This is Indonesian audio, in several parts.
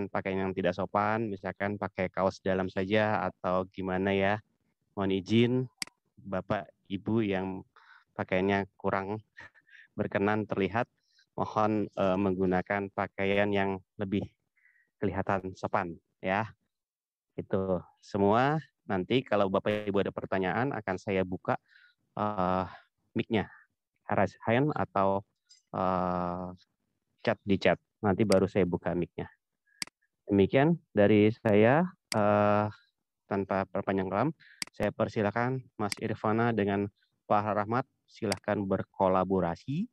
misalkan pakai yang tidak sopan, misalkan pakai kaos dalam saja atau gimana ya. Mohon izin Bapak Ibu yang pakainya kurang berkenan terlihat, mohon e, menggunakan pakaian yang lebih kelihatan sopan ya. Itu semua nanti kalau Bapak Ibu ada pertanyaan akan saya buka uh, mic-nya Haras Hand atau uh, chat di chat. Nanti baru saya buka mic-nya. Demikian dari saya uh, tanpa perpanjang kelam. Saya persilakan Mas Irvana dengan Pak Rahmat silahkan berkolaborasi.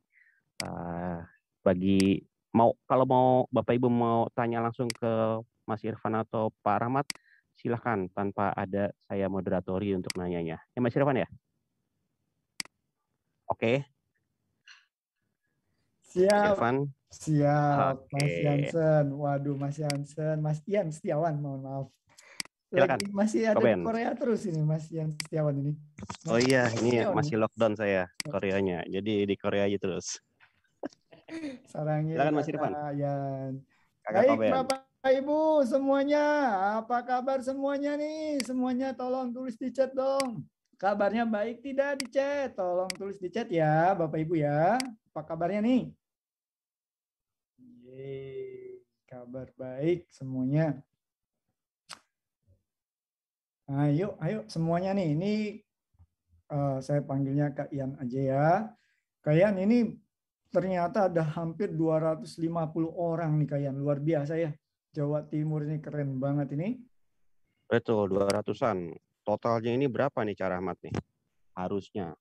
Uh, bagi mau kalau mau Bapak Ibu mau tanya langsung ke Mas Irfan atau Pak Rahmat silahkan tanpa ada saya moderatori untuk nanyanya. Ya Mas Irfan ya. Oke, Siap. Evan. Siap, okay. Mas Jansen. Waduh, Mas Jansen. Mas Ian Setiawan, mohon maaf. Silakan. Lagi masih ada Komen. di Korea terus ini Mas Ian Setiawan ini. Mas oh iya, ini masih lockdown saya Koreanya. Jadi di Korea aja terus. Sarangnya. Silakan Mas Irfan. Yan. Baik, Bapak Ibu semuanya, apa kabar semuanya nih? Semuanya tolong tulis di chat dong. Kabarnya baik tidak di chat? Tolong tulis di chat ya, Bapak Ibu ya. Apa kabarnya nih? Kabar baik semuanya. Nah, ayo, ayo semuanya nih. Ini uh, saya panggilnya Kak Ian aja ya. Kak Ian ini ternyata ada hampir 250 orang nih Kak Ian. Luar biasa ya. Jawa Timur ini keren banget ini. Betul, 200-an. Totalnya ini berapa nih cara Ahmad nih? Harusnya.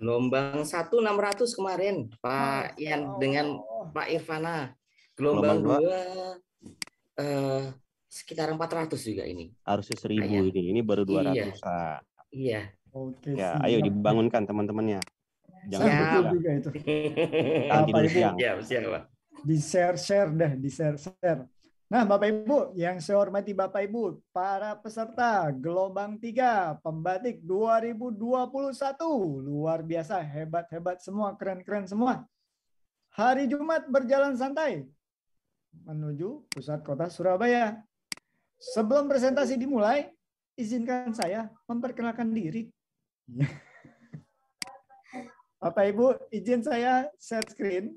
Gelombang 1 600 kemarin, Pak Ian oh. dengan Pak Irvana. Gelombang, dua uh, sekitar 400 juga ini. Harusnya seribu ini. Ini baru 200. Iya. Ah. iya. Oke. Ya, ayo dibangunkan teman-temannya. Jangan siap. juga itu. Tahan tidur siang. Ya, siang Pak. Di share-share dah, di share-share. Nah, Bapak Ibu, yang saya hormati Bapak Ibu, para peserta gelombang 3 Pembatik 2021. Luar biasa, hebat-hebat semua, keren-keren semua. Hari Jumat berjalan santai, menuju pusat kota Surabaya. Sebelum presentasi dimulai, izinkan saya memperkenalkan diri. Bapak Ibu, izin saya share screen.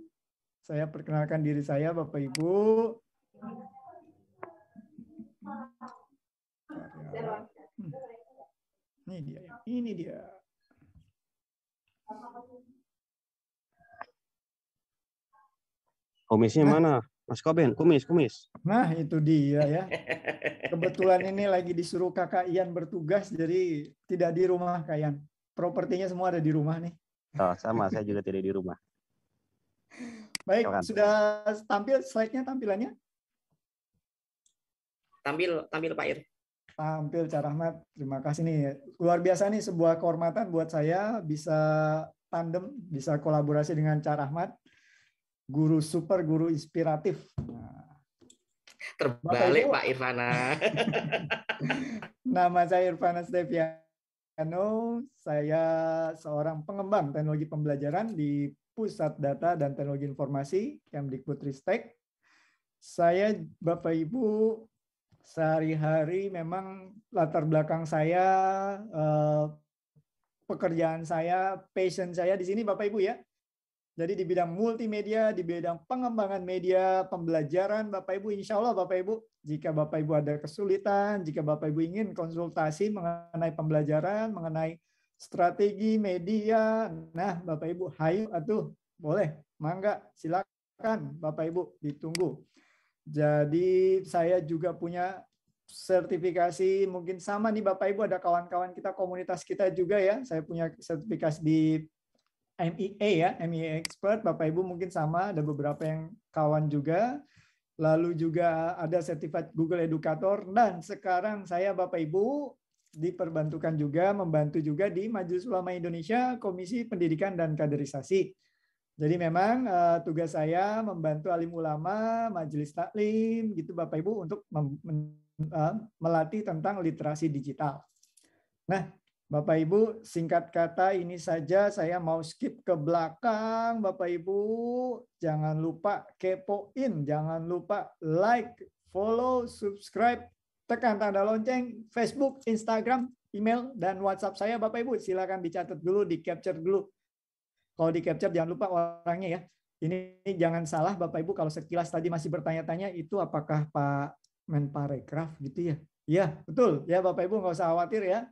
Saya perkenalkan diri saya, Bapak Ibu. Hmm. Ini dia, ini dia. Komisi mana? Mas Koben, kumis, kumis. Nah, itu dia ya. Kebetulan ini lagi disuruh kakak Ian bertugas, jadi tidak di rumah Kak Ian. Propertinya semua ada di rumah nih. Oh, sama, saya juga tidak di rumah. Baik, sudah tampil slide-nya tampilannya? Tampil, tampil Pak Ir. Tampil Cak Rahmat, terima kasih nih. Luar biasa nih sebuah kehormatan buat saya bisa tandem, bisa kolaborasi dengan Cak Rahmat guru super, guru inspiratif. Nah. Terbalik Bapak Pak Irfana. Nama saya Irfana Steviano, saya seorang pengembang teknologi pembelajaran di Pusat Data dan Teknologi Informasi Kemdikbudristek. Saya Bapak Ibu sehari-hari memang latar belakang saya eh, pekerjaan saya, passion saya di sini Bapak Ibu ya. Jadi di bidang multimedia, di bidang pengembangan media, pembelajaran, Bapak Ibu, insya Allah Bapak Ibu, jika Bapak Ibu ada kesulitan, jika Bapak Ibu ingin konsultasi mengenai pembelajaran, mengenai strategi media, nah Bapak Ibu, hayu, atuh, boleh, mangga, silakan Bapak Ibu, ditunggu. Jadi saya juga punya sertifikasi mungkin sama nih Bapak Ibu ada kawan-kawan kita komunitas kita juga ya. Saya punya sertifikasi di MEA ya, MEA expert, Bapak Ibu mungkin sama, ada beberapa yang kawan juga. Lalu juga ada sertifikat Google Educator dan sekarang saya Bapak Ibu diperbantukan juga membantu juga di Majelis Ulama Indonesia Komisi Pendidikan dan Kaderisasi. Jadi memang uh, tugas saya membantu alim ulama, majelis taklim gitu Bapak Ibu untuk mem- men- uh, melatih tentang literasi digital. Nah, Bapak Ibu, singkat kata ini saja saya mau skip ke belakang Bapak Ibu. Jangan lupa kepoin, jangan lupa like, follow, subscribe, tekan tanda lonceng Facebook, Instagram, email dan WhatsApp saya Bapak Ibu. Silakan dicatat dulu, di capture dulu. Kalau di capture jangan lupa orangnya ya. Ini, jangan salah Bapak Ibu kalau sekilas tadi masih bertanya-tanya itu apakah Pak Menparekraf gitu ya. Iya, betul. Ya Bapak Ibu nggak usah khawatir ya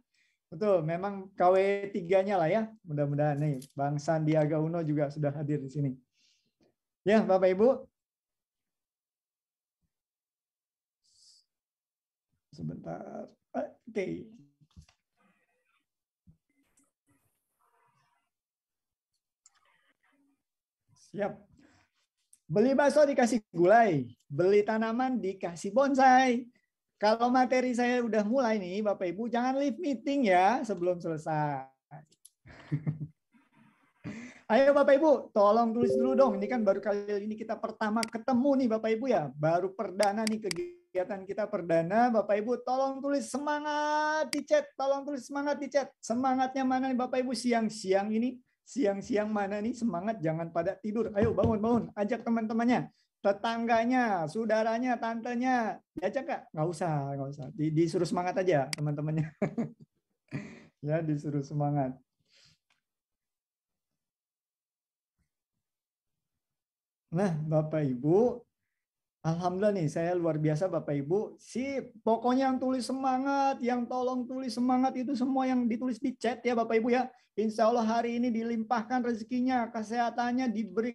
Betul, memang KW3-nya lah ya. Mudah-mudahan nih Bang Sandiaga Uno juga sudah hadir di sini. Ya, Bapak Ibu. Sebentar. Oke. Okay. Siap. Beli bakso dikasih gulai, beli tanaman dikasih bonsai, kalau materi saya udah mulai nih, Bapak Ibu, jangan leave meeting ya sebelum selesai. Ayo Bapak Ibu, tolong tulis dulu dong. Ini kan baru kali ini kita pertama ketemu nih Bapak Ibu ya. Baru perdana nih kegiatan kita perdana. Bapak Ibu, tolong tulis semangat di chat. Tolong tulis semangat di chat. Semangatnya mana nih Bapak Ibu siang-siang ini? Siang-siang mana nih semangat jangan pada tidur. Ayo bangun-bangun, ajak teman-temannya tetangganya, saudaranya, tantenya. Diajak nggak? Nggak usah, nggak usah. Di, disuruh semangat aja teman-temannya. ya, disuruh semangat. Nah, Bapak Ibu, Alhamdulillah nih, saya luar biasa Bapak Ibu. Si pokoknya yang tulis semangat, yang tolong tulis semangat itu semua yang ditulis di chat ya Bapak Ibu ya. Insya Allah hari ini dilimpahkan rezekinya, kesehatannya diberi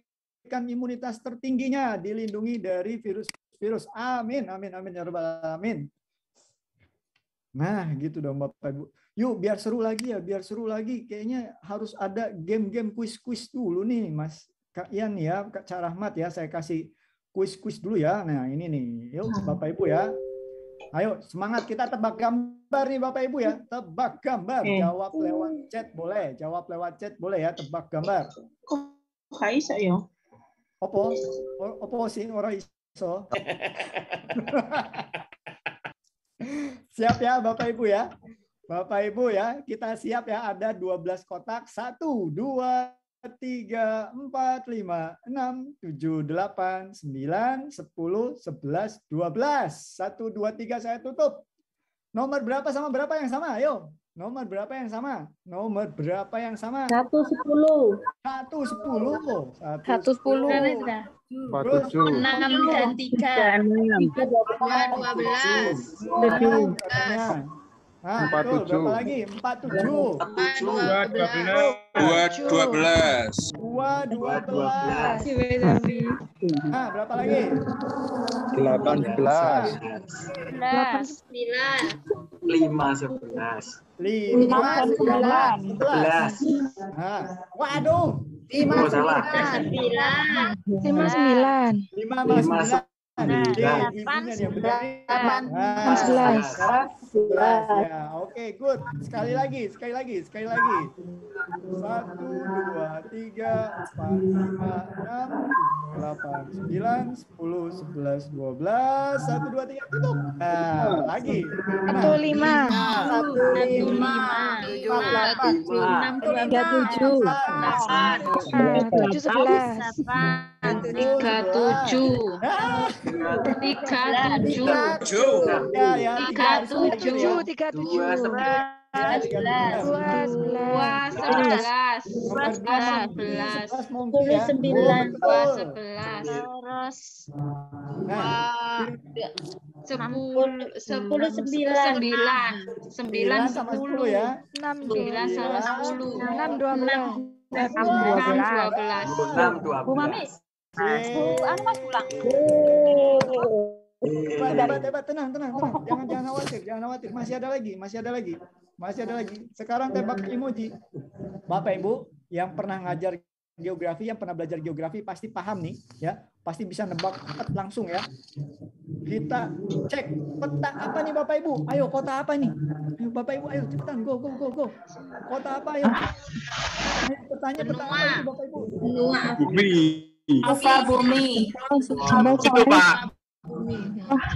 kan imunitas tertingginya, dilindungi dari virus-virus. Amin, amin, amin, ya rabbal Amin. Nah, gitu dong Bapak Ibu. Yuk, biar seru lagi ya, biar seru lagi. Kayaknya harus ada game-game kuis-kuis dulu nih, Mas. Kak Ian ya, Kak Carahmat ya, saya kasih kuis-kuis dulu ya. Nah, ini nih. Yuk, Bapak Ibu ya. Ayo, semangat kita tebak gambar nih Bapak Ibu ya. Tebak gambar, jawab lewat chat boleh, jawab lewat chat boleh ya, tebak gambar. Kok ya? Opo, opo sih ora iso. siap ya Bapak Ibu ya. Bapak Ibu ya, kita siap ya ada 12 kotak. 1 2 3 4 5 6 7 8 9 10 11 12. 1 2 3 saya tutup. Nomor berapa sama berapa yang sama? Ayo. Nomor berapa yang sama? Nomor berapa yang sama? Satu sepuluh. Satu sepuluh. Satu sepuluh. Satu sepuluh. Enam dan tiga. Tiga dua belas empat tujuh lagi empat tujuh dua dua belas dua dua belas dua dua belas ah, berapa lagi delapan belas delapan sembilan lima sebelas lima ah, sembilan belas waduh lima sembilan lima sembilan lima sembilan Iya. Iya, delapan delapan ah, sebelas sebelas ya oke good sekali lagi sekali lagi sekali lagi satu dua tiga empat lima enam delapan sembilan sepuluh sebelas dua belas satu dua tiga tutup nah lagi satu lima satu lima enam tiga tujuh delapan tujuh sebelas tiga tujuh tiga tujuh tiga tujuh tiga tujuh dua sebelas dua sebelas dua sembilan dua sebelas sepuluh sepuluh sembilan sembilan sembilan sepuluh enam sembilan sama ya. sepuluh enam dua belas enam dua belas tiga Mami Nah, bu, anu mas pulang. Hebat, hebat, tenang, tenang, tenang. Jangan, jangan khawatir, jangan khawatir. Masih ada lagi, masih ada lagi, masih ada lagi. Sekarang tembak emoji. Bapak Ibu yang pernah ngajar geografi, yang pernah belajar geografi pasti paham nih, ya. Pasti bisa nebak langsung ya. Kita cek peta apa nih Bapak Ibu? Ayo kota apa nih? Ayo Bapak Ibu, ayo cepetan, go go go go. Kota apa ayo? Ah. Petanya peta Bapak Ibu? Benua. Alfa Bumi. suka Pak.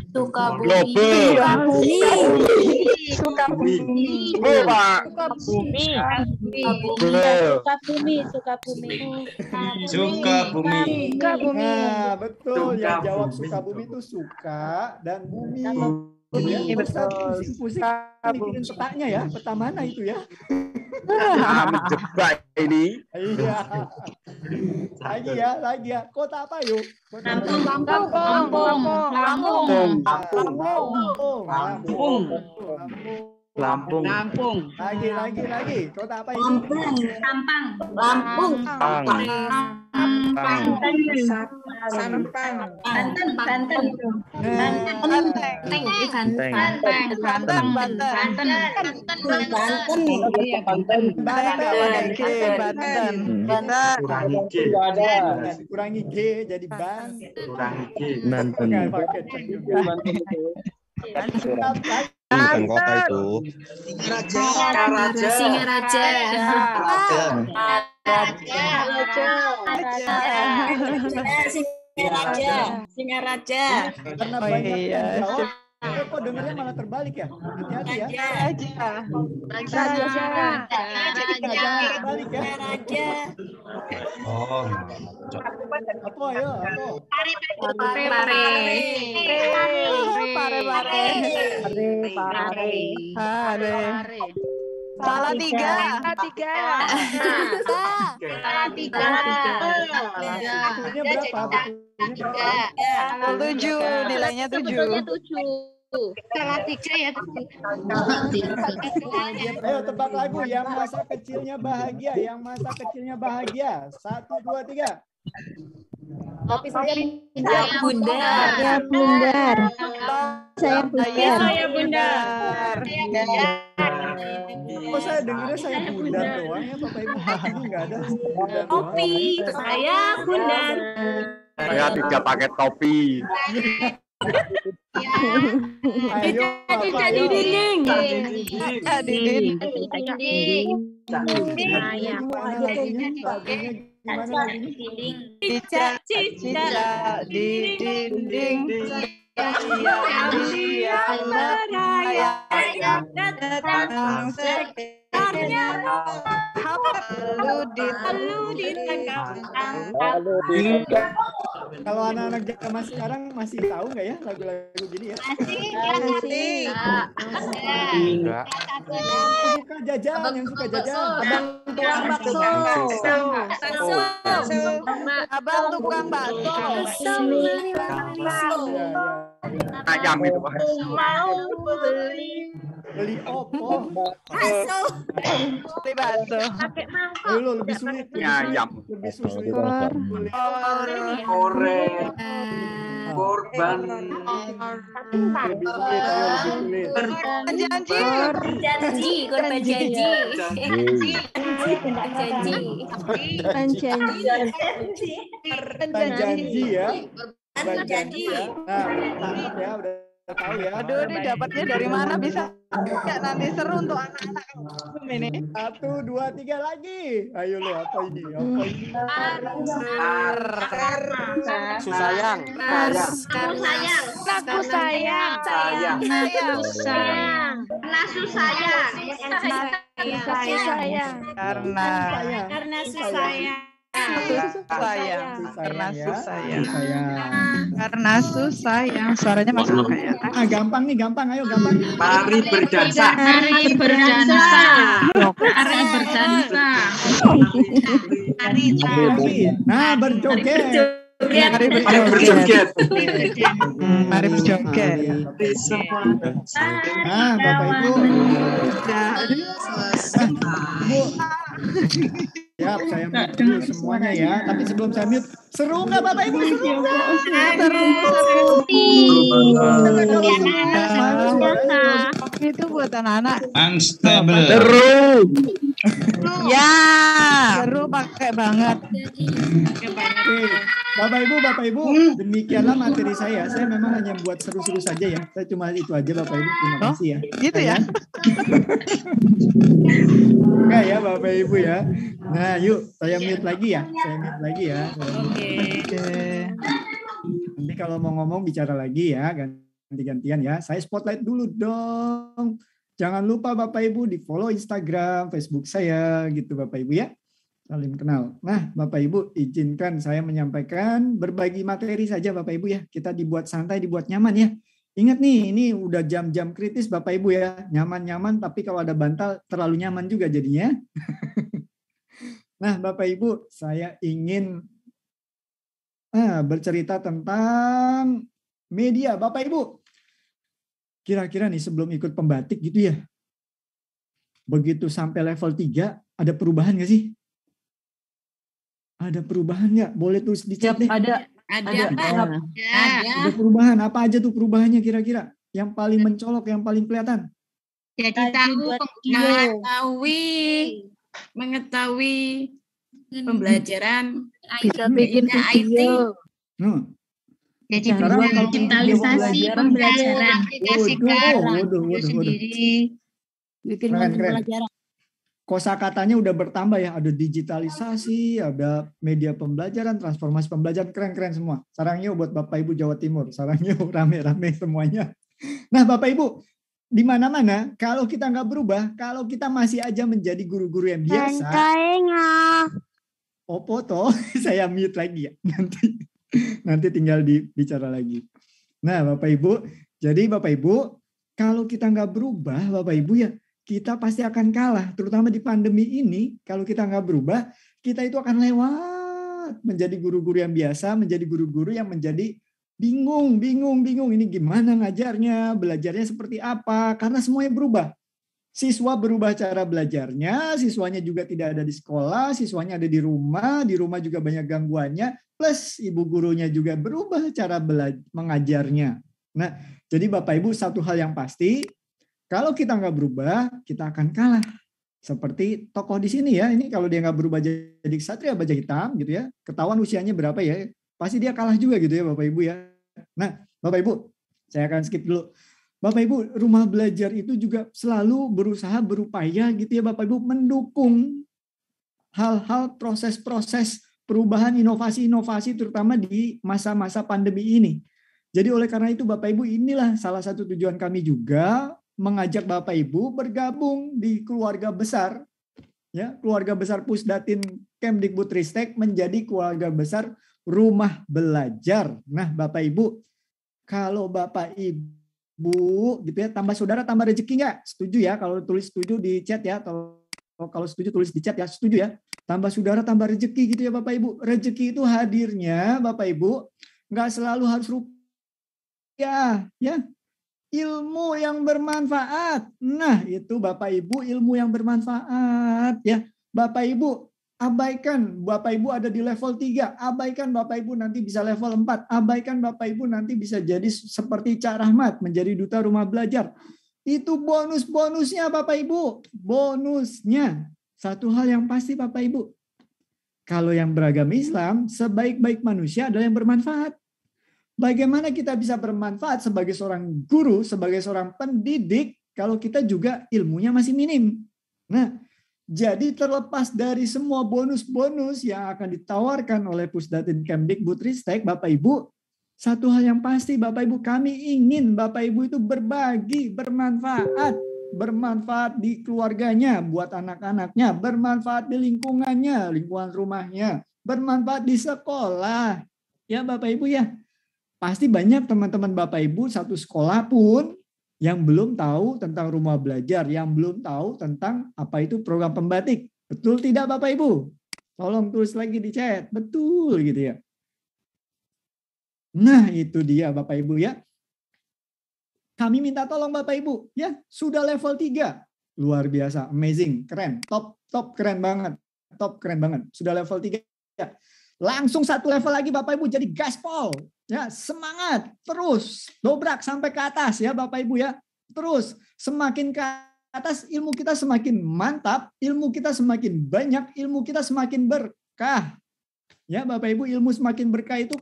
suka bumi, suka bumi, suka bumi, suka bumi, Nah, betul. Yang jawab suka itu suka dan bumi. bumi, suka Pusing-pusing bumi, suka bumi, suka bumi, itu ya. Nah, menjebak ini. Iya. lagi ya, lagi ya. Kota apa yuk? Kota Lampung. Lampung. Lampung. Lampung. Lampung. Lampung. Lampung. Lampung. Lampung. Lampung. Lampung. Lampung. Lampung. Lagi, lagi, lagi. Kota apa ini? Lampung. Sampang. Lampung. Sampang. Sampang. Sampang. Banten. Banten. Banten. Banten. Banten. Banten. Banten. Banten. Banten. Banten. Banten. Banten. Hmm. Kurangi G. Kurangi G jadi Banten. Kurangi G. Banten. Banten. Banten bukan kota itu. Singaraja. Singaraja. Singaraja. Singaraja. Singaraja. Singaraja. Singaraja. Oh, iya. Singaraja. Iya. Eh, kok dengernya malah terbalik ya? Hati-hati ya. Raja. Raja. Raja. Raja. Raja. Terbalik ya. Raja. Oh. Iya. Apa ya? Pare pare. Pare pare. Pare pare. Pare pare. Pare pare. Salah tiga. Tala tiga. Tala tiga. tiga. tiga. tiga. tujuh. Nilainya tujuh. Tala Salah tiga ya. Ayo tebak lagu yang masa kecilnya bahagia. Yang masa kecilnya bahagia. Satu, dua, tiga. saya bunda. Saya bunda. Saya bunda. Saya bundar. Saya bundar. Iya. Kok saya dengarnya saya bundar doang ya Bapak Ibu? Enggak ada. Kopi, saya bundar. Saya tiga paket topi. Ayo, di nah, iya. Dinding. Dinding. Dinding. Dinding di dinding di dinding datang sekitarnya perlu ditangkap kalau anak-anak zaman sekarang masih tahu nggak ya lagu-lagu gini ya? Masih, masih. Masih. Suka jajan, yang suka jajan. Abang tukang bakso. Bakso. Abang tukang bakso. Bakso. Mau beli opo bakso beli bakso pakai mangkok lebih sulit lebih ayam lebih sulit ore korban berjanji berjanji korban janji janji janji janji ya berjanji nah, ya udah tahu ya. Aduh, ini dapatnya dari gitu. mana bisa? Ya, nanti seru untuk anak-anak ini. Satu, dua, tiga lagi. Ayo lo apa ini? Ar. Ar. Susayang. sayang. Aku sayang. Sayang. Sayang. Sayang. Nasu sayang. Sayang. Sayang. Karena. Karena susayang. Karena susah ya karena ya ya. ya. susah ya karena susah yang suaranya masuk kayak. Ah gampang nih, gampang, ayo gampang. Mari berdansa. Mari berdansa. Mari berdansa. Mari berdansa. Nah berjoget. Mari berjoget. Mari berjoget. Nah, Bapak Ibu. Sudah. Siap, saya nah, mute semuanya ya. Tapi sebelum saya mute, seru nggak Bapak Ibu? Seru iya, nggak? Iya. Seru. Itu buat anak-anak. Unstable. Seru. Ya. Seru pakai banget. Bapak Ibu, Bapak Ibu, demikianlah materi saya. Saya memang hanya buat seru-seru saja ya. Saya cuma itu aja Bapak Ibu. Terima oh, kasih ya. Gitu ya. Enggak ya Bapak Ibu ya. Nah, yuk saya ya. lagi ya. Iya. Saya mute lagi ya. Oke. Okay. Nanti kalau mau ngomong bicara lagi ya, ganti-gantian ya. Saya spotlight dulu dong. Jangan lupa Bapak Ibu di follow Instagram, Facebook saya gitu Bapak Ibu ya. Saling kenal. Nah Bapak Ibu izinkan saya menyampaikan berbagi materi saja Bapak Ibu ya. Kita dibuat santai, dibuat nyaman ya. Ingat nih, ini udah jam-jam kritis Bapak Ibu ya. Nyaman-nyaman tapi kalau ada bantal terlalu nyaman juga jadinya. Nah, Bapak Ibu, saya ingin eh, bercerita tentang media. Bapak Ibu, kira-kira nih sebelum ikut pembatik gitu ya, begitu sampai level 3, ada perubahan nggak sih? Ada perubahan nggak? Boleh tulis di chat deh. Ada, ada, ada, ada, ada. Ada perubahan. Apa aja tuh perubahannya kira-kira? Yang paling mencolok, yang paling kelihatan? Jadi ya, tahu, mengetahui mengetahui hmm. pembelajaran bisa bikin video. Hmm. Jadi sekarang digitalisasi pembelajaran aplikasikan sendiri. Bikin pembelajaran. Kosa katanya udah bertambah ya, ada digitalisasi, ada media pembelajaran, transformasi pembelajaran, keren-keren semua. Sarangnya buat Bapak Ibu Jawa Timur, sarangnya rame-rame semuanya. Nah Bapak Ibu, di mana-mana kalau kita nggak berubah, kalau kita masih aja menjadi guru-guru yang biasa. kayaknya Opo toh, saya mute lagi ya nanti. Nanti tinggal dibicara lagi. Nah, Bapak Ibu, jadi Bapak Ibu, kalau kita nggak berubah, Bapak Ibu ya, kita pasti akan kalah. Terutama di pandemi ini, kalau kita nggak berubah, kita itu akan lewat menjadi guru-guru yang biasa, menjadi guru-guru yang menjadi bingung, bingung, bingung. Ini gimana ngajarnya, belajarnya seperti apa? Karena semuanya berubah. Siswa berubah cara belajarnya, siswanya juga tidak ada di sekolah, siswanya ada di rumah, di rumah juga banyak gangguannya, plus ibu gurunya juga berubah cara mengajarnya. Nah, jadi Bapak Ibu satu hal yang pasti, kalau kita nggak berubah, kita akan kalah. Seperti tokoh di sini ya, ini kalau dia nggak berubah jadi satria baja hitam gitu ya, ketahuan usianya berapa ya, pasti dia kalah juga gitu ya Bapak Ibu ya. Nah, Bapak Ibu, saya akan skip dulu. Bapak Ibu, rumah belajar itu juga selalu berusaha berupaya gitu ya Bapak Ibu mendukung hal-hal proses-proses perubahan inovasi-inovasi terutama di masa-masa pandemi ini. Jadi oleh karena itu Bapak Ibu inilah salah satu tujuan kami juga mengajak Bapak Ibu bergabung di keluarga besar ya keluarga besar Pusdatin Kemdikbudristek menjadi keluarga besar rumah belajar. Nah, Bapak Ibu, kalau Bapak Ibu gitu ya, tambah saudara tambah rezeki enggak? Setuju ya kalau tulis setuju di chat ya atau kalau setuju tulis di chat ya, setuju ya. Tambah saudara tambah rezeki gitu ya Bapak Ibu. Rezeki itu hadirnya Bapak Ibu nggak selalu harus rupiah ya. Ilmu yang bermanfaat. Nah, itu Bapak Ibu ilmu yang bermanfaat ya. Bapak Ibu Abaikan Bapak Ibu ada di level 3, abaikan Bapak Ibu nanti bisa level 4, abaikan Bapak Ibu nanti bisa jadi seperti Cak Rahmat, menjadi duta rumah belajar. Itu bonus-bonusnya Bapak Ibu, bonusnya. Satu hal yang pasti Bapak Ibu, kalau yang beragam Islam, sebaik-baik manusia adalah yang bermanfaat. Bagaimana kita bisa bermanfaat sebagai seorang guru, sebagai seorang pendidik, kalau kita juga ilmunya masih minim. Nah, jadi terlepas dari semua bonus-bonus yang akan ditawarkan oleh Pusdatin Kemdikbud Ristek, Bapak Ibu, satu hal yang pasti Bapak Ibu kami ingin Bapak Ibu itu berbagi, bermanfaat, bermanfaat di keluarganya, buat anak-anaknya, bermanfaat di lingkungannya, lingkungan rumahnya, bermanfaat di sekolah. Ya Bapak Ibu ya, pasti banyak teman-teman Bapak Ibu satu sekolah pun yang belum tahu tentang rumah belajar, yang belum tahu tentang apa itu program pembatik. Betul tidak Bapak Ibu? Tolong tulis lagi di chat. Betul gitu ya. Nah, itu dia Bapak Ibu ya. Kami minta tolong Bapak Ibu ya, sudah level 3. Luar biasa, amazing, keren, top top keren banget. Top keren banget. Sudah level 3. Langsung satu level lagi Bapak Ibu jadi gaspol. Ya, semangat terus dobrak sampai ke atas ya Bapak Ibu ya. Terus semakin ke atas ilmu kita semakin mantap, ilmu kita semakin banyak, ilmu kita semakin berkah. Ya, Bapak Ibu, ilmu semakin berkah itu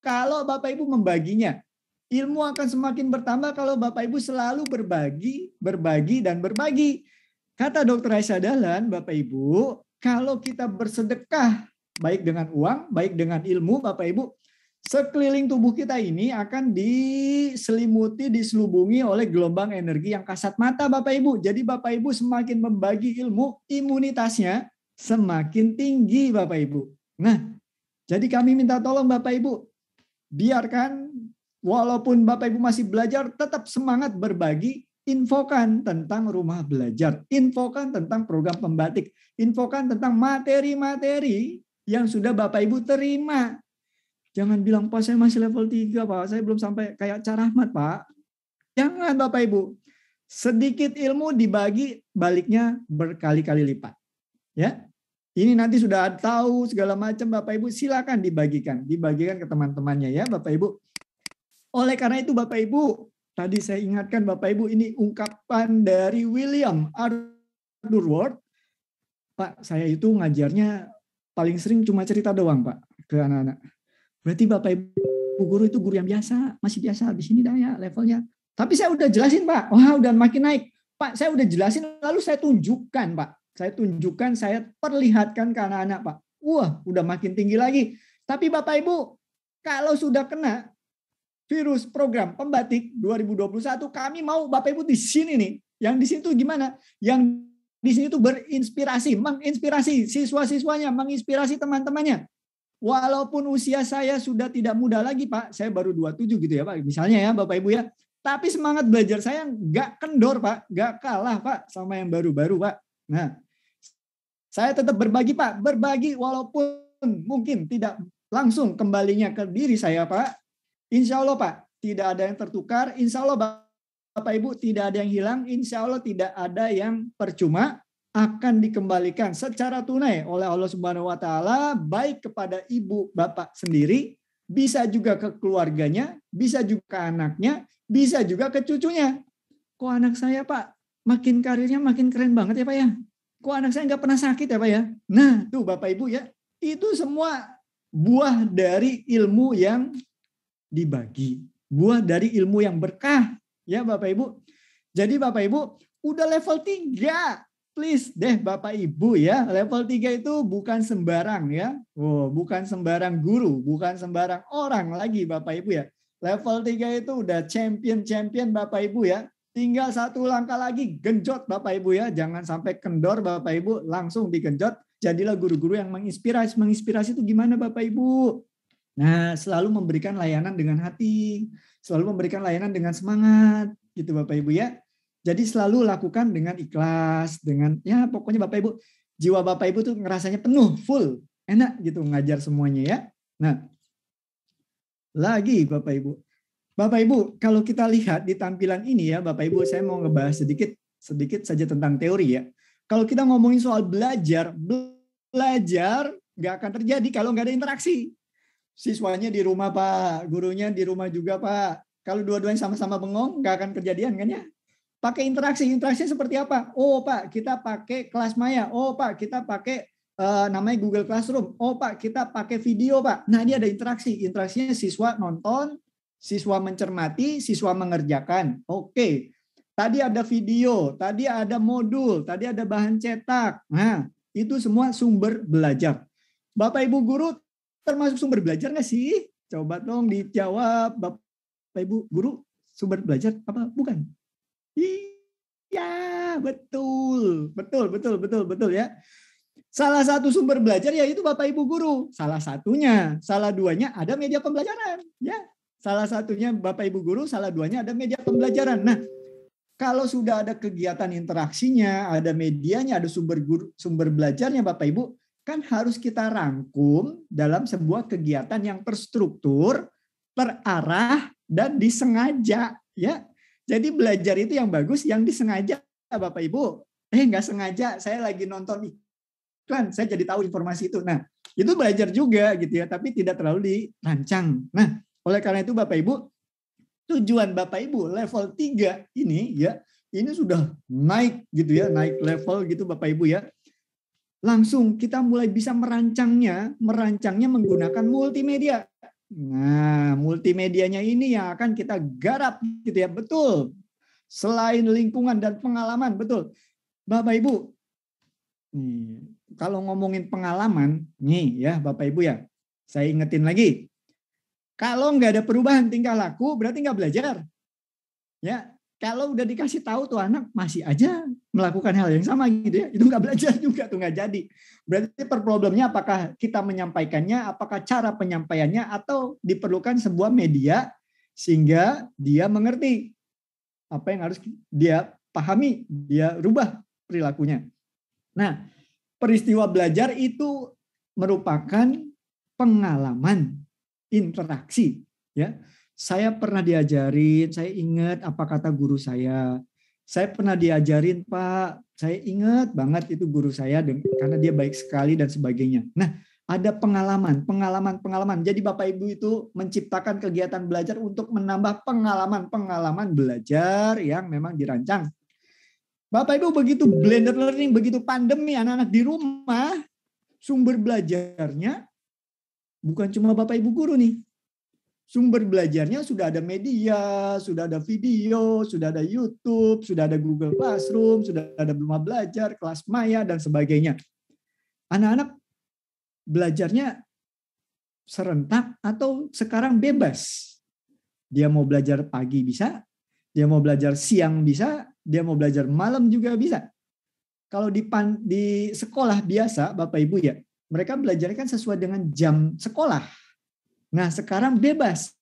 kalau Bapak Ibu membaginya. Ilmu akan semakin bertambah kalau Bapak Ibu selalu berbagi, berbagi dan berbagi. Kata dokter Aisyah Dahlan, Bapak Ibu, kalau kita bersedekah baik dengan uang, baik dengan ilmu, Bapak Ibu, sekeliling tubuh kita ini akan diselimuti, diselubungi oleh gelombang energi yang kasat mata Bapak Ibu. Jadi Bapak Ibu semakin membagi ilmu, imunitasnya semakin tinggi Bapak Ibu. Nah, jadi kami minta tolong Bapak Ibu, biarkan walaupun Bapak Ibu masih belajar, tetap semangat berbagi, infokan tentang rumah belajar, infokan tentang program pembatik, infokan tentang materi-materi yang sudah Bapak Ibu terima. Jangan bilang, Pak saya masih level 3, Pak. Saya belum sampai kayak carahmat, Pak. Jangan Bapak Ibu. Sedikit ilmu dibagi baliknya berkali-kali lipat. Ya. Ini nanti sudah tahu segala macam Bapak Ibu silakan dibagikan, dibagikan ke teman-temannya ya Bapak Ibu. Oleh karena itu Bapak Ibu, tadi saya ingatkan Bapak Ibu ini ungkapan dari William Arthur Ward Pak, saya itu ngajarnya paling sering cuma cerita doang Pak ke anak-anak. Berarti Bapak Ibu guru itu guru yang biasa, masih biasa di sini dah ya levelnya. Tapi saya udah jelasin Pak, wah udah makin naik. Pak, saya udah jelasin lalu saya tunjukkan Pak. Saya tunjukkan, saya perlihatkan ke anak-anak Pak. Wah, udah makin tinggi lagi. Tapi Bapak Ibu, kalau sudah kena virus program pembatik 2021, kami mau Bapak Ibu di sini nih. Yang di situ gimana? Yang di sini tuh berinspirasi, menginspirasi siswa-siswanya, menginspirasi teman-temannya. Walaupun usia saya sudah tidak muda lagi, Pak. Saya baru 27 gitu ya, Pak. Misalnya ya, Bapak Ibu ya. Tapi semangat belajar saya nggak kendor, Pak. Nggak kalah, Pak, sama yang baru-baru, Pak. Nah, saya tetap berbagi, Pak. Berbagi walaupun mungkin tidak langsung kembalinya ke diri saya, Pak. Insya Allah, Pak. Tidak ada yang tertukar. Insya Allah, Pak Bapak Ibu tidak ada yang hilang, insya Allah tidak ada yang percuma akan dikembalikan secara tunai oleh Allah Subhanahu wa taala baik kepada ibu bapak sendiri, bisa juga ke keluarganya, bisa juga ke anaknya, bisa juga ke cucunya. Kok anak saya, Pak, makin karirnya makin keren banget ya, Pak ya? Kok anak saya nggak pernah sakit ya, Pak ya? Nah, tuh Bapak Ibu ya, itu semua buah dari ilmu yang dibagi, buah dari ilmu yang berkah Ya Bapak Ibu. Jadi Bapak Ibu udah level 3. Please deh Bapak Ibu ya. Level 3 itu bukan sembarang ya. Oh, bukan sembarang guru, bukan sembarang orang lagi Bapak Ibu ya. Level 3 itu udah champion-champion Bapak Ibu ya. Tinggal satu langkah lagi genjot Bapak Ibu ya. Jangan sampai kendor Bapak Ibu langsung digenjot. Jadilah guru-guru yang menginspirasi. Menginspirasi itu gimana Bapak Ibu? Nah, selalu memberikan layanan dengan hati selalu memberikan layanan dengan semangat gitu Bapak Ibu ya. Jadi selalu lakukan dengan ikhlas, dengan ya pokoknya Bapak Ibu jiwa Bapak Ibu tuh ngerasanya penuh, full, enak gitu ngajar semuanya ya. Nah, lagi Bapak Ibu. Bapak Ibu, kalau kita lihat di tampilan ini ya, Bapak Ibu saya mau ngebahas sedikit sedikit saja tentang teori ya. Kalau kita ngomongin soal belajar, belajar nggak akan terjadi kalau nggak ada interaksi siswanya di rumah pak, gurunya di rumah juga pak. Kalau dua-duanya sama-sama bengong, nggak akan kejadian kan ya? Pakai interaksi, interaksi seperti apa? Oh pak, kita pakai kelas maya. Oh pak, kita pakai uh, namanya Google Classroom. Oh pak, kita pakai video pak. Nah ini ada interaksi, interaksinya siswa nonton, siswa mencermati, siswa mengerjakan. Oke. Tadi ada video, tadi ada modul, tadi ada bahan cetak. Nah, itu semua sumber belajar. Bapak Ibu guru termasuk sumber belajar nggak sih? Coba dong dijawab Bapak Ibu guru sumber belajar apa bukan? Iya, betul. Betul, betul, betul, betul ya. Salah satu sumber belajar yaitu Bapak Ibu guru. Salah satunya, salah duanya ada media pembelajaran, ya. Salah satunya Bapak Ibu guru, salah duanya ada media pembelajaran. Nah, kalau sudah ada kegiatan interaksinya, ada medianya, ada sumber guru, sumber belajarnya Bapak Ibu, kan harus kita rangkum dalam sebuah kegiatan yang terstruktur, terarah dan disengaja ya. Jadi belajar itu yang bagus yang disengaja Bapak Ibu. Eh nggak sengaja saya lagi nonton iklan, saya jadi tahu informasi itu. Nah, itu belajar juga gitu ya, tapi tidak terlalu dirancang. Nah, oleh karena itu Bapak Ibu, tujuan Bapak Ibu level 3 ini ya, ini sudah naik gitu ya, naik level gitu Bapak Ibu ya langsung kita mulai bisa merancangnya, merancangnya menggunakan multimedia. Nah, multimedianya ini yang akan kita garap gitu ya, betul. Selain lingkungan dan pengalaman, betul. Bapak Ibu, kalau ngomongin pengalaman, nih ya Bapak Ibu ya, saya ingetin lagi. Kalau nggak ada perubahan tingkah laku, berarti nggak belajar. Ya, kalau udah dikasih tahu tuh anak masih aja melakukan hal yang sama gitu ya itu nggak belajar juga tuh nggak jadi berarti per problemnya apakah kita menyampaikannya apakah cara penyampaiannya atau diperlukan sebuah media sehingga dia mengerti apa yang harus dia pahami dia rubah perilakunya nah peristiwa belajar itu merupakan pengalaman interaksi ya saya pernah diajarin, saya ingat apa kata guru saya. Saya pernah diajarin, Pak, saya ingat banget itu guru saya karena dia baik sekali dan sebagainya. Nah, ada pengalaman, pengalaman, pengalaman. Jadi Bapak Ibu itu menciptakan kegiatan belajar untuk menambah pengalaman-pengalaman belajar yang memang dirancang. Bapak Ibu begitu blended learning, begitu pandemi anak-anak di rumah, sumber belajarnya bukan cuma Bapak Ibu guru nih, sumber belajarnya sudah ada media, sudah ada video, sudah ada YouTube, sudah ada Google Classroom, sudah ada rumah Belajar, kelas Maya dan sebagainya. Anak-anak belajarnya serentak atau sekarang bebas. Dia mau belajar pagi bisa, dia mau belajar siang bisa, dia mau belajar malam juga bisa. Kalau di pan, di sekolah biasa Bapak Ibu ya, mereka belajarnya kan sesuai dengan jam sekolah Nah, sekarang bebas.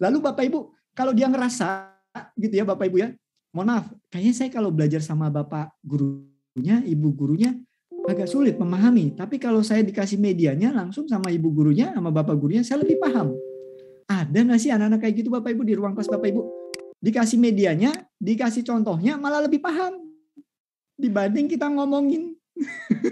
Lalu Bapak Ibu, kalau dia ngerasa gitu ya Bapak Ibu ya, mohon maaf, kayaknya saya kalau belajar sama Bapak gurunya, Ibu gurunya agak sulit memahami. Tapi kalau saya dikasih medianya langsung sama Ibu gurunya, sama Bapak gurunya, saya lebih paham. Ada nggak sih anak-anak kayak gitu Bapak Ibu di ruang kelas Bapak Ibu? Dikasih medianya, dikasih contohnya, malah lebih paham dibanding kita ngomongin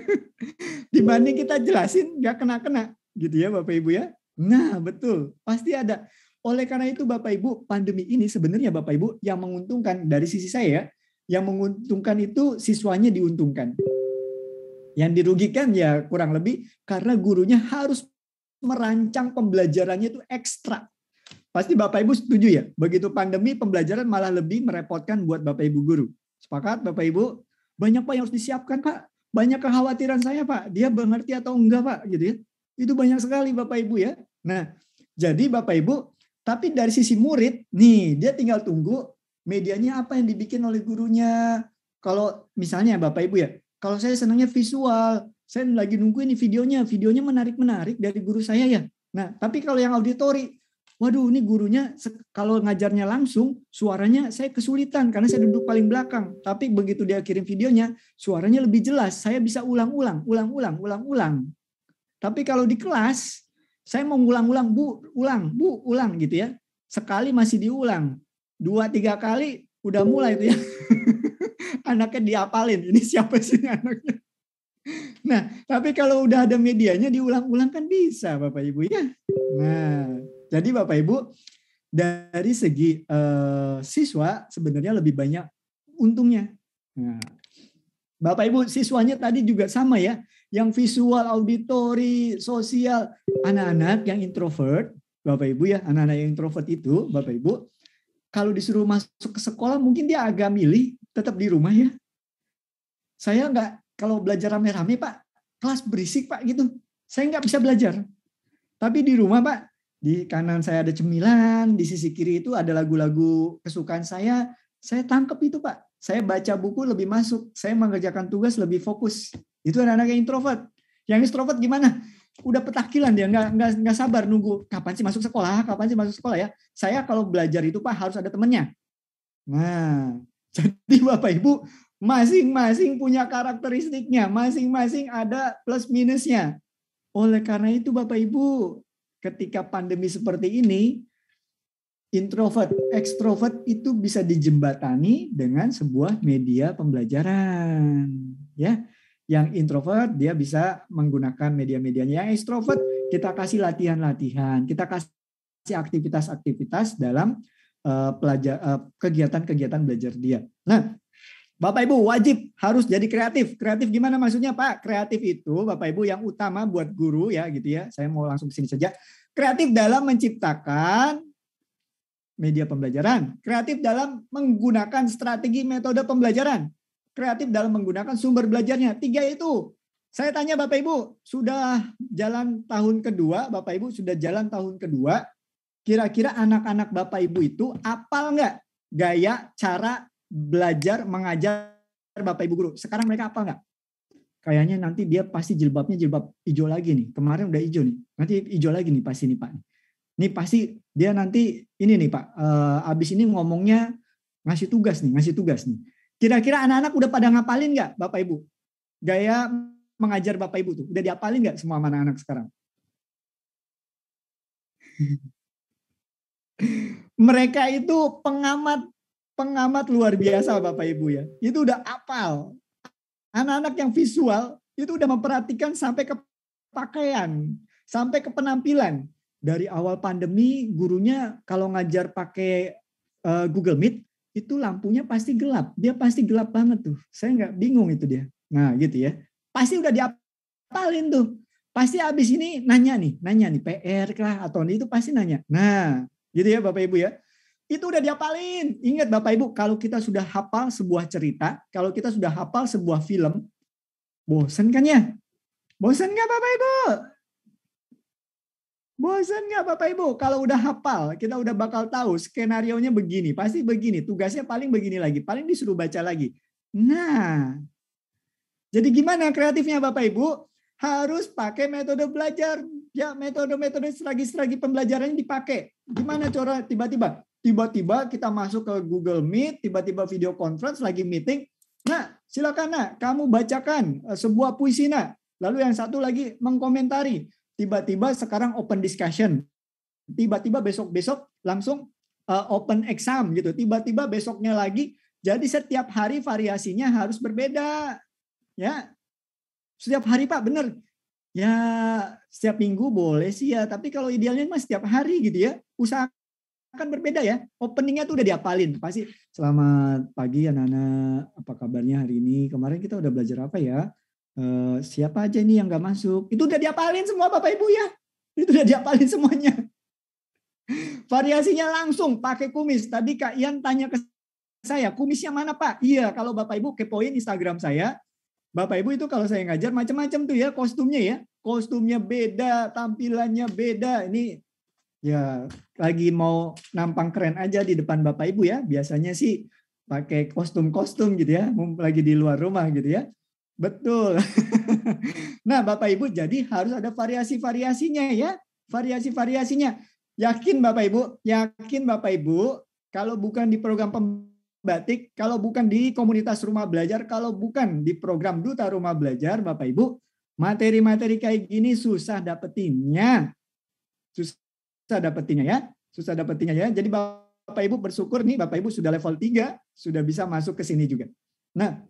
dibanding kita jelasin nggak kena kena gitu ya bapak ibu ya Nah, betul. Pasti ada. Oleh karena itu Bapak Ibu, pandemi ini sebenarnya Bapak Ibu yang menguntungkan dari sisi saya ya, yang menguntungkan itu siswanya diuntungkan. Yang dirugikan ya kurang lebih karena gurunya harus merancang pembelajarannya itu ekstra. Pasti Bapak Ibu setuju ya, begitu pandemi pembelajaran malah lebih merepotkan buat Bapak Ibu guru. Sepakat Bapak Ibu? Banyak Pak yang harus disiapkan Pak. Banyak kekhawatiran saya Pak, dia mengerti atau enggak Pak gitu ya. Itu banyak sekali Bapak Ibu ya. Nah, jadi Bapak Ibu, tapi dari sisi murid, nih dia tinggal tunggu medianya apa yang dibikin oleh gurunya. Kalau misalnya Bapak Ibu ya, kalau saya senangnya visual, saya lagi nunggu ini videonya, videonya menarik-menarik dari guru saya ya. Nah, tapi kalau yang auditori, waduh ini gurunya kalau ngajarnya langsung, suaranya saya kesulitan karena saya duduk paling belakang. Tapi begitu dia kirim videonya, suaranya lebih jelas, saya bisa ulang-ulang, ulang-ulang, ulang-ulang. Tapi kalau di kelas, saya mau ulang-ulang, bu, ulang, bu, ulang gitu ya. Sekali masih diulang. Dua, tiga kali udah mulai itu ya. anaknya diapalin. Ini siapa sih anaknya? Nah, tapi kalau udah ada medianya diulang-ulang kan bisa Bapak Ibu ya. Nah, jadi Bapak Ibu dari segi eh, siswa sebenarnya lebih banyak untungnya. Nah, Bapak Ibu siswanya tadi juga sama ya yang visual, auditory, sosial. Anak-anak yang introvert, Bapak Ibu ya, anak-anak yang introvert itu, Bapak Ibu, kalau disuruh masuk ke sekolah mungkin dia agak milih tetap di rumah ya. Saya nggak kalau belajar rame-rame Pak, kelas berisik Pak gitu. Saya nggak bisa belajar. Tapi di rumah Pak, di kanan saya ada cemilan, di sisi kiri itu ada lagu-lagu kesukaan saya. Saya tangkep itu Pak. Saya baca buku lebih masuk, saya mengerjakan tugas lebih fokus. Itu anak-anak yang introvert. Yang introvert gimana? Udah petakilan dia, nggak, nggak, nggak sabar nunggu kapan sih masuk sekolah, kapan sih masuk sekolah ya. Saya kalau belajar itu Pak harus ada temennya. Nah, jadi Bapak Ibu masing-masing punya karakteristiknya, masing-masing ada plus minusnya. Oleh karena itu Bapak Ibu, ketika pandemi seperti ini, introvert, ekstrovert itu bisa dijembatani dengan sebuah media pembelajaran, ya. Yang introvert dia bisa menggunakan media-medianya. Yang extrovert kita kasih latihan-latihan, kita kasih aktivitas-aktivitas dalam eh, pelajar eh, kegiatan-kegiatan belajar dia. Nah, Bapak Ibu wajib harus jadi kreatif. Kreatif gimana maksudnya Pak? Kreatif itu Bapak Ibu yang utama buat guru ya gitu ya. Saya mau langsung ke sini saja. Kreatif dalam menciptakan media pembelajaran, kreatif dalam menggunakan strategi metode pembelajaran, kreatif dalam menggunakan sumber belajarnya. Tiga itu. Saya tanya Bapak Ibu, sudah jalan tahun kedua, Bapak Ibu sudah jalan tahun kedua, kira-kira anak-anak Bapak Ibu itu apal nggak gaya cara belajar mengajar Bapak Ibu guru? Sekarang mereka apa nggak? Kayaknya nanti dia pasti jilbabnya jilbab hijau lagi nih. Kemarin udah hijau nih. Nanti hijau lagi nih pasti nih Pak. Ini pasti dia nanti ini nih Pak. Uh, abis ini ngomongnya ngasih tugas nih, ngasih tugas nih Kira-kira anak-anak udah pada ngapalin nggak Bapak Ibu? Gaya mengajar Bapak Ibu tuh. Udah diapalin nggak semua anak-anak sekarang? Mereka itu pengamat pengamat luar biasa Bapak Ibu ya. Itu udah apal. Anak-anak yang visual itu udah memperhatikan sampai ke pakaian, sampai ke penampilan. Dari awal pandemi gurunya kalau ngajar pakai uh, Google Meet itu lampunya pasti gelap. Dia pasti gelap banget tuh. Saya nggak bingung itu dia. Nah gitu ya. Pasti udah diapalin tuh. Pasti abis ini nanya nih, nanya nih PR kah atau itu pasti nanya. Nah gitu ya Bapak Ibu ya. Itu udah diapalin. Ingat Bapak Ibu, kalau kita sudah hafal sebuah cerita, kalau kita sudah hafal sebuah film, bosen kan ya? Bosen nggak Bapak Ibu? Bosan nggak Bapak Ibu? Kalau udah hafal, kita udah bakal tahu skenario-nya begini, pasti begini, tugasnya paling begini lagi, paling disuruh baca lagi. Nah, jadi gimana kreatifnya Bapak Ibu? Harus pakai metode belajar. Ya, metode-metode strategi-strategi yang dipakai. Gimana cara tiba-tiba? Tiba-tiba kita masuk ke Google Meet, tiba-tiba video conference lagi meeting. Nah, silakan nak, kamu bacakan eh, sebuah puisi nak. Lalu yang satu lagi mengkomentari tiba-tiba sekarang open discussion, tiba-tiba besok-besok langsung eh, open exam gitu, tiba-tiba besoknya lagi. Jadi setiap hari variasinya harus berbeda, ya. Setiap hari Pak, bener. Ya setiap minggu boleh sih ya, tapi kalau idealnya mas setiap hari gitu ya. Usahakan berbeda ya. Openingnya tuh udah diapalin. Pasti selamat pagi anak-anak, apa kabarnya hari ini? Kemarin kita udah belajar apa ya? Eh, siapa aja ini yang nggak masuk. Itu udah diapalin semua Bapak Ibu ya. Itu udah diapalin semuanya. Variasinya langsung pakai kumis. Tadi Kak Ian tanya ke saya, kumisnya mana Pak? Iya, kalau Bapak Ibu kepoin Instagram saya, Bapak Ibu itu kalau saya ngajar macam-macam tuh ya kostumnya ya. Kostumnya beda, tampilannya beda. Ini ya lagi mau nampang keren aja di depan Bapak Ibu ya. Biasanya sih pakai kostum-kostum gitu ya, lagi di luar rumah gitu ya. Betul. nah, Bapak Ibu, jadi harus ada variasi-variasinya ya. Variasi-variasinya. Yakin Bapak Ibu, yakin Bapak Ibu, kalau bukan di program pembatik, kalau bukan di komunitas rumah belajar, kalau bukan di program duta rumah belajar, Bapak Ibu, materi-materi kayak gini susah dapetinnya. Susah dapetinnya ya. Susah dapetinnya ya. Jadi Bapak Ibu bersyukur nih Bapak Ibu sudah level 3, sudah bisa masuk ke sini juga. Nah,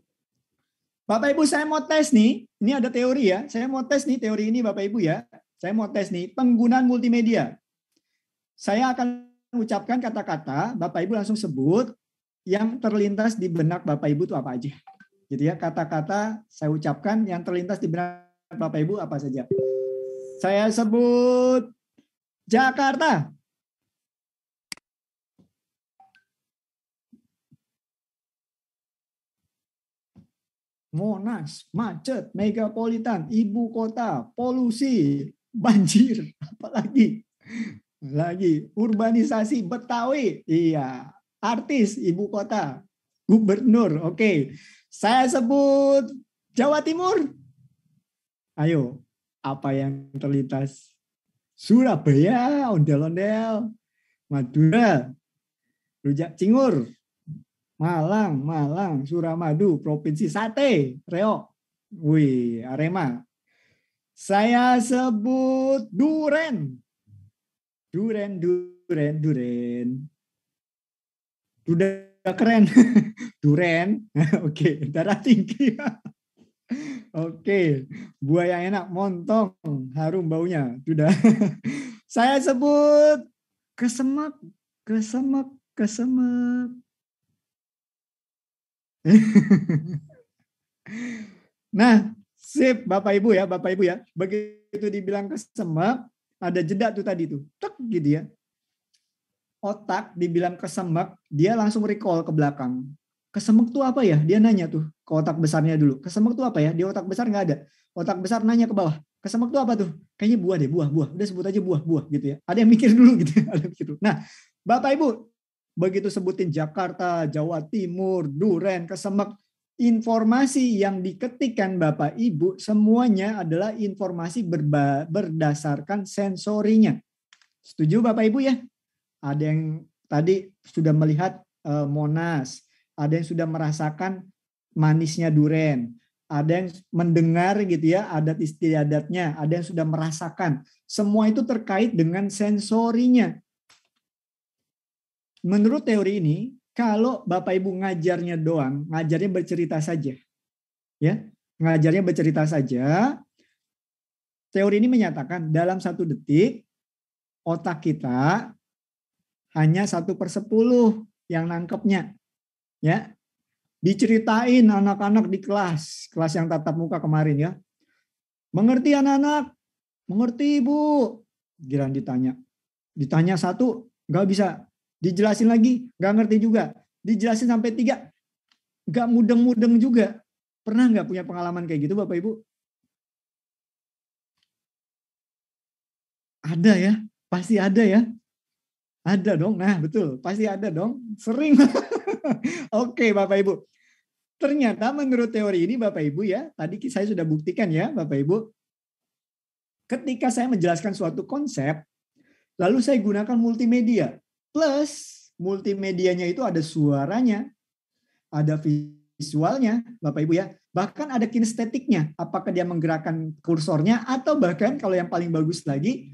Bapak Ibu saya mau tes nih, ini ada teori ya. Saya mau tes nih teori ini Bapak Ibu ya. Saya mau tes nih penggunaan multimedia. Saya akan ucapkan kata-kata, Bapak Ibu langsung sebut yang terlintas di benak Bapak Ibu itu apa aja. Jadi gitu ya, kata-kata saya ucapkan yang terlintas di benak Bapak Ibu apa saja. Saya sebut Jakarta. Monas, macet, megapolitan, ibu kota, polusi, banjir, apalagi lagi urbanisasi Betawi, iya, artis ibu kota, gubernur, oke, saya sebut Jawa Timur, ayo, apa yang terlintas? Surabaya, ondel-ondel, Madura, rujak cingur, Malang, Malang, Suramadu, Provinsi Sate, Reo. Wih, Arema. Saya sebut Duren. Duren, Duren, Duren. Udah keren. Duren. Oke, darah tinggi. Oke, buah yang enak, montong, harum baunya. Sudah. Saya sebut kesemak, kesemak, kesemak. nah, sip Bapak Ibu ya, Bapak Ibu ya. Begitu dibilang kesemek, ada jeda tuh tadi tuh. Tek gitu ya. Otak dibilang kesemek, dia langsung recall ke belakang. Kesemek tuh apa ya? Dia nanya tuh ke otak besarnya dulu. Kesemek tuh apa ya? Di otak besar nggak ada. Otak besar nanya ke bawah. Kesemek tuh apa tuh? Kayaknya buah deh, buah, buah. Udah sebut aja buah, buah gitu ya. Ada yang mikir dulu gitu. Ya. Ada yang mikir dulu. Nah, Bapak Ibu, begitu sebutin Jakarta, Jawa Timur, Duren, Kesemek, informasi yang diketikkan Bapak Ibu semuanya adalah informasi berba berdasarkan sensorinya. Setuju Bapak Ibu ya? Ada yang tadi sudah melihat uh, Monas, ada yang sudah merasakan manisnya duren, ada yang mendengar gitu ya adat istiadatnya, ada yang sudah merasakan. Semua itu terkait dengan sensorinya menurut teori ini, kalau Bapak Ibu ngajarnya doang, ngajarnya bercerita saja, ya, ngajarnya bercerita saja, teori ini menyatakan dalam satu detik otak kita hanya satu per sepuluh yang nangkepnya, ya. Diceritain anak-anak di kelas, kelas yang tatap muka kemarin ya. Mengerti anak-anak? Mengerti ibu? Giran ditanya. Ditanya satu, nggak bisa. Dijelasin lagi, nggak ngerti juga. Dijelasin sampai tiga, nggak mudeng-mudeng juga. Pernah nggak punya pengalaman kayak gitu Bapak Ibu? Ada ya, pasti ada ya. Ada dong, nah betul, pasti ada dong. Sering. Oke Bapak Ibu. Ternyata menurut teori ini Bapak Ibu ya, tadi saya sudah buktikan ya Bapak Ibu. Ketika saya menjelaskan suatu konsep, lalu saya gunakan multimedia. Plus multimedianya itu ada suaranya, ada visualnya, Bapak Ibu ya. Bahkan ada kinestetiknya, apakah dia menggerakkan kursornya atau bahkan kalau yang paling bagus lagi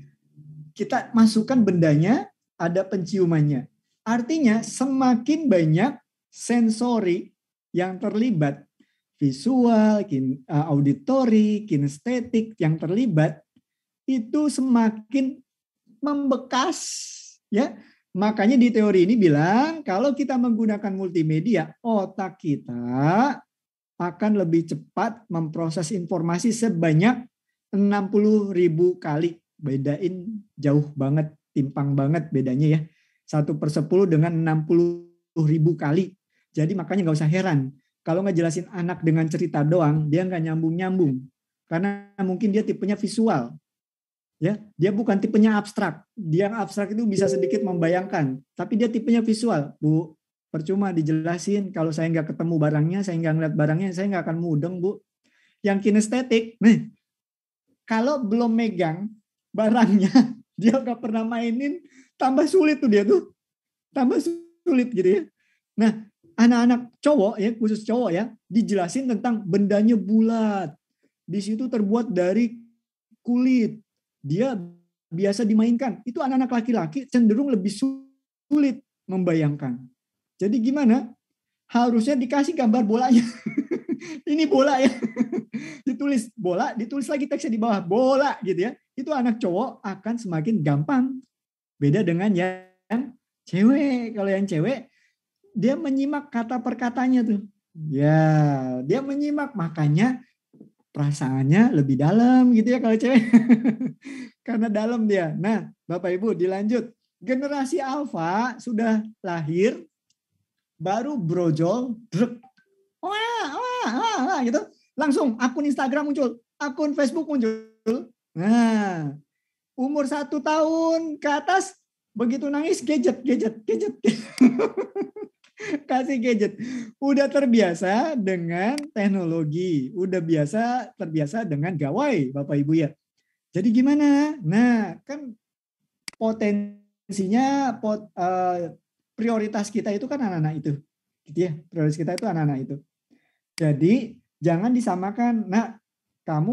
kita masukkan bendanya, ada penciumannya. Artinya semakin banyak sensori yang terlibat visual, kin, eh, auditori, kinestetik yang terlibat itu semakin membekas ya Makanya di teori ini bilang kalau kita menggunakan multimedia, otak kita akan lebih cepat memproses informasi sebanyak 60 ribu kali. Bedain jauh banget, timpang banget bedanya ya. Satu per sepuluh dengan 60 ribu kali. Jadi makanya nggak usah heran. Kalau ngejelasin anak dengan cerita doang, dia nggak nyambung-nyambung. Karena mungkin dia tipenya visual ya dia bukan tipenya abstrak dia yang abstrak itu bisa sedikit membayangkan tapi dia tipenya visual bu percuma dijelasin kalau saya nggak ketemu barangnya saya nggak ngeliat barangnya saya nggak akan mudeng bu yang kinestetik nih kalau belum megang barangnya dia udah pernah mainin tambah sulit tuh dia tuh tambah sulit gitu ya nah anak-anak cowok ya khusus cowok ya dijelasin tentang bendanya bulat di situ terbuat dari kulit dia biasa dimainkan. Itu anak-anak laki-laki cenderung lebih sulit membayangkan. Jadi gimana? Harusnya dikasih gambar bolanya. Ini bola ya. ditulis bola, ditulis lagi teksnya di bawah bola gitu ya. Itu anak cowok akan semakin gampang. Beda dengan yang cewek. Kalau yang cewek dia menyimak kata perkatanya tuh. Ya, dia menyimak makanya perasaannya lebih dalam gitu ya kalau cewek. Karena dalam dia. Nah, Bapak Ibu dilanjut. Generasi alfa sudah lahir baru brojol drek. Wah, oh, wah, ya, oh, wah, ya, oh, wah ya, gitu. Langsung akun Instagram muncul, akun Facebook muncul. Nah, umur satu tahun ke atas begitu nangis gadget, gadget, gadget. kasih gadget. Udah terbiasa dengan teknologi, udah biasa terbiasa dengan gawai, Bapak Ibu ya. Jadi gimana? Nah, kan potensinya pot, uh, prioritas kita itu kan anak-anak itu. Gitu ya, prioritas kita itu anak-anak itu. Jadi jangan disamakan. Nah, kamu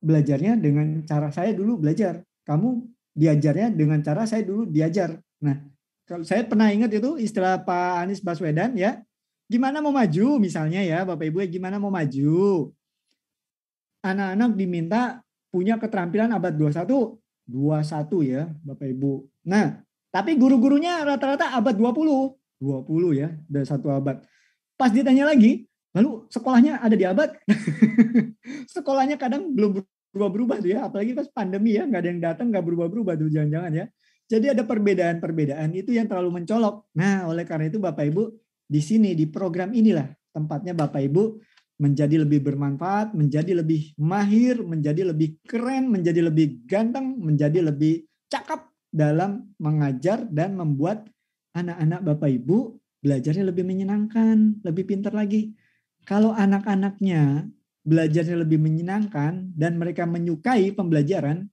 belajarnya dengan cara saya dulu belajar. Kamu diajarnya dengan cara saya dulu diajar. Nah, kalau saya pernah ingat itu istilah Pak Anies Baswedan ya, gimana mau maju misalnya ya Bapak Ibu ya gimana mau maju. Anak-anak diminta punya keterampilan abad 21, 21 ya Bapak Ibu. Nah, tapi guru-gurunya rata-rata abad 20, 20 ya, dari satu abad. Pas ditanya lagi, lalu sekolahnya ada di abad? sekolahnya kadang belum berubah-berubah tuh ya, apalagi pas pandemi ya, nggak ada yang datang, nggak berubah-berubah tuh jangan-jangan ya. Jadi ada perbedaan-perbedaan itu yang terlalu mencolok. Nah, oleh karena itu Bapak Ibu di sini di program inilah tempatnya Bapak Ibu menjadi lebih bermanfaat, menjadi lebih mahir, menjadi lebih keren, menjadi lebih ganteng, menjadi lebih cakap dalam mengajar dan membuat anak-anak Bapak Ibu belajarnya lebih menyenangkan, lebih pintar lagi. Kalau anak-anaknya belajarnya lebih menyenangkan dan mereka menyukai pembelajaran,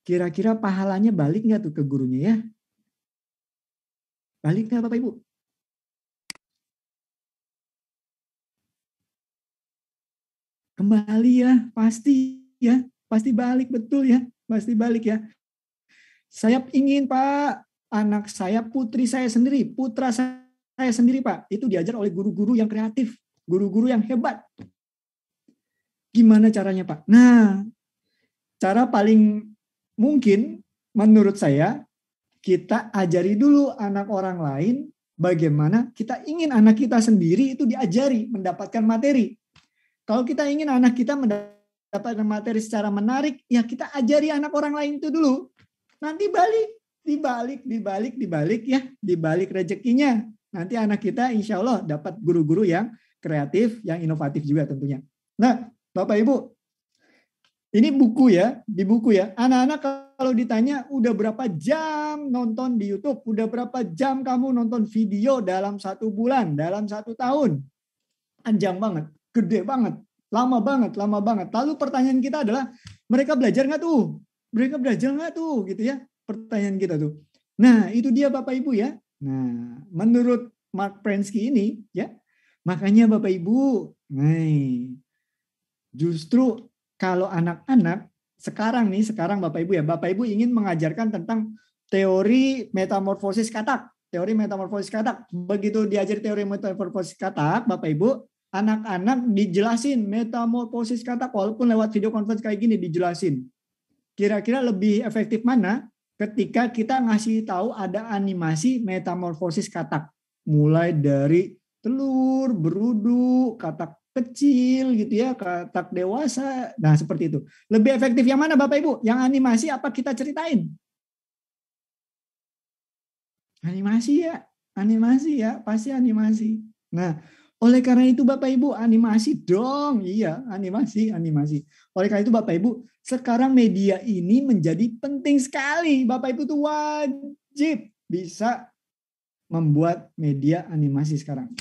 Kira-kira pahalanya balik nggak tuh ke gurunya ya? Balik nggak Bapak Ibu? Kembali ya, pasti ya, pasti balik betul ya, pasti balik ya. Saya ingin Pak, anak saya, putri saya sendiri, putra saya sendiri Pak, itu diajar oleh guru-guru yang kreatif, guru-guru yang hebat. Gimana caranya Pak? Nah, cara paling mungkin menurut saya kita ajari dulu anak orang lain bagaimana kita ingin anak kita sendiri itu diajari mendapatkan materi. Kalau kita ingin anak kita mendapatkan materi secara menarik, ya kita ajari anak orang lain itu dulu. Nanti balik, dibalik, dibalik, dibalik ya, dibalik rezekinya. Nanti anak kita insya Allah dapat guru-guru yang kreatif, yang inovatif juga tentunya. Nah, Bapak Ibu, ini buku ya, di buku ya. Anak-anak kalau ditanya udah berapa jam nonton di YouTube, udah berapa jam kamu nonton video dalam satu bulan, dalam satu tahun, panjang banget, gede banget, lama banget, lama banget. Lalu pertanyaan kita adalah mereka belajar nggak tuh? Mereka belajar nggak tuh? Gitu ya, pertanyaan kita tuh. Nah itu dia Bapak Ibu ya. Nah menurut Mark Prensky ini ya, makanya Bapak Ibu, nah justru kalau anak-anak sekarang nih, sekarang Bapak Ibu ya, Bapak Ibu ingin mengajarkan tentang teori metamorfosis katak. Teori metamorfosis katak. Begitu diajar teori metamorfosis katak, Bapak Ibu, anak-anak dijelasin metamorfosis katak walaupun lewat video conference kayak gini dijelasin. Kira-kira lebih efektif mana ketika kita ngasih tahu ada animasi metamorfosis katak mulai dari telur, berudu, katak kecil gitu ya ke tak dewasa. Nah, seperti itu. Lebih efektif yang mana Bapak Ibu? Yang animasi apa kita ceritain? Animasi ya, animasi ya, pasti animasi. Nah, oleh karena itu Bapak Ibu animasi dong. Iya, animasi, animasi. Oleh karena itu Bapak Ibu, sekarang media ini menjadi penting sekali. Bapak Ibu tuh wajib bisa membuat media animasi sekarang.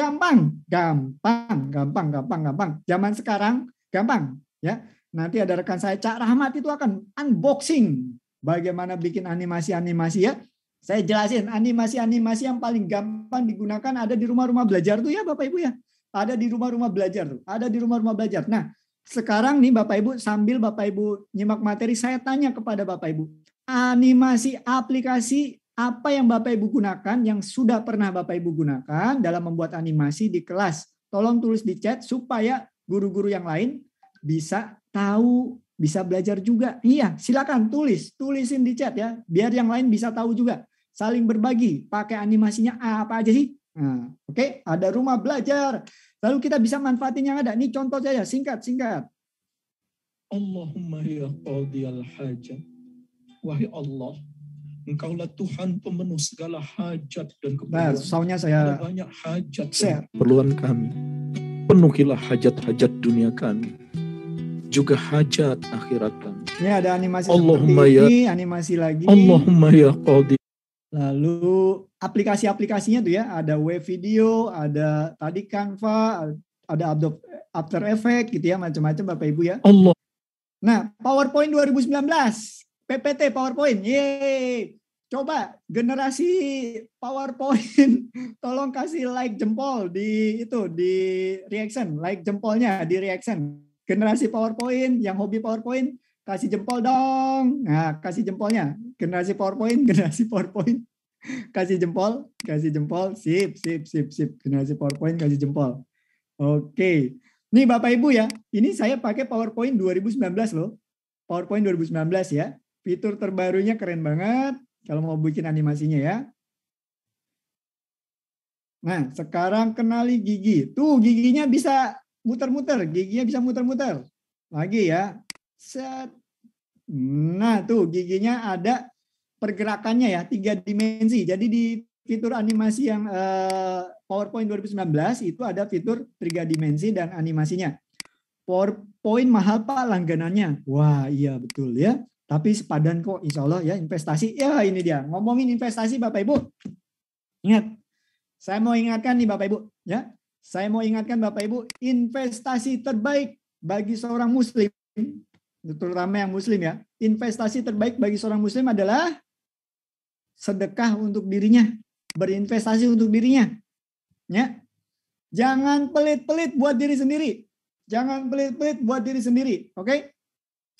Gampang, gampang, gampang, gampang, gampang. Zaman sekarang gampang, ya. Nanti ada rekan saya Cak Rahmat itu akan unboxing bagaimana bikin animasi-animasi ya. Saya jelasin animasi-animasi yang paling gampang digunakan ada di rumah-rumah belajar tuh ya Bapak Ibu ya. Ada di rumah-rumah belajar tuh, ada di rumah-rumah belajar. Nah, sekarang nih Bapak Ibu sambil Bapak Ibu nyimak materi saya tanya kepada Bapak Ibu, animasi aplikasi apa yang Bapak Ibu gunakan, yang sudah pernah Bapak Ibu gunakan dalam membuat animasi di kelas. Tolong tulis di chat supaya guru-guru yang lain bisa tahu, bisa belajar juga. Iya, silakan tulis, tulisin di chat ya, biar yang lain bisa tahu juga. Saling berbagi, pakai animasinya apa aja sih? Nah, Oke, okay? ada rumah belajar. Lalu kita bisa manfaatin yang ada. Ini contoh saja, singkat, singkat. Allahumma ya qadiyal hajat. Wahai Allah, Engkaulah Tuhan pemenuh segala hajat dan keperluan. Nah, saya Ada banyak hajat share. perluan kami. Penuhilah hajat-hajat dunia kami. Juga hajat akhirat kami. Ini ada animasi Allahumma ya, ini, animasi lagi. Allahumma ya Qadi. Lalu aplikasi-aplikasinya tuh ya, ada web video, ada tadi Canva, ada Adobe After Effect gitu ya, macam-macam Bapak Ibu ya. Allah. Nah, PowerPoint 2019 PPT PowerPoint. Yeay. Coba generasi PowerPoint tolong kasih like jempol di itu di reaction, like jempolnya di reaction. Generasi PowerPoint yang hobi PowerPoint kasih jempol dong. Nah, kasih jempolnya. Generasi PowerPoint, generasi PowerPoint. kasih jempol, kasih jempol. Sip, sip, sip, sip. Generasi PowerPoint kasih jempol. Oke. Okay. Nih Bapak Ibu ya, ini saya pakai PowerPoint 2019 loh. PowerPoint 2019 ya. Fitur terbarunya keren banget kalau mau bikin animasinya ya. Nah, sekarang kenali gigi. Tuh giginya bisa muter-muter, giginya bisa muter-muter. Lagi ya. Set. Nah, tuh giginya ada pergerakannya ya, tiga dimensi. Jadi di fitur animasi yang eh, PowerPoint 2019 itu ada fitur tiga dimensi dan animasinya. PowerPoint mahal pak langganannya. Wah, iya betul ya. Tapi sepadan kok insya Allah ya investasi. Ya ini dia ngomongin investasi Bapak Ibu. Ingat, saya mau ingatkan nih Bapak Ibu ya. Saya mau ingatkan Bapak Ibu investasi terbaik bagi seorang muslim terutama yang muslim ya. Investasi terbaik bagi seorang muslim adalah sedekah untuk dirinya, berinvestasi untuk dirinya. Ya. Jangan pelit-pelit buat diri sendiri. Jangan pelit-pelit buat diri sendiri, oke? Okay?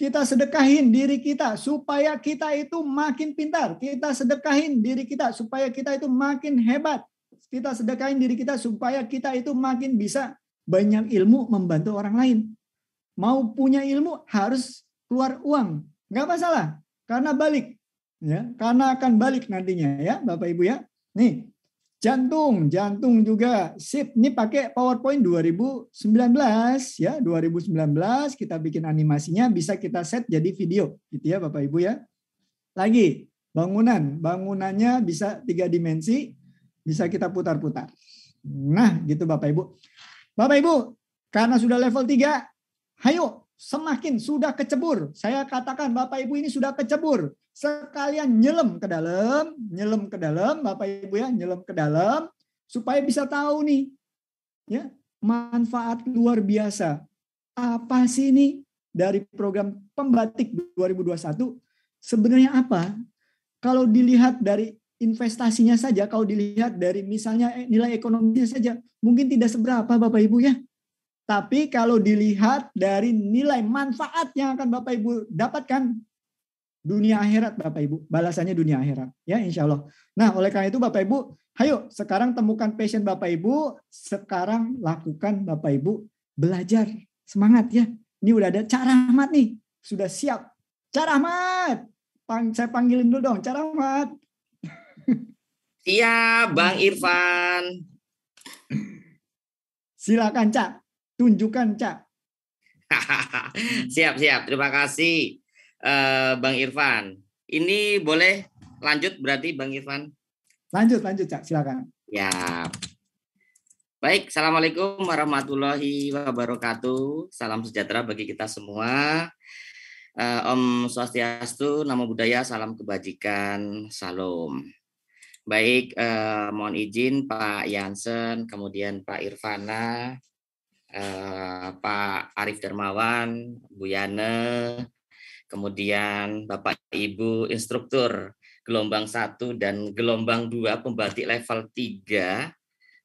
Kita sedekahin diri kita supaya kita itu makin pintar. Kita sedekahin diri kita supaya kita itu makin hebat. Kita sedekahin diri kita supaya kita itu makin bisa banyak ilmu membantu orang lain. Mau punya ilmu harus keluar uang. Gak masalah, karena balik. ya Karena akan balik nantinya ya Bapak Ibu ya. Nih, Jantung, jantung juga. Sip, ini pakai PowerPoint 2019 ya, 2019 kita bikin animasinya bisa kita set jadi video gitu ya Bapak Ibu ya. Lagi, bangunan, bangunannya bisa tiga dimensi, bisa kita putar-putar. Nah, gitu Bapak Ibu. Bapak Ibu, karena sudah level 3, hayo semakin sudah kecebur. Saya katakan Bapak Ibu ini sudah kecebur. Sekalian nyelam ke dalam, nyelam ke dalam, Bapak Ibu ya, nyelam ke dalam supaya bisa tahu nih ya manfaat luar biasa. Apa sih ini dari program Pembatik 2021? Sebenarnya apa? Kalau dilihat dari investasinya saja, kalau dilihat dari misalnya eh, nilai ekonominya saja, mungkin tidak seberapa Bapak Ibu ya tapi kalau dilihat dari nilai manfaat yang akan Bapak Ibu dapatkan dunia akhirat Bapak Ibu, balasannya dunia akhirat ya insya Allah. Nah oleh karena itu Bapak Ibu, ayo sekarang temukan passion Bapak Ibu, sekarang lakukan Bapak Ibu belajar semangat ya. Ini udah ada cara amat nih, sudah siap. Cara amat, Pang, saya panggilin dulu dong, cara amat. Iya, Bang Irfan. Silakan, Cak. Tunjukkan, Cak. siap, siap. Terima kasih, eh, Bang Irfan. Ini boleh lanjut berarti, Bang Irfan? Lanjut, lanjut, Cak. Silakan. Ya. Baik, Assalamualaikum warahmatullahi wabarakatuh. Salam sejahtera bagi kita semua. Eh, Om Swastiastu, nama budaya Salam Kebajikan, Salam. Baik, eh, mohon izin Pak Yansen, kemudian Pak Irvana, eh, Pak Arif Darmawan, Bu Yane, kemudian Bapak Ibu instruktur gelombang 1 dan gelombang 2 pembatik level 3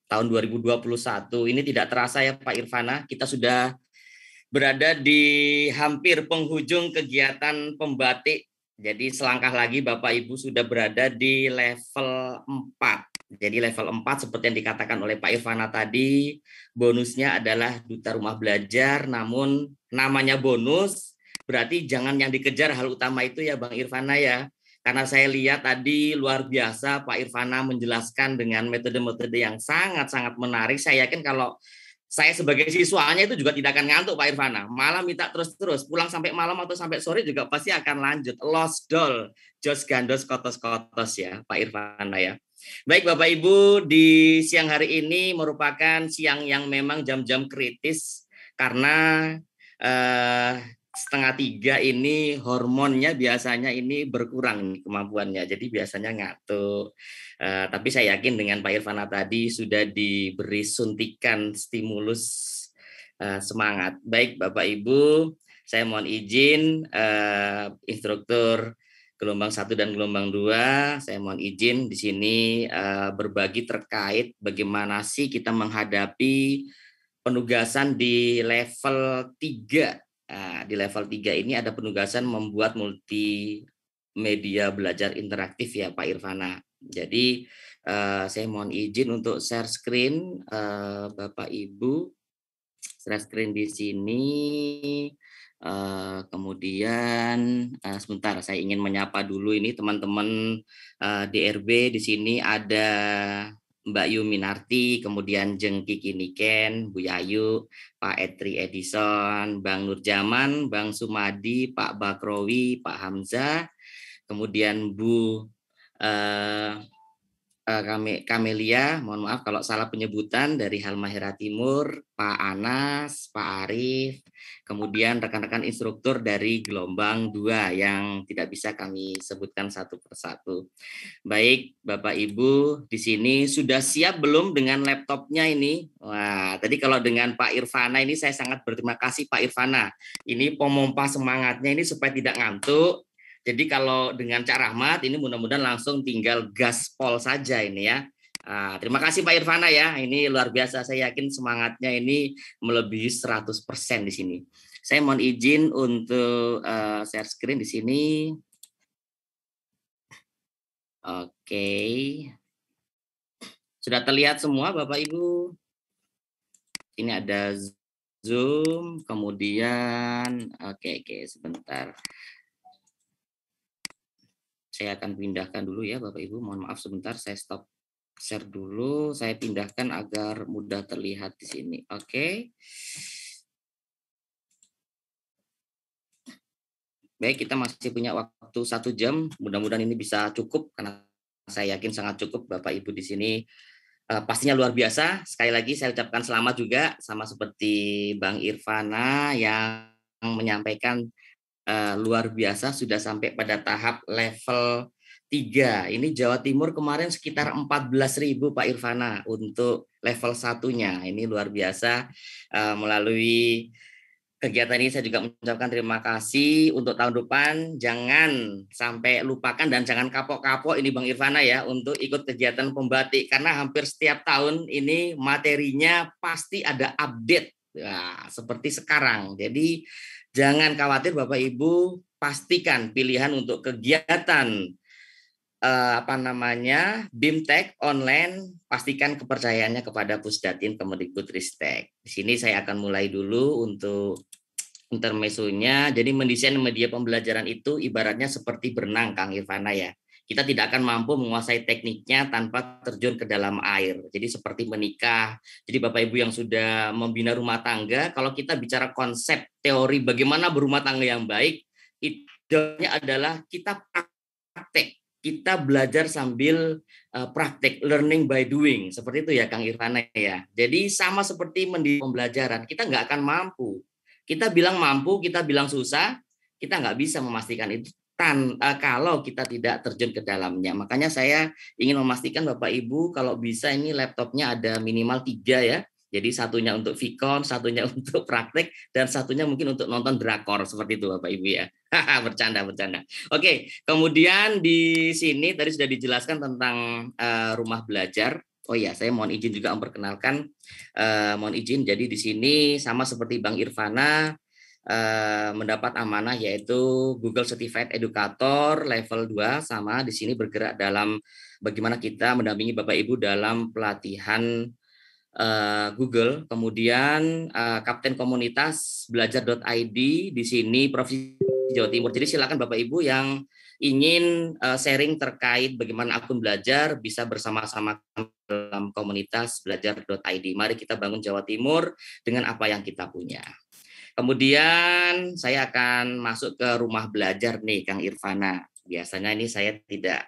tahun 2021. Ini tidak terasa ya Pak Irvana, kita sudah berada di hampir penghujung kegiatan pembatik. Jadi selangkah lagi Bapak Ibu sudah berada di level 4 jadi level 4 seperti yang dikatakan oleh Pak Irvana tadi, bonusnya adalah duta rumah belajar, namun namanya bonus, berarti jangan yang dikejar hal utama itu ya Bang Irvana ya. Karena saya lihat tadi luar biasa Pak Irvana menjelaskan dengan metode-metode yang sangat-sangat menarik. Saya yakin kalau saya sebagai siswanya itu juga tidak akan ngantuk Pak Irvana. Malam minta terus-terus, pulang sampai malam atau sampai sore juga pasti akan lanjut. Lost doll, just Gandos Kotos-Kotos ya Pak Irvana ya. Baik Bapak Ibu, di siang hari ini merupakan siang yang memang jam-jam kritis karena eh, setengah tiga ini hormonnya biasanya ini berkurang kemampuannya, jadi biasanya ngatuk. Eh, tapi saya yakin dengan Pak Irfana tadi sudah diberi suntikan stimulus eh, semangat. Baik Bapak Ibu, saya mohon izin eh, instruktur gelombang satu dan gelombang dua. Saya mohon izin di sini uh, berbagi terkait bagaimana sih kita menghadapi penugasan di level tiga Uh, di level tiga ini ada penugasan membuat multimedia belajar interaktif ya Pak Irvana. Jadi uh, saya mohon izin untuk share screen uh, Bapak Ibu share screen di sini. Eh, kemudian uh, sebentar saya ingin menyapa dulu ini teman-teman uh, eh, DRB di sini ada Mbak Yu Minarti, kemudian Jeng Kiki Niken, Bu Yayu, Pak Etri Edison, Bang Nurjaman, Bang Sumadi, Pak Bakrowi, Pak Hamzah, kemudian Bu eh, Eh, kami Kamelia, mohon maaf kalau salah penyebutan dari Halmahera Timur, Pak Anas, Pak Arif, kemudian rekan-rekan instruktur dari gelombang 2 yang tidak bisa kami sebutkan satu persatu. Baik, Bapak Ibu, di sini sudah siap belum dengan laptopnya ini? Wah, tadi kalau dengan Pak Irvana ini saya sangat berterima kasih Pak Irvana. Ini pemompa semangatnya ini supaya tidak ngantuk, jadi kalau dengan Cak Rahmat ini mudah-mudahan langsung tinggal gaspol saja ini ya. Ah, terima kasih Pak Irvana ya. Ini luar biasa. Saya yakin semangatnya ini melebihi 100% di sini. Saya mohon izin untuk uh, share screen di sini. Oke. Okay. Sudah terlihat semua Bapak Ibu. Ini ada Zoom, kemudian oke okay, oke okay, sebentar. Saya akan pindahkan dulu ya Bapak Ibu, mohon maaf sebentar saya stop share dulu, saya pindahkan agar mudah terlihat di sini. Oke. Okay. Baik, kita masih punya waktu satu jam. Mudah-mudahan ini bisa cukup karena saya yakin sangat cukup Bapak Ibu di sini. Uh, pastinya luar biasa. Sekali lagi saya ucapkan selamat juga sama seperti Bang Irvana yang menyampaikan Eh, luar biasa sudah sampai pada tahap level 3. Ini Jawa Timur kemarin sekitar 14.000 Pak Irvana untuk level satunya. Ini luar biasa eh, melalui kegiatan ini saya juga mengucapkan terima kasih untuk tahun depan jangan sampai lupakan dan jangan kapok-kapok ini Bang Irvana ya untuk ikut kegiatan pembatik karena hampir setiap tahun ini materinya pasti ada update Nah, seperti sekarang. Jadi Jangan khawatir Bapak Ibu, pastikan pilihan untuk kegiatan eh, apa namanya BIMTEK online, pastikan kepercayaannya kepada Pusdatin Kemendikbudristek. Di sini saya akan mulai dulu untuk intermesunya. Jadi mendesain media pembelajaran itu ibaratnya seperti berenang Kang Irvana ya kita tidak akan mampu menguasai tekniknya tanpa terjun ke dalam air. Jadi seperti menikah. Jadi Bapak Ibu yang sudah membina rumah tangga, kalau kita bicara konsep teori bagaimana berumah tangga yang baik, idenya adalah kita praktek. Kita belajar sambil eh, praktek, learning by doing. Seperti itu ya Kang Irfana ya. Jadi sama seperti mendidik pembelajaran, kita nggak akan mampu. Kita bilang mampu, kita bilang susah, kita nggak bisa memastikan itu tan uh, kalau kita tidak terjun ke dalamnya. Makanya saya ingin memastikan Bapak Ibu kalau bisa ini laptopnya ada minimal tiga ya. Jadi satunya untuk Vicon, satunya untuk praktek, dan satunya mungkin untuk nonton drakor seperti itu Bapak Ibu ya. bercanda bercanda. Oke, kemudian di sini tadi sudah dijelaskan tentang uh, rumah belajar. Oh iya, saya mohon izin juga memperkenalkan, uh, mohon izin. Jadi di sini sama seperti Bang Irvana, Eh, mendapat amanah yaitu Google Certified Educator level 2 sama di sini bergerak dalam bagaimana kita mendampingi Bapak Ibu dalam pelatihan eh, Google. Kemudian eh, Kapten Komunitas Belajar.id di sini Provinsi Jawa Timur. Jadi silakan Bapak Ibu yang ingin sharing terkait bagaimana akun belajar bisa bersama-sama dalam komunitas belajar.id. Mari kita bangun Jawa Timur dengan apa yang kita punya. Kemudian saya akan masuk ke rumah belajar nih Kang Irvana. Biasanya ini saya tidak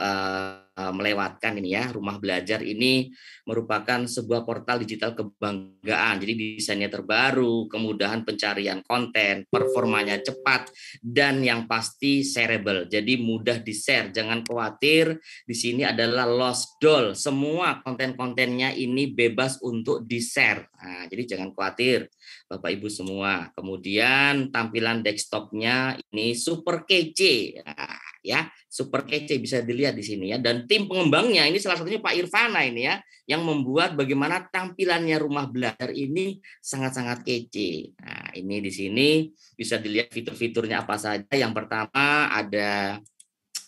uh, melewatkan ini ya. Rumah belajar ini merupakan sebuah portal digital kebanggaan. Jadi desainnya terbaru, kemudahan pencarian konten, performanya cepat dan yang pasti shareable. Jadi mudah di-share. Jangan khawatir, di sini adalah lost doll. Semua konten-kontennya ini bebas untuk di-share. Nah, jadi jangan khawatir Bapak Ibu semua. Kemudian tampilan desktopnya ini super kece, nah, ya super kece bisa dilihat di sini ya. Dan tim pengembangnya ini salah satunya Pak Irvana ini ya, yang membuat bagaimana tampilannya rumah belajar ini sangat-sangat kece. Nah ini di sini bisa dilihat fitur-fiturnya apa saja. Yang pertama ada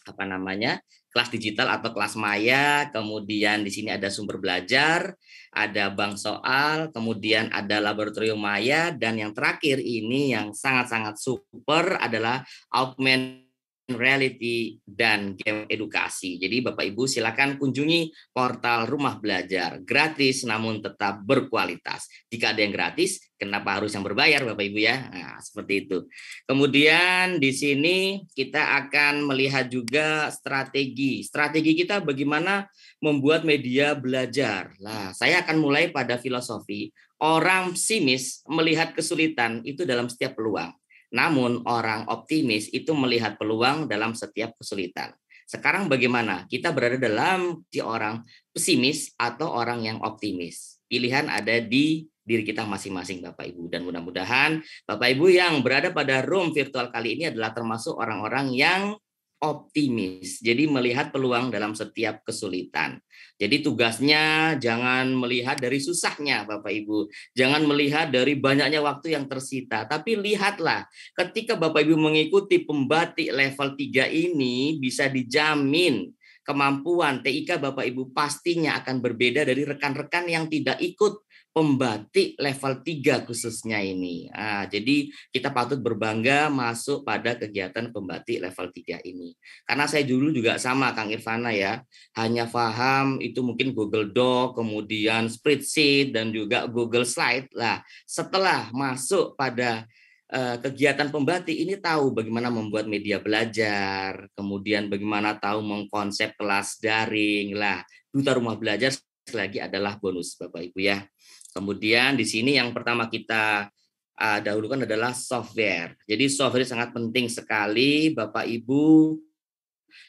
apa namanya kelas digital atau kelas maya, kemudian di sini ada sumber belajar, ada bank soal, kemudian ada laboratorium maya, dan yang terakhir ini yang sangat-sangat super adalah augmented reality dan game edukasi. Jadi Bapak Ibu silakan kunjungi portal Rumah Belajar gratis namun tetap berkualitas. Jika ada yang gratis, kenapa harus yang berbayar Bapak Ibu ya? Nah, seperti itu. Kemudian di sini kita akan melihat juga strategi. Strategi kita bagaimana membuat media belajar. Lah, saya akan mulai pada filosofi orang simis melihat kesulitan itu dalam setiap peluang. Namun orang optimis itu melihat peluang dalam setiap kesulitan. Sekarang bagaimana? Kita berada dalam di orang pesimis atau orang yang optimis. Pilihan ada di diri kita masing-masing Bapak Ibu dan mudah-mudahan Bapak Ibu yang berada pada room virtual kali ini adalah termasuk orang-orang yang optimis. Jadi melihat peluang dalam setiap kesulitan. Jadi tugasnya jangan melihat dari susahnya Bapak Ibu, jangan melihat dari banyaknya waktu yang tersita, tapi lihatlah ketika Bapak Ibu mengikuti pembatik level 3 ini bisa dijamin kemampuan TIK Bapak Ibu pastinya akan berbeda dari rekan-rekan yang tidak ikut pembatik level 3 khususnya ini. Nah, jadi kita patut berbangga masuk pada kegiatan pembatik level 3 ini. Karena saya dulu juga sama Kang Irvana ya, hanya paham itu mungkin Google Doc, kemudian spreadsheet dan juga Google Slide. Lah, setelah masuk pada eh, kegiatan pembatik ini tahu bagaimana membuat media belajar, kemudian bagaimana tahu mengkonsep kelas daring lah. Duta Rumah Belajar lagi adalah bonus Bapak Ibu ya. Kemudian di sini yang pertama kita ah, dahulukan adalah software. Jadi software sangat penting sekali Bapak Ibu.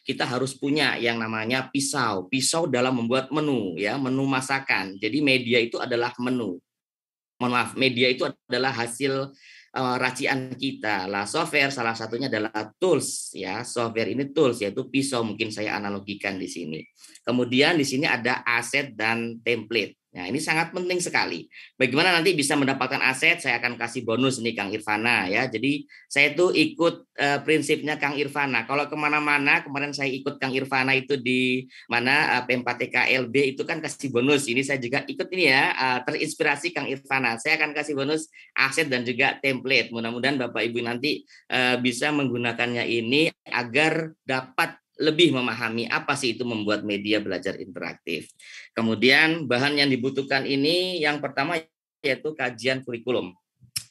Kita harus punya yang namanya pisau. Pisau dalam membuat menu ya, menu masakan. Jadi media itu adalah menu. Mohon maaf, media itu adalah hasil uh, racian kita. Lah software salah satunya adalah tools ya. Software ini tools yaitu pisau mungkin saya analogikan di sini. Kemudian di sini ada aset dan template. Nah, ini sangat penting sekali. Bagaimana nanti bisa mendapatkan aset? Saya akan kasih bonus nih Kang Irvana ya. Jadi saya itu ikut uh, prinsipnya Kang Irvana Kalau kemana-mana kemarin saya ikut Kang Irvana itu di mana uh, p 4 KLB itu kan kasih bonus. Ini saya juga ikut ini ya uh, terinspirasi Kang Irvana Saya akan kasih bonus aset dan juga template. Mudah-mudahan Bapak Ibu nanti bisa menggunakannya ini agar dapat lebih memahami apa sih itu membuat media belajar interaktif. Kemudian bahan yang dibutuhkan ini yang pertama yaitu kajian kurikulum.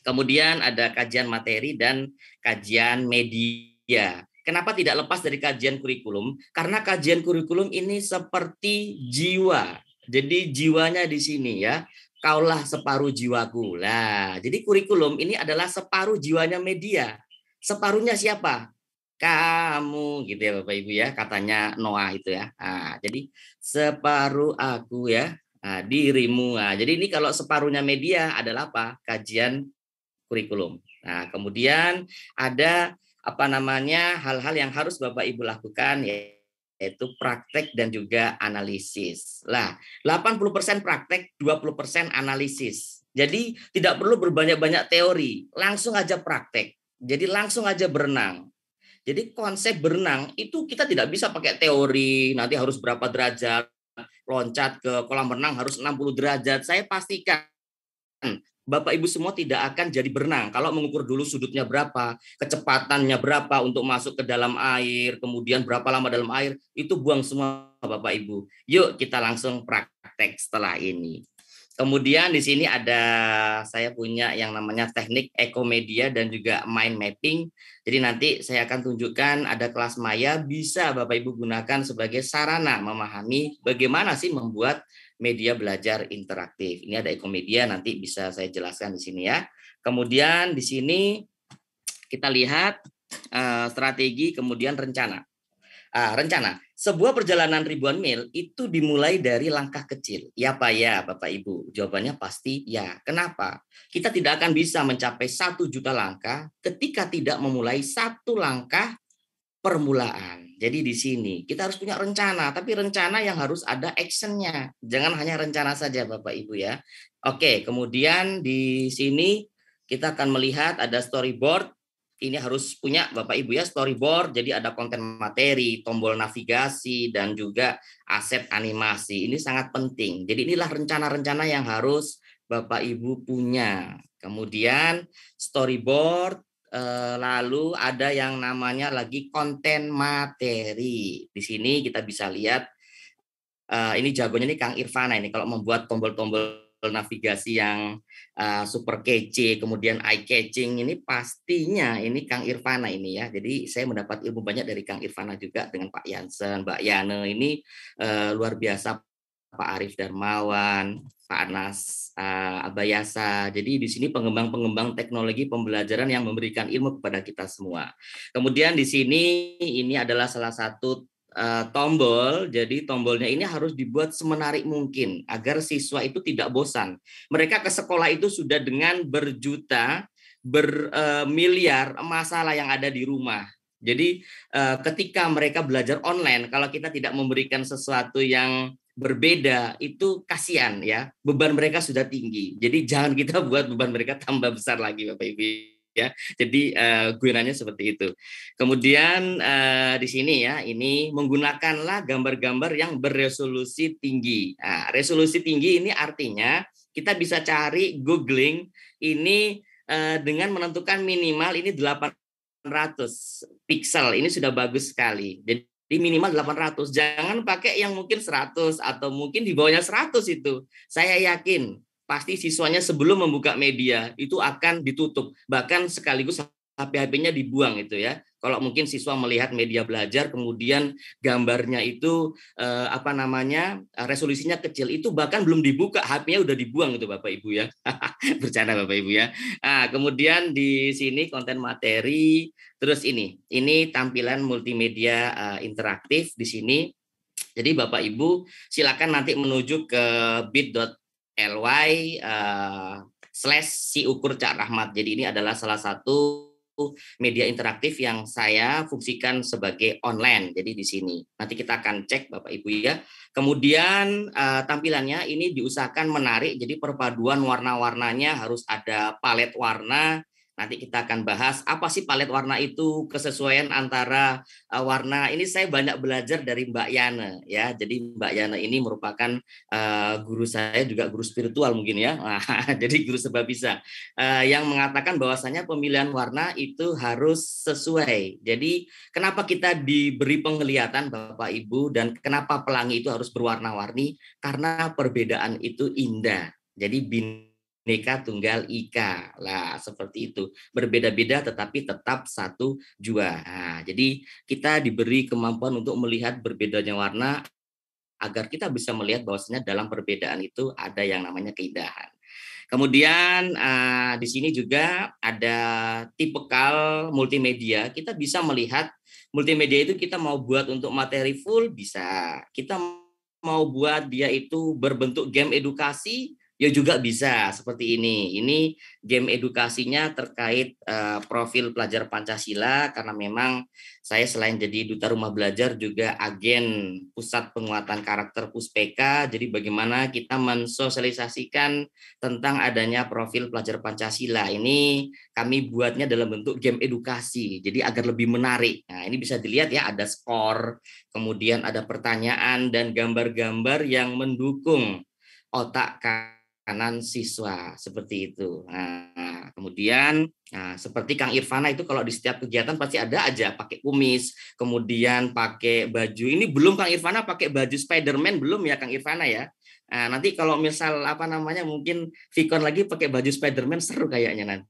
Kemudian ada kajian materi dan kajian media. Kenapa tidak lepas dari kajian kurikulum? Karena kajian kurikulum ini seperti jiwa. Jadi jiwanya di sini ya. Kaulah separuh jiwaku. Lah, jadi kurikulum ini adalah separuh jiwanya media. Separuhnya siapa? kamu gitu ya Bapak Ibu ya katanya Noah itu ya. Nah, jadi separuh aku ya nah, dirimu. Nah, jadi ini kalau separuhnya media adalah apa? Kajian kurikulum. Nah, kemudian ada apa namanya hal-hal yang harus Bapak Ibu lakukan yaitu praktek dan juga analisis. Lah, 80% praktek, 20% analisis. Jadi tidak perlu berbanyak-banyak teori, langsung aja praktek. Jadi langsung aja berenang. Jadi konsep berenang itu kita tidak bisa pakai teori nanti harus berapa derajat, loncat ke kolam renang harus 60 derajat. Saya pastikan Bapak Ibu semua tidak akan jadi berenang kalau mengukur dulu sudutnya berapa, kecepatannya berapa untuk masuk ke dalam air, kemudian berapa lama dalam air, itu buang semua Bapak Ibu. Yuk kita langsung praktek setelah ini. Kemudian di sini ada saya punya yang namanya teknik ekomedia dan juga mind mapping. Jadi nanti saya akan tunjukkan ada kelas maya bisa Bapak Ibu gunakan sebagai sarana memahami bagaimana sih membuat media belajar interaktif. Ini ada ekomedia nanti bisa saya jelaskan di sini ya. Kemudian di sini kita lihat eh, strategi kemudian rencana uh, rencana. Sebuah perjalanan ribuan mil itu dimulai dari langkah kecil. Ya Pak ya, Bapak Ibu? Jawabannya pasti ya. Kenapa? Kita tidak akan bisa mencapai satu juta langkah ketika tidak memulai satu langkah permulaan. Jadi di sini kita harus punya rencana, tapi rencana yang harus ada actionnya. Jangan hanya rencana saja Bapak Ibu ya. Oke, kemudian di sini kita akan melihat ada storyboard ini harus punya Bapak Ibu ya storyboard, jadi ada konten materi, tombol navigasi dan juga aset animasi. Ini sangat penting. Jadi inilah rencana-rencana yang harus Bapak Ibu punya. Kemudian storyboard eh, lalu ada yang namanya lagi konten materi. Di sini kita bisa lihat eh, ini jagonya ini Kang Irfana ini kalau membuat tombol-tombol navigasi yang Eh, super kece, kemudian eye catching ini pastinya ini Kang Irvana ini ya. Jadi saya mendapat ilmu banyak dari Kang Irvana juga dengan Pak Yansen, Mbak Yane ini uh, luar biasa Pak Arif Darmawan, Pak Anas uh, Abayasa. Jadi di sini pengembang-pengembang teknologi pembelajaran yang memberikan ilmu kepada kita semua. Kemudian di sini ini adalah salah satu Eh, tombol. Jadi tombolnya ini harus dibuat semenarik mungkin agar siswa itu tidak bosan. Mereka ke sekolah itu sudah dengan berjuta, bermiliar eh, masalah yang ada di rumah. Jadi eh, ketika mereka belajar online, kalau kita tidak memberikan sesuatu yang berbeda itu kasihan ya beban mereka sudah tinggi jadi jangan kita buat beban mereka tambah besar lagi bapak ibu ya. Jadi uh, guirannya seperti itu. Kemudian uh, di sini ya, ini menggunakanlah gambar-gambar yang beresolusi tinggi. Nah, resolusi tinggi ini artinya kita bisa cari googling ini uh, dengan menentukan minimal ini 800 pixel. Ini sudah bagus sekali. Jadi di minimal 800. Jangan pakai yang mungkin 100 atau mungkin di bawahnya 100 itu. Saya yakin pasti siswanya sebelum membuka media itu akan ditutup bahkan sekaligus HP-HP-nya dibuang itu ya. Kalau mungkin siswa melihat media belajar kemudian gambarnya itu eh, apa namanya resolusinya kecil itu bahkan belum dibuka HP-nya udah dibuang itu Bapak Ibu ya. Bercanda Bapak Ibu ya. Nah, kemudian di sini konten materi terus ini ini tampilan multimedia eh, interaktif di sini. Jadi Bapak Ibu silakan nanti menuju ke bit.com ly uh, eh, slash si ukur Cak Rahmat. Jadi ini adalah salah satu media interaktif yang saya fungsikan sebagai online. Jadi di sini nanti kita akan cek Bapak Ibu ya. Kemudian uh, tampilannya ini diusahakan menarik. Jadi perpaduan warna-warnanya harus ada palet warna Nanti kita akan bahas apa sih palet warna itu, kesesuaian antara uh, warna. Ini saya banyak belajar dari Mbak Yana ya. Jadi Mbak Yana ini merupakan uh, guru saya juga guru spiritual mungkin ya. Nah, jadi guru sebab bisa uh, yang mengatakan bahwasanya pemilihan warna itu harus sesuai. Jadi kenapa kita diberi penglihatan Bapak Ibu dan kenapa pelangi itu harus berwarna-warni? Karena perbedaan itu indah. Jadi bin Neka Tunggal Ika. Lah, seperti itu. Berbeda-beda tetapi tetap satu jua. Nah, jadi kita diberi kemampuan untuk melihat berbedanya warna agar kita bisa melihat bahwasanya dalam perbedaan itu ada yang namanya keindahan. Kemudian uh, di sini juga ada tipekal multimedia. Kita bisa melihat multimedia itu kita mau buat untuk materi full bisa. Kita mau buat dia itu berbentuk game edukasi ya juga bisa seperti ini. Ini game edukasinya terkait uh, profil pelajar Pancasila karena memang saya selain jadi duta rumah belajar juga agen pusat penguatan karakter Puspeka. Jadi bagaimana kita mensosialisasikan tentang adanya profil pelajar Pancasila. Ini kami buatnya dalam bentuk game edukasi. Jadi agar lebih menarik. Nah, ini bisa dilihat ya ada skor, kemudian ada pertanyaan dan gambar-gambar yang mendukung otak kanan siswa seperti itu. Nah, kemudian nah, seperti Kang Irfana itu kalau di setiap kegiatan pasti ada aja pakai kumis, kemudian pakai baju. Ini belum Kang Irfana pakai baju Spiderman belum ya Kang Irfana ya? Nah, nanti kalau misal apa namanya mungkin Vicon lagi pakai baju Spiderman seru kayaknya nanti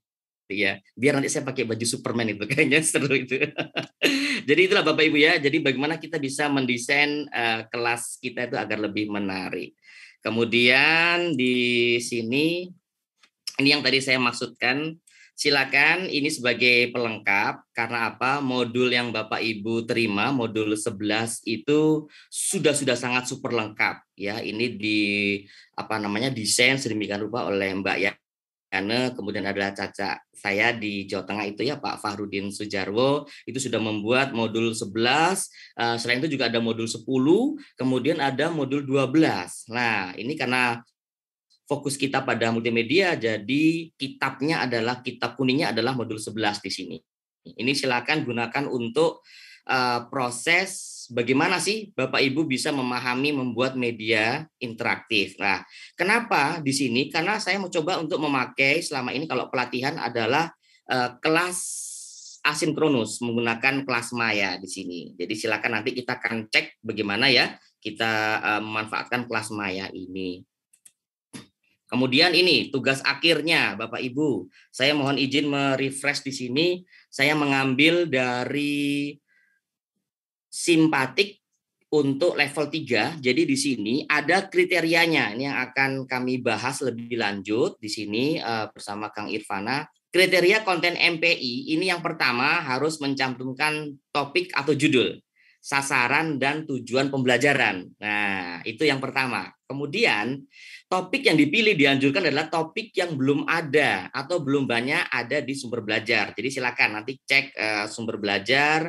ya biar nanti saya pakai baju Superman itu kayaknya seru itu jadi itulah Bapak Ibu ya jadi bagaimana kita bisa mendesain uh, kelas kita itu agar lebih menarik Kemudian di sini ini yang tadi saya maksudkan silakan ini sebagai pelengkap karena apa modul yang Bapak Ibu terima modul 11 itu sudah sudah sangat super lengkap ya ini di apa namanya desain sedemikian rupa oleh Mbak Karena ya-, kemudian adalah Caca saya di Jawa Tengah itu ya Pak Fahrudin Sujarwo itu sudah membuat modul 11 eh, selain itu juga ada modul 10 kemudian ada modul 12 nah ini karena fokus kita pada multimedia jadi kitabnya adalah kitab kuningnya adalah modul 11 di sini ini silakan gunakan untuk eh, proses bagaimana sih Bapak Ibu bisa memahami membuat media interaktif. Nah, kenapa di sini? Karena saya mencoba untuk memakai selama ini kalau pelatihan adalah uh, kelas asinkronus menggunakan kelas maya di sini. Jadi silakan nanti kita akan cek bagaimana ya kita uh, memanfaatkan kelas maya ini. Kemudian ini tugas akhirnya Bapak Ibu. Saya mohon izin merefresh di sini. Saya mengambil dari simpatik untuk level 3. Jadi di sini ada kriterianya. Ini yang akan kami bahas lebih lanjut di sini eh, bersama Kang Irvana. Kriteria konten MPI ini yang pertama harus mencantumkan topik atau judul, sasaran dan tujuan pembelajaran. Nah, itu yang pertama. Kemudian, topik yang dipilih dianjurkan adalah topik yang belum ada atau belum banyak ada di sumber belajar. Jadi silakan nanti cek eh, sumber belajar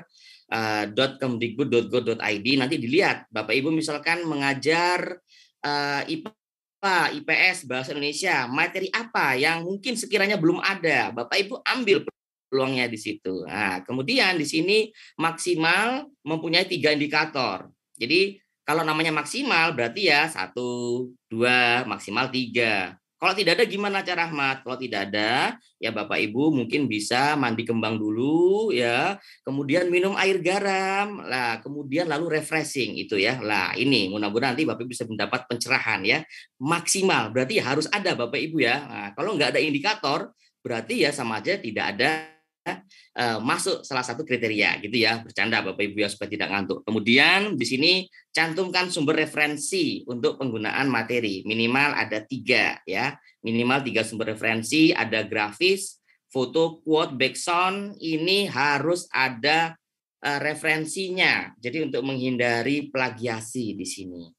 Eh, .kemdikbud.go.id nanti dilihat Bapak Ibu misalkan mengajar uh, eh, IPA, IPS bahasa Indonesia, materi apa yang mungkin sekiranya belum ada, Bapak Ibu ambil peluangnya di situ. Nah, kemudian di sini maksimal mempunyai tiga indikator. Jadi kalau namanya maksimal berarti ya satu, dua, maksimal tiga. Kalau tidak ada gimana cara rahmat? Kalau tidak ada, ya Bapak Ibu mungkin bisa mandi kembang dulu ya, kemudian minum air garam, lah kemudian lalu refreshing itu ya. Lah ini mudah-mudahan nanti Bapak Ibu bisa mendapat pencerahan ya. Maksimal berarti harus ada Bapak Ibu ya. Nah, kalau nggak ada indikator berarti ya sama aja tidak ada Ya, eh, masuk salah satu kriteria gitu ya bercanda Bapak Ibu ya supaya tidak ngantuk. Kemudian di sini cantumkan sumber referensi untuk penggunaan materi minimal ada tiga ya minimal tiga sumber referensi ada grafis, foto, quote, background ini harus ada eh, referensinya. Jadi untuk menghindari plagiasi di sini.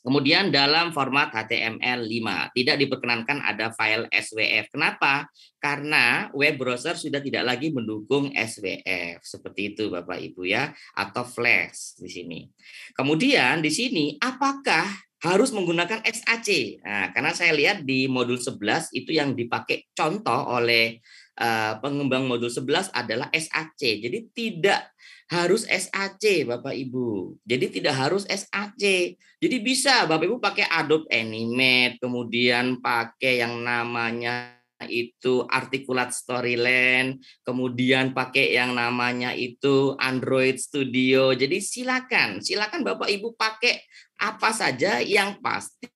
Kemudian dalam format HTML5 tidak diperkenankan ada file SWF. Kenapa? Karena web browser sudah tidak lagi mendukung SWF seperti itu Bapak Ibu ya atau flash di sini. Kemudian di sini apakah harus menggunakan SAC? Nah, karena saya lihat di modul 11 itu yang dipakai contoh oleh eh, pengembang modul 11 adalah SAC. Jadi tidak harus SAC Bapak Ibu. Jadi tidak harus SAC. Jadi bisa Bapak Ibu pakai Adobe Animate, kemudian pakai yang namanya itu Articulate Storyline, kemudian pakai yang namanya itu Android Studio. Jadi silakan, silakan Bapak Ibu pakai apa saja yang pasti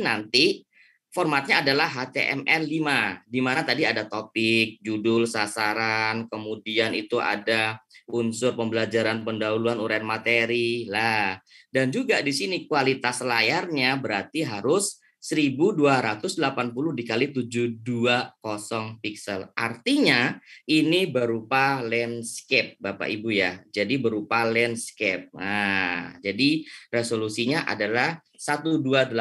nanti formatnya adalah HTML5 di mana tadi ada topik, judul, sasaran, kemudian itu ada unsur pembelajaran pendahuluan uraian materi lah. Dan juga di sini kualitas layarnya berarti harus 1280 dikali 720 pixel. Artinya ini berupa landscape Bapak Ibu ya. Jadi berupa landscape. Nah, jadi resolusinya adalah 1280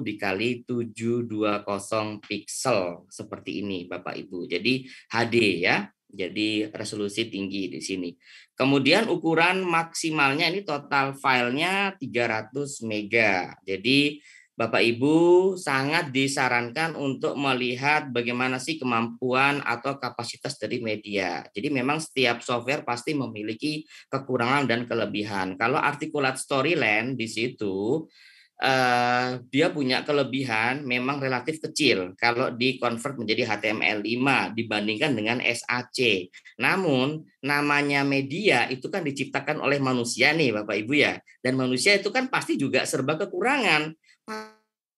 dikali 720 pixel seperti ini Bapak Ibu. Jadi HD ya. Jadi resolusi tinggi di sini. Kemudian ukuran maksimalnya ini total filenya 300 mega. Jadi Bapak Ibu sangat disarankan untuk melihat bagaimana sih kemampuan atau kapasitas dari media. Jadi memang setiap software pasti memiliki kekurangan dan kelebihan. Kalau Articulate storyland di situ Eh, dia punya kelebihan memang relatif kecil kalau di convert menjadi HTML5 dibandingkan dengan SAC. Namun namanya media itu kan diciptakan oleh manusia nih Bapak Ibu ya. Dan manusia itu kan pasti juga serba kekurangan.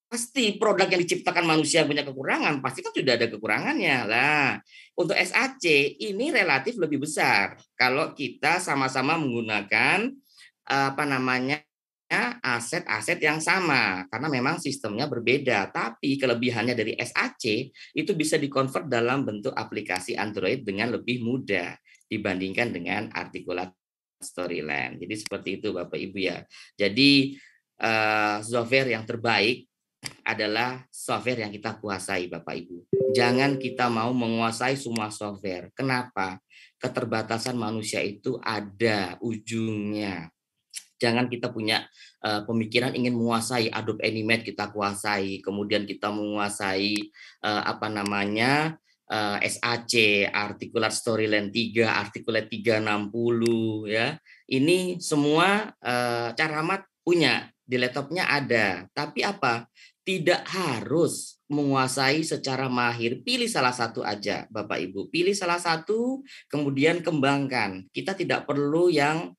Pasti produk yang diciptakan manusia punya kekurangan, pasti kan sudah ada kekurangannya lah. Untuk SAC ini relatif lebih besar kalau kita sama-sama menggunakan apa namanya aset-aset yang sama karena memang sistemnya berbeda tapi kelebihannya dari SAC itu bisa dikonvert dalam bentuk aplikasi Android dengan lebih mudah dibandingkan dengan artikulat Storyland. Jadi seperti itu Bapak Ibu ya. Jadi eh, software yang terbaik adalah software yang kita kuasai Bapak Ibu. Jangan kita mau menguasai semua software. Kenapa? Keterbatasan manusia itu ada ujungnya jangan kita punya uh, pemikiran ingin menguasai Adobe Animate kita kuasai, kemudian kita menguasai uh, apa namanya uh, eh, SAC, Articular Storyline 3, Articulate 360 ya. Ini semua uh, Caramat punya di laptopnya ada, tapi apa? Tidak harus menguasai secara mahir. Pilih salah satu aja, Bapak Ibu. Pilih salah satu, kemudian kembangkan. Kita tidak perlu yang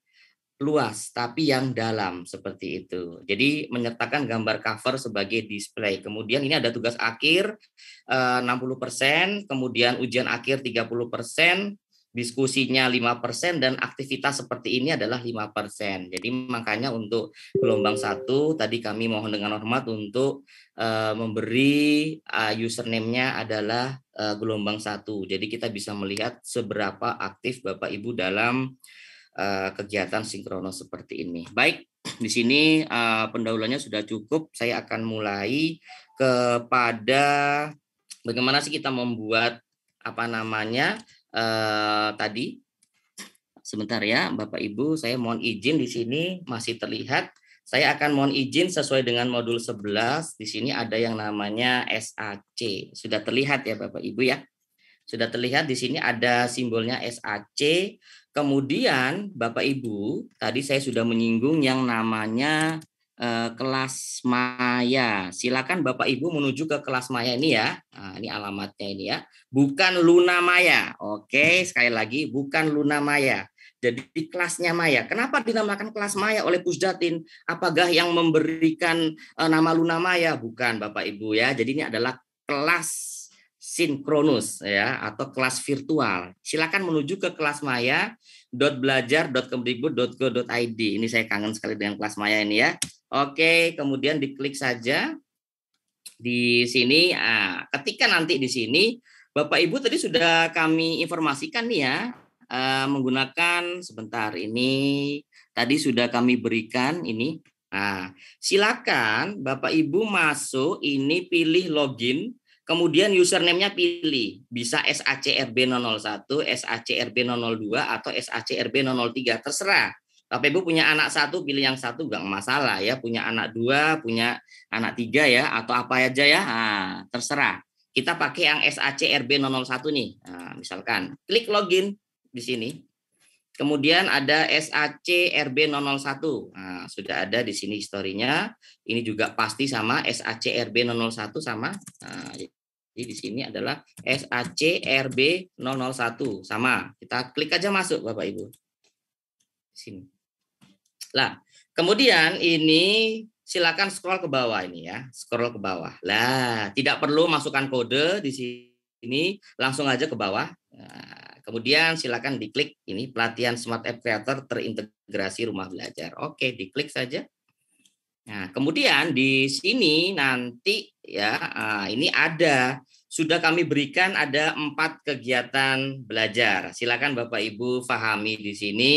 luas tapi yang dalam seperti itu. Jadi menyertakan gambar cover sebagai display. Kemudian ini ada tugas akhir 60%, eh, kemudian ujian akhir 30%, diskusinya 5% dan aktivitas seperti ini adalah 5%. Jadi makanya untuk gelombang satu tadi kami mohon dengan hormat untuk eh, memberi eh, username-nya adalah gelombang satu. Jadi kita bisa melihat seberapa aktif Bapak Ibu dalam Eh, kegiatan sinkronos seperti ini. Baik, di sini uh, eh, pendahulunya sudah cukup. Saya akan mulai kepada bagaimana sih kita membuat apa namanya uh, tadi. Sebentar ya, Bapak Ibu, saya mohon izin di sini masih terlihat. Saya akan mohon izin sesuai dengan modul 11. Di sini ada yang namanya SAC. Sudah terlihat ya Bapak Ibu ya. Sudah terlihat di sini ada simbolnya SAC Kemudian Bapak Ibu, tadi saya sudah menyinggung yang namanya eh, kelas maya. Silakan Bapak Ibu menuju ke kelas maya ini ya. Nah, ini alamatnya ini ya. Bukan Luna Maya. Oke, sekali lagi bukan Luna Maya. Jadi kelasnya Maya. Kenapa dinamakan kelas Maya oleh Pusdatin? Apakah yang memberikan eh, nama Luna Maya? Bukan Bapak Ibu ya. Jadi ini adalah kelas sinkronus ya atau kelas virtual. Silakan menuju ke kelas maya .belajar.kemdikbud.go.id. Ini saya kangen sekali dengan kelas maya ini ya. Oke, kemudian diklik saja di sini. Ah, ketika nanti di sini Bapak Ibu tadi sudah kami informasikan nih ya eh, menggunakan sebentar ini tadi sudah kami berikan ini. Nah, silakan Bapak Ibu masuk ini pilih login Kemudian username-nya pilih, bisa SACRB001, SACRB002, atau SACRB003, terserah. Bapak Ibu punya anak satu, pilih yang satu, nggak masalah ya. Punya anak dua, punya anak tiga ya, atau apa aja ya, nah, terserah. Kita pakai yang SACRB001 nih, nah, misalkan. Klik login di sini. Kemudian ada sacrb 001 Nah, sudah ada di sini historinya. Ini juga pasti sama sacrb 001 sama. Nah, jadi di sini adalah SACRB001 sama. Kita klik aja masuk Bapak Ibu. sini. Lah, kemudian ini silakan scroll ke bawah ini ya, scroll ke bawah. Lah, tidak perlu masukkan kode di sini, langsung aja ke bawah. Nah, kemudian silakan diklik ini pelatihan Smart App Creator terintegrasi rumah belajar. Oke, diklik saja. Nah, kemudian di sini nanti ya ah, ini ada sudah kami berikan ada empat kegiatan belajar. Silakan Bapak Ibu fahami di sini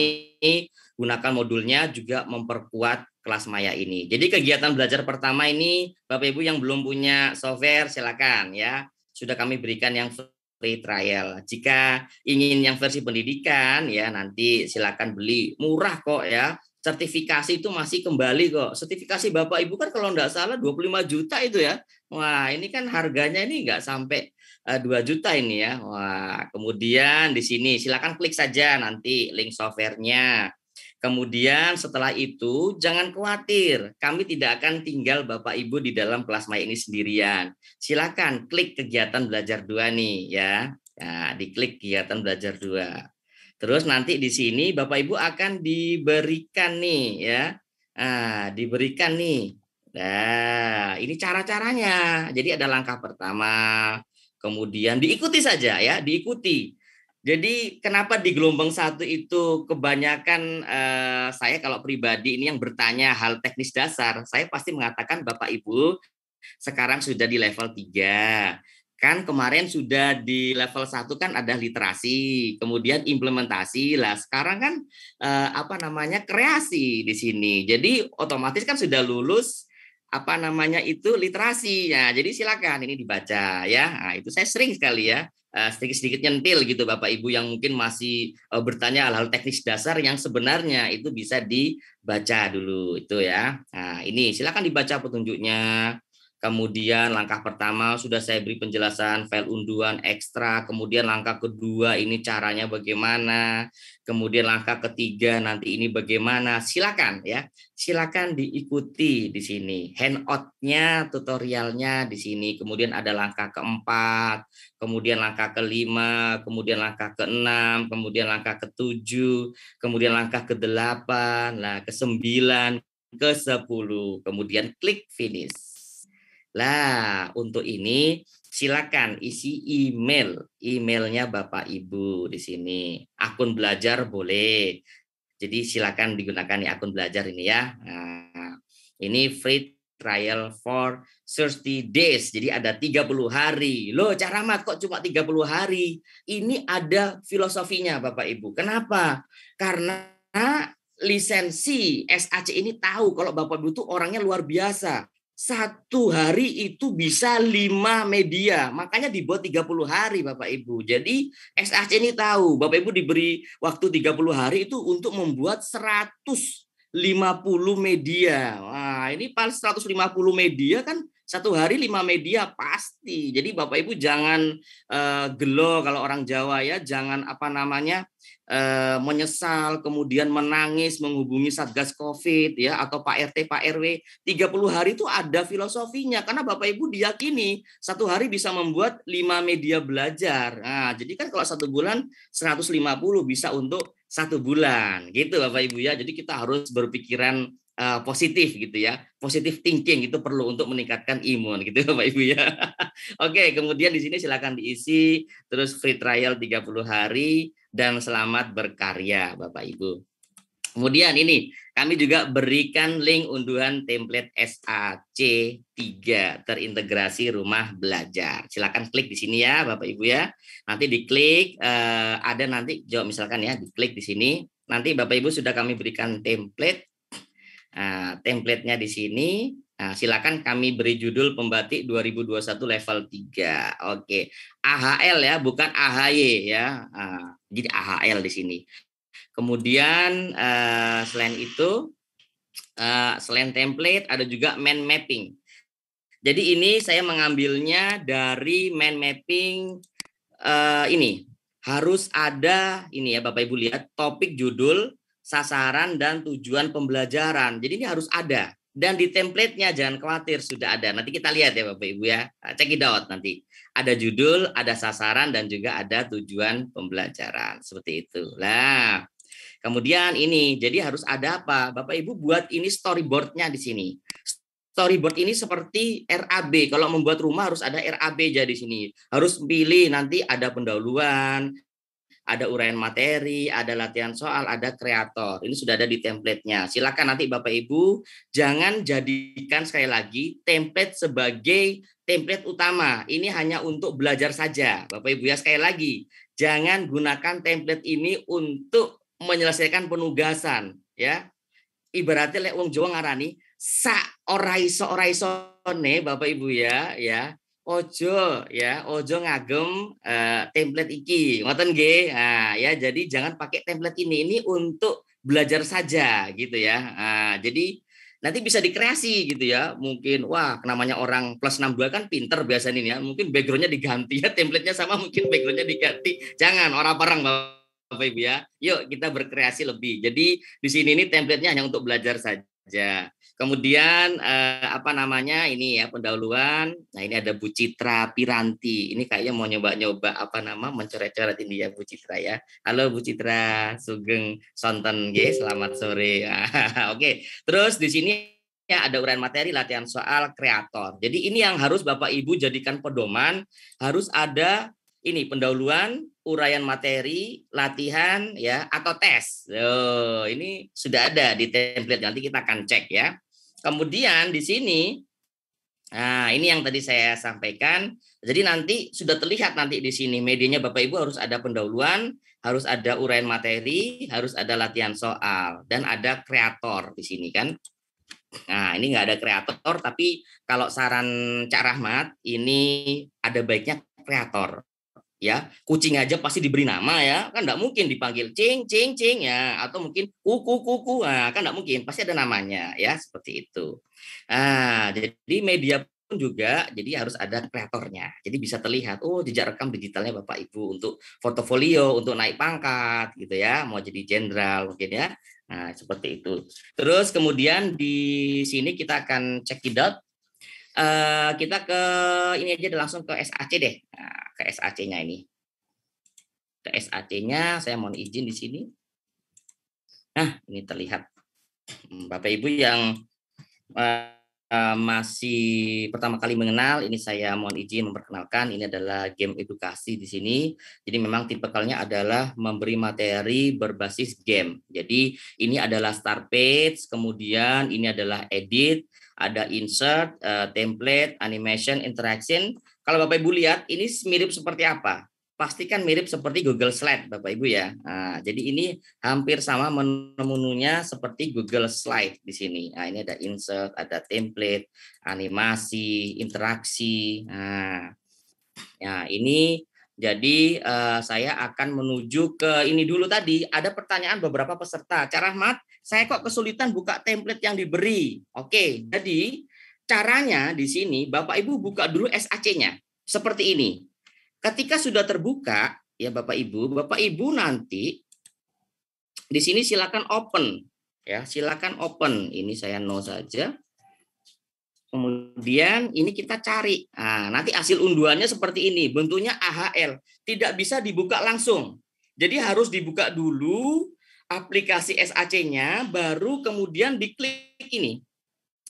gunakan modulnya juga memperkuat kelas maya ini. Jadi kegiatan belajar pertama ini Bapak Ibu yang belum punya software silakan ya. Sudah kami berikan yang free trial. Jika ingin yang versi pendidikan ya nanti silakan beli murah kok ya sertifikasi itu masih kembali kok. Sertifikasi Bapak Ibu kan kalau nggak salah 25 juta itu ya. Wah, ini kan harganya ini nggak sampai 2 eh, juta ini ya. Wah, kemudian di sini silakan klik saja nanti link softwarenya. Kemudian setelah itu jangan khawatir, kami tidak akan tinggal Bapak Ibu di dalam kelas My ini sendirian. Silakan klik kegiatan belajar dua nih ya. Nah, diklik kegiatan belajar dua. Terus nanti di sini Bapak Ibu akan diberikan nih ya. Nah, diberikan nih. Nah, ini cara-caranya. Jadi ada langkah pertama, kemudian diikuti saja ya, diikuti. Jadi kenapa di gelombang satu itu kebanyakan eh, saya kalau pribadi ini yang bertanya hal teknis dasar, saya pasti mengatakan Bapak Ibu sekarang sudah di level 3 kan kemarin sudah di level satu kan ada literasi, kemudian implementasi. Lah sekarang kan eh, apa namanya kreasi di sini. Jadi otomatis kan sudah lulus apa namanya itu literasi. Ya, jadi silakan ini dibaca ya. Nah, itu saya sering sekali ya eh, sedikit-sedikit nyentil gitu Bapak Ibu yang mungkin masih eh, bertanya hal-hal teknis dasar yang sebenarnya itu bisa dibaca dulu itu ya. Nah, ini silakan dibaca petunjuknya Kemudian langkah pertama sudah saya beri penjelasan file unduhan ekstra, kemudian langkah kedua ini caranya bagaimana, kemudian langkah ketiga nanti ini bagaimana. Silakan ya, silakan diikuti di sini. Handoutnya, tutorialnya di sini. Kemudian ada langkah keempat, kemudian langkah kelima, kemudian langkah keenam, kemudian langkah ketujuh, kemudian langkah kedelapan, nah kesembilan, kesepuluh. kemudian klik finish. Lah, untuk ini silakan isi email. Emailnya Bapak Ibu di sini. Akun belajar boleh. Jadi silakan digunakan ya akun belajar ini ya. Nah, ini free trial for 30 days. Jadi ada 30 hari. Loh, cara mat kok cuma 30 hari? Ini ada filosofinya Bapak Ibu. Kenapa? Karena lisensi SAC ini tahu kalau Bapak Ibu itu orangnya luar biasa satu hari itu bisa lima media. Makanya dibuat 30 hari Bapak Ibu. Jadi SAC ini tahu Bapak Ibu diberi waktu 30 hari itu untuk membuat 150 media. Wah, ini paling 150 media kan satu hari lima media pasti. Jadi Bapak Ibu jangan uh, gelo kalau orang Jawa ya, jangan apa namanya Eh, menyesal, kemudian menangis, menghubungi Satgas Covid ya atau Pak RT, Pak RW. 30 hari itu ada filosofinya karena Bapak Ibu diyakini satu hari bisa membuat lima media belajar. Nah, jadi kan kalau satu bulan 150 bisa untuk satu bulan gitu Bapak Ibu ya. Jadi kita harus berpikiran uh, positif gitu ya. Positif thinking itu perlu untuk meningkatkan imun gitu Bapak Ibu ya. Oke, kemudian di sini silakan diisi terus free trial 30 hari dan selamat berkarya Bapak Ibu. Kemudian ini kami juga berikan link unduhan template SAC3 terintegrasi rumah belajar. Silakan klik di sini ya Bapak Ibu ya. Nanti diklik eh, ada nanti jawab misalkan ya diklik di sini. Nanti Bapak Ibu sudah kami berikan template. Nah, eh, template di sini. Nah, silakan kami beri judul pembatik 2021 level 3. Oke. AHL ya, bukan AHY ya. Nah, jadi AHL di sini. Kemudian uh, selain itu, uh, selain template ada juga man mapping. Jadi ini saya mengambilnya dari man mapping uh, ini harus ada ini ya Bapak Ibu lihat topik judul sasaran dan tujuan pembelajaran. Jadi ini harus ada dan di template-nya jangan khawatir sudah ada. Nanti kita lihat ya Bapak Ibu ya. Check it out nanti ada judul, ada sasaran, dan juga ada tujuan pembelajaran. Seperti itu. Nah, kemudian ini, jadi harus ada apa? Bapak Ibu buat ini storyboardnya di sini. Storyboard ini seperti RAB. Kalau membuat rumah harus ada RAB jadi sini. Harus pilih nanti ada pendahuluan, ada uraian materi, ada latihan soal, ada kreator. Ini sudah ada di templatenya. Silakan nanti Bapak Ibu jangan jadikan sekali lagi template sebagai template utama. Ini hanya untuk belajar saja. Bapak Ibu ya sekali lagi, jangan gunakan template ini untuk menyelesaikan penugasan, ya. Ibaratnya lek wong Jawa ngarani sak ora iso ora ne Bapak Ibu ya, ya ojo ya ojo ngagem uh, template iki ngoten nggih nah, ya jadi jangan pakai template ini ini untuk belajar saja gitu ya nah, jadi nanti bisa dikreasi gitu ya mungkin wah namanya orang plus 62 kan pinter biasanya ini ya mungkin backgroundnya diganti ya templatenya sama mungkin backgroundnya diganti jangan orang perang bapak ibu ya yuk kita berkreasi lebih jadi di sini ini templatenya hanya untuk belajar saja Kemudian eh, apa namanya ini ya pendahuluan. Nah ini ada Bu Citra Piranti. Ini kayaknya mau nyoba-nyoba apa nama mencoret-coret ini ya Bu Citra ya. Halo Bu Citra Sugeng Sonten, G. selamat sore. Oke, terus di sini ya ada uraian materi latihan soal kreator. Jadi ini yang harus Bapak Ibu jadikan pedoman. Harus ada ini pendahuluan, uraian materi, latihan ya atau tes. Oh, ini sudah ada di template nanti kita akan cek ya. Kemudian di sini, nah ini yang tadi saya sampaikan. Jadi nanti sudah terlihat nanti di sini medianya Bapak Ibu harus ada pendahuluan, harus ada uraian materi, harus ada latihan soal, dan ada kreator di sini kan. Nah, ini nggak ada kreator, tapi kalau saran Cak Rahmat, ini ada baiknya kreator ya kucing aja pasti diberi nama ya kan tidak mungkin dipanggil cing cing cing ya atau mungkin kuku kuku nah, kan tidak mungkin pasti ada namanya ya seperti itu nah jadi media pun juga jadi harus ada kreatornya jadi bisa terlihat oh jejak rekam digitalnya bapak ibu untuk portofolio untuk naik pangkat gitu ya mau jadi jenderal mungkin ya nah seperti itu terus kemudian di sini kita akan cekidot uh, eh, kita ke ini aja langsung ke SAC deh nah, ke nya ini. Ke nya saya mohon izin di sini. Nah, ini terlihat hmm, Bapak Ibu yang uh, masih pertama kali mengenal, ini saya mohon izin memperkenalkan, ini adalah game edukasi di sini. Jadi memang tipikalnya adalah memberi materi berbasis game. Jadi ini adalah start page, kemudian ini adalah edit, ada insert, uh, template, animation, interaction, kalau Bapak Ibu lihat, ini mirip seperti apa? Pastikan mirip seperti Google Slide, Bapak Ibu ya. Nah, jadi ini hampir sama menu-menunya seperti Google Slide di sini. Nah, ini ada insert, ada template, animasi, interaksi. Nah, ya ini jadi uh, saya akan menuju ke ini dulu tadi. Ada pertanyaan beberapa peserta. Cara mat, saya kok kesulitan buka template yang diberi. Oke, jadi Caranya di sini Bapak Ibu buka dulu SAC-nya seperti ini. Ketika sudah terbuka ya Bapak Ibu, Bapak Ibu nanti di sini silakan open ya, silakan open. Ini saya no saja. Kemudian ini kita cari. Nah, nanti hasil unduhannya seperti ini, bentuknya AHL. Tidak bisa dibuka langsung. Jadi harus dibuka dulu aplikasi SAC-nya baru kemudian diklik ini.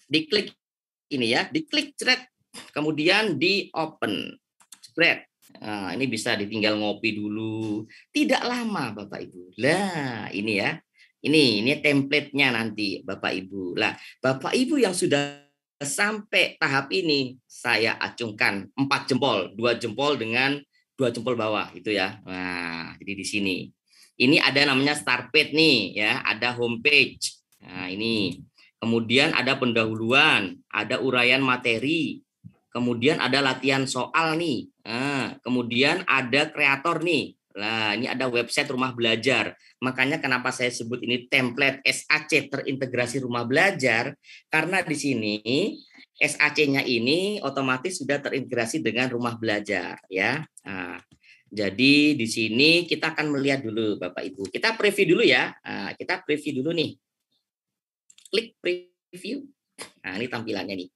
Diklik ini ya, diklik jret, kemudian di open spread. Nah, ini bisa ditinggal ngopi dulu, tidak lama Bapak Ibu. Nah ini ya. Ini ini template-nya nanti Bapak Ibu. Nah Bapak Ibu yang sudah sampai tahap ini saya acungkan empat jempol, dua jempol dengan dua jempol bawah itu ya. Nah, jadi di sini. Ini ada namanya start page nih ya, ada home page. Nah, ini Kemudian ada pendahuluan, ada uraian materi, kemudian ada latihan soal nih, nah, kemudian ada kreator nih. Nah, ini ada website rumah belajar. Makanya kenapa saya sebut ini template SAC terintegrasi rumah belajar karena di sini SAC-nya ini otomatis sudah terintegrasi dengan rumah belajar ya. Nah, jadi di sini kita akan melihat dulu Bapak Ibu. Kita preview dulu ya. Nah, kita preview dulu nih klik preview. Nah, ini tampilannya nih.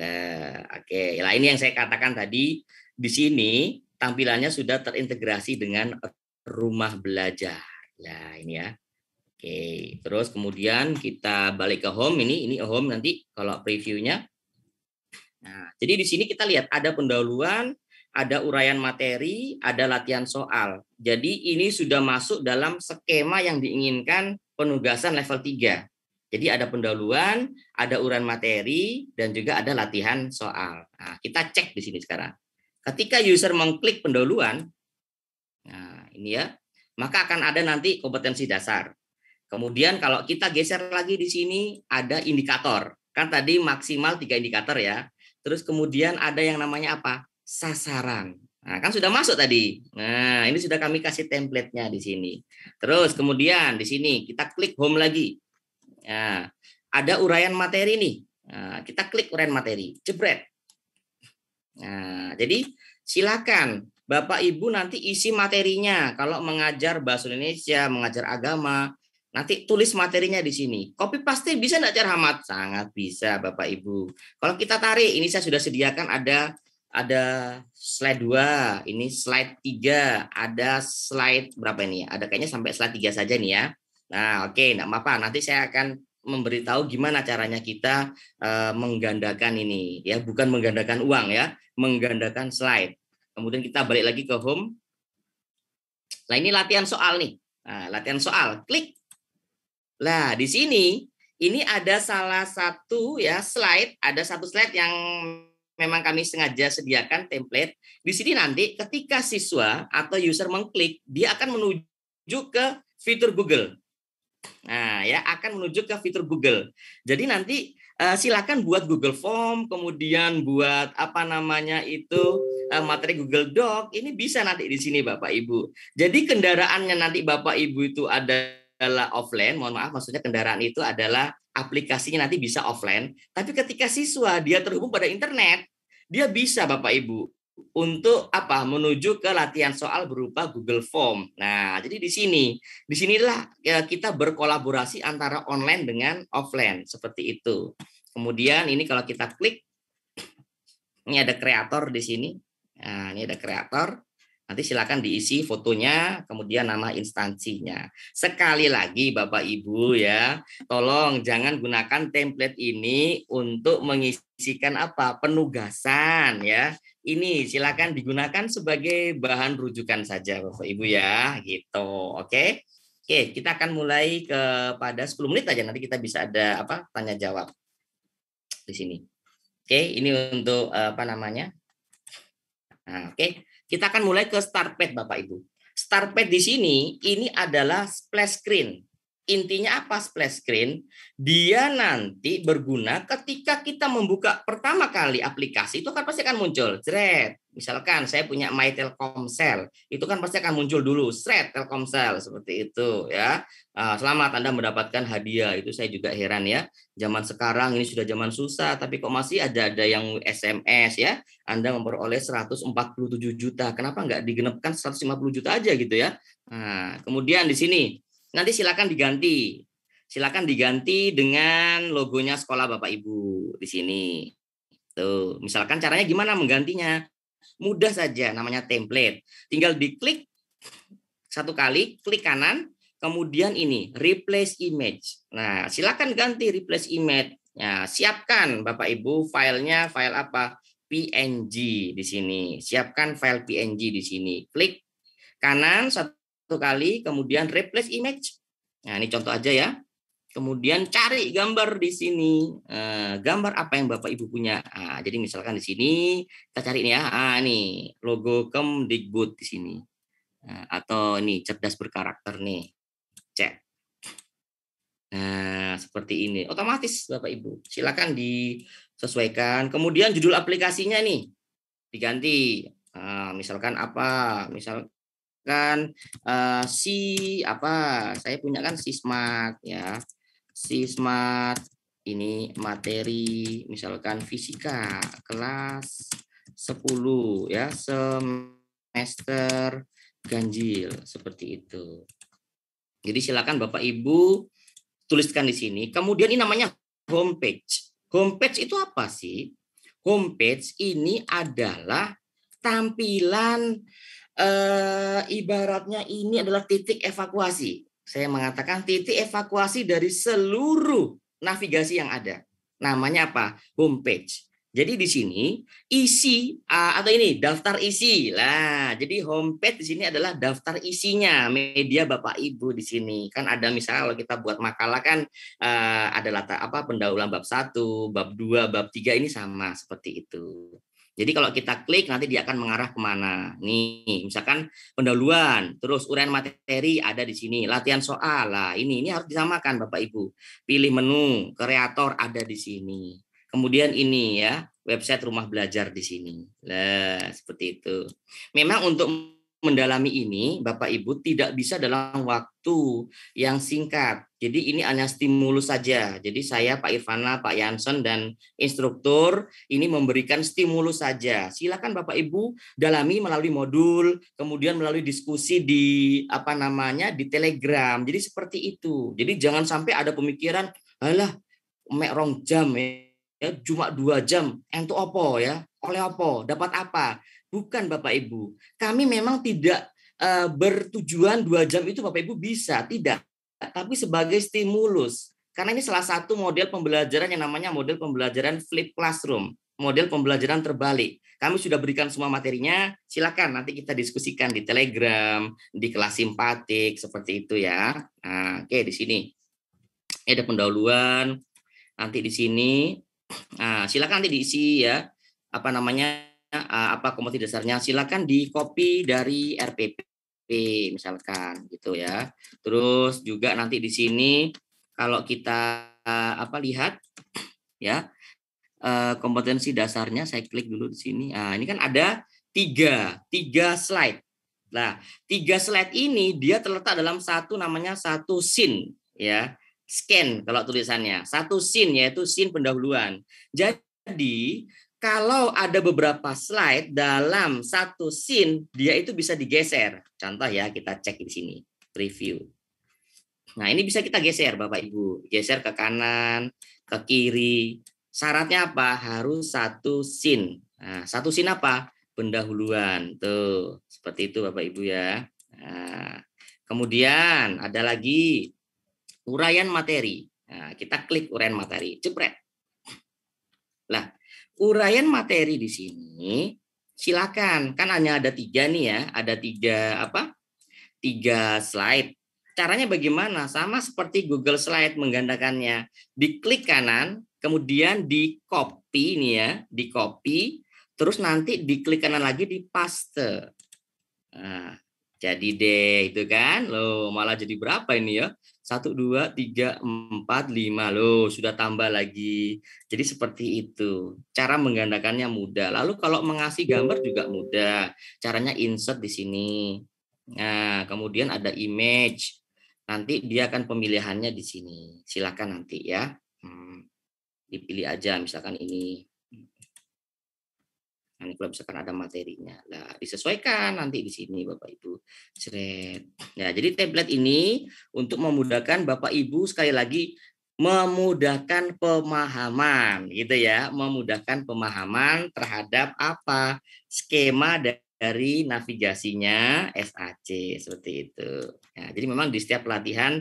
Nah, oke. Okay. Nah, ini yang saya katakan tadi di sini tampilannya sudah terintegrasi dengan rumah belajar. Nah, ini ya. Oke, terus kemudian kita balik ke home ini, ini home nanti kalau previewnya. Nah, jadi di sini kita lihat ada pendahuluan, ada uraian materi, ada latihan soal. Jadi ini sudah masuk dalam skema yang diinginkan penugasan level 3. Jadi ada pendahuluan, ada uran materi, dan juga ada latihan soal. Nah, kita cek di sini sekarang. Ketika user mengklik pendahuluan, nah ini ya, maka akan ada nanti kompetensi dasar. Kemudian kalau kita geser lagi di sini ada indikator. Kan tadi maksimal tiga indikator ya. Terus kemudian ada yang namanya apa? Sasaran. Nah, kan sudah masuk tadi. Nah, ini sudah kami kasih template-nya di sini. Terus kemudian di sini kita klik home lagi. Ya, ada uraian materi nih. Nah, kita klik uraian materi, jebret. Nah, jadi silakan Bapak Ibu nanti isi materinya. Kalau mengajar bahasa Indonesia, mengajar agama, nanti tulis materinya di sini. Copy paste bisa enggak cara Hamad? Sangat bisa Bapak Ibu. Kalau kita tarik, ini saya sudah sediakan ada ada slide 2, ini slide 3, ada slide berapa ini? Ada kayaknya sampai slide 3 saja nih ya. Nah, oke, okay, enggak apa-apa. Nanti saya akan memberitahu gimana caranya kita uh, menggandakan ini ya, bukan menggandakan uang ya, menggandakan slide. Kemudian kita balik lagi ke home. Nah, ini latihan soal nih. Nah, latihan soal, klik. Nah, di sini ini ada salah satu ya slide, ada satu slide yang memang kami sengaja sediakan template. Di sini nanti ketika siswa atau user mengklik, dia akan menuju ke fitur Google. Nah, ya akan menuju ke fitur Google. Jadi nanti uh, silakan buat Google Form, kemudian buat apa namanya itu uh, materi Google Doc. Ini bisa nanti di sini Bapak Ibu. Jadi kendaraannya nanti Bapak Ibu itu adalah offline, mohon maaf maksudnya kendaraan itu adalah aplikasinya nanti bisa offline, tapi ketika siswa dia terhubung pada internet, dia bisa Bapak Ibu untuk apa menuju ke latihan soal berupa Google Form. Nah, jadi di sini, di sinilah ya, kita berkolaborasi antara online dengan offline seperti itu. Kemudian ini kalau kita klik, ini ada kreator di sini. Nah, ini ada kreator. Nanti silakan diisi fotonya, kemudian nama instansinya. Sekali lagi Bapak Ibu ya, tolong jangan gunakan template ini untuk mengisikan apa? penugasan ya. Ini silakan digunakan sebagai bahan rujukan saja Bapak Ibu ya, gitu. Oke. Oke, kita akan mulai kepada 10 menit aja nanti kita bisa ada apa? tanya jawab di sini. Oke, ini untuk apa namanya? Nah, oke. Kita akan mulai ke start pad Bapak Ibu. Start pad di sini ini adalah splash screen. Intinya apa splash screen? Dia nanti berguna ketika kita membuka pertama kali aplikasi itu kan pasti akan muncul. Jret. Misalkan saya punya My Telkomsel, itu kan pasti akan muncul dulu. Jret Telkomsel seperti itu ya. Ah, selamat Anda mendapatkan hadiah. Itu saya juga heran ya. Zaman sekarang ini sudah zaman susah, tapi kok masih ada ada yang SMS ya. Anda memperoleh 147 juta. Kenapa nggak digenapkan 150 juta aja gitu ya? Nah, kemudian di sini nanti silakan diganti. Silakan diganti dengan logonya sekolah Bapak Ibu di sini. Tuh, misalkan caranya gimana menggantinya? Mudah saja namanya template. Tinggal diklik satu kali, klik kanan, kemudian ini replace image. Nah, silakan ganti replace image. Ya, siapkan Bapak Ibu filenya file apa? PNG di sini. Siapkan file PNG di sini. Klik kanan satu satu kali, kemudian replace image. Nah, ini contoh aja ya. Kemudian cari gambar di sini, eh, gambar apa yang Bapak Ibu punya. Nah, jadi misalkan di sini kita cari ini ya, nah, ini logo Kemdikbud di sini. Nah, atau ini cerdas berkarakter nih, cek. Nah, seperti ini. Otomatis Bapak Ibu, silakan disesuaikan. Kemudian judul aplikasinya nih diganti. Nah, misalkan apa? Misal kan uh, si apa saya punya kan si smart ya si smart ini materi misalkan fisika kelas 10 ya semester ganjil seperti itu jadi silakan Bapak Ibu tuliskan di sini kemudian ini namanya homepage homepage itu apa sih homepage ini adalah tampilan Eh, ibaratnya ini adalah titik evakuasi. Saya mengatakan titik evakuasi dari seluruh navigasi yang ada. Namanya apa? Homepage. Jadi di sini isi eh, atau ini daftar isi lah. Jadi homepage di sini adalah daftar isinya media Bapak Ibu di sini. Kan ada misalnya kalau kita buat makalah kan eh, ada latar apa pendahuluan bab satu, bab dua, bab tiga ini sama seperti itu. Jadi kalau kita klik nanti dia akan mengarah kemana. Nih, misalkan pendahuluan, terus uraian materi ada di sini, latihan soal lah. Ini ini harus disamakan Bapak Ibu. Pilih menu, kreator ada di sini. Kemudian ini ya, website rumah belajar di sini. Lah seperti itu. Memang untuk mendalami ini, Bapak Ibu, tidak bisa dalam waktu yang singkat. Jadi ini hanya stimulus saja. Jadi saya, Pak Irvana, Pak Yansen, dan instruktur ini memberikan stimulus saja. Silakan Bapak Ibu dalami melalui modul, kemudian melalui diskusi di apa namanya di Telegram. Jadi seperti itu. Jadi jangan sampai ada pemikiran, alah, mek rong jam ya, ya cuma dua jam, entuk opo ya, oleh opo, dapat apa? Bukan Bapak Ibu. Kami memang tidak uh, bertujuan dua jam itu Bapak Ibu bisa, tidak. Tapi sebagai stimulus. Karena ini salah satu model pembelajaran yang namanya model pembelajaran flip classroom, model pembelajaran terbalik. Kami sudah berikan semua materinya, silakan nanti kita diskusikan di Telegram, di kelas simpatik seperti itu ya. Nah, oke di sini ini ada pendahuluan, nanti di sini. Nah, silakan nanti diisi ya apa namanya Eh, apa komoditi dasarnya silakan di copy dari RPP misalkan gitu ya. Terus juga nanti di sini kalau kita apa lihat ya eh, kompetensi dasarnya saya klik dulu di sini. Nah, ini kan ada tiga tiga slide. Nah, tiga slide ini dia terletak dalam satu namanya satu scene ya. Scan kalau tulisannya. Satu scene yaitu scene pendahuluan. Jadi kalau ada beberapa slide dalam satu scene, dia itu bisa digeser. Contoh ya, kita cek di sini, preview. Nah, ini bisa kita geser, Bapak Ibu. Geser ke kanan, ke kiri. Syaratnya apa? Harus satu scene. Nah, satu scene apa? Pendahuluan. Tuh, seperti itu Bapak Ibu ya. Nah, kemudian ada lagi uraian materi. Nah, kita klik uraian materi, Cepret. Lah, uraian materi di sini silakan kan hanya ada tiga nih ya ada tiga apa tiga slide caranya bagaimana sama seperti Google Slide menggandakannya diklik kanan kemudian di copy nih ya di copy terus nanti diklik kanan lagi di paste nah, jadi deh itu kan lo malah jadi berapa ini ya satu dua tiga empat lima loh sudah tambah lagi jadi seperti itu cara menggandakannya mudah lalu kalau mengasih gambar juga mudah caranya insert di sini nah kemudian ada image nanti dia akan pemilihannya di sini silakan nanti ya hmm, dipilih aja misalkan ini Nah, kalau misalkan ada materinya, nah, disesuaikan nanti di sini Bapak Ibu. Seret. Ya, jadi tablet ini untuk memudahkan Bapak Ibu sekali lagi memudahkan pemahaman, gitu ya, memudahkan pemahaman terhadap apa skema dari navigasinya SAC seperti itu. Ya, jadi memang di setiap pelatihan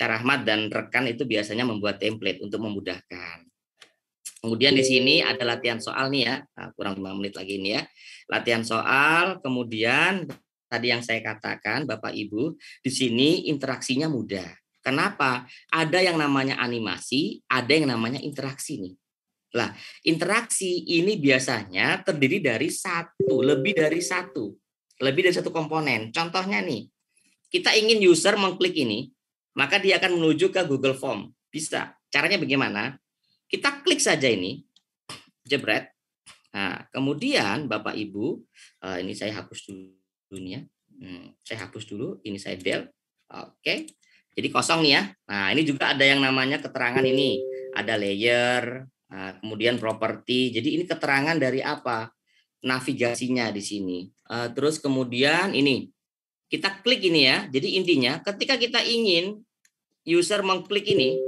Cara Ahmad dan rekan itu biasanya membuat template untuk memudahkan. Kemudian di sini ada latihan soal nih ya, ah, kurang lima menit lagi ini ya. Latihan soal, kemudian tadi yang saya katakan Bapak Ibu, di sini interaksinya mudah. Kenapa? Ada yang namanya animasi, ada yang namanya interaksi nih. Lah, interaksi ini biasanya terdiri dari satu, lebih dari satu, lebih dari satu komponen. Contohnya nih, kita ingin user mengklik ini, maka dia akan menuju ke Google Form. Bisa. Caranya bagaimana? Kita klik saja ini, jebret. Nah, kemudian Bapak Ibu, eh, ini saya hapus dulu ya. Hmm, saya hapus dulu, ini saya del. Oke. Jadi kosong nih ya. Nah, ini juga ada yang namanya keterangan ini. Ada layer, eh, kemudian properti. Jadi ini keterangan dari apa? Navigasinya di sini. Eh, terus kemudian ini kita klik ini ya. Jadi intinya ketika kita ingin user mengklik ini,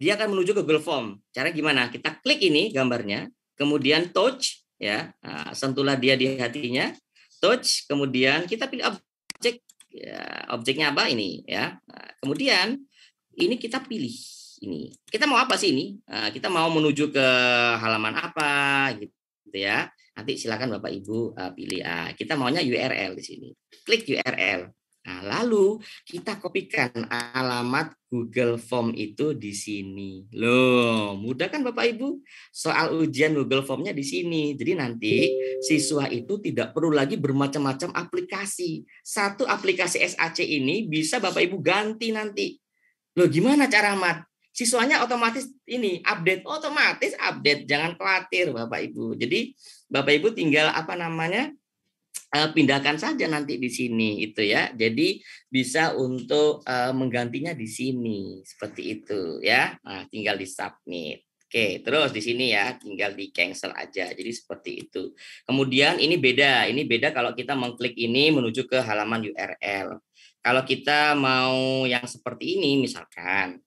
dia akan menuju ke Google Form. Cara gimana? Kita klik ini gambarnya, kemudian touch, ya, ah, sentuhlah dia di hatinya, touch, kemudian kita pilih objek, ya, objeknya apa ini, ya. Ah, kemudian ini kita pilih ini. Kita mau apa sih ini? Ah, kita mau menuju ke halaman apa, gitu ya. Nanti silakan Bapak Ibu pilih. kita maunya URL di sini. Klik URL. Nah, lalu kita kopikan alamat Google Form itu di sini. Loh, mudah kan Bapak Ibu? Soal ujian Google Formnya di sini. Jadi nanti siswa itu tidak perlu lagi bermacam-macam aplikasi. Satu aplikasi SAC ini bisa Bapak Ibu ganti nanti. Loh, gimana cara mat? Siswanya otomatis ini update otomatis update jangan khawatir Bapak Ibu. Jadi Bapak Ibu tinggal apa namanya? Eh, pindahkan saja nanti di sini itu ya. Jadi bisa untuk eh, menggantinya di sini seperti itu ya. Nah, tinggal di submit. Oke, terus di sini ya tinggal di cancel aja. Jadi seperti itu. Kemudian ini beda, ini beda kalau kita mengklik ini menuju ke halaman URL. Kalau kita mau yang seperti ini misalkan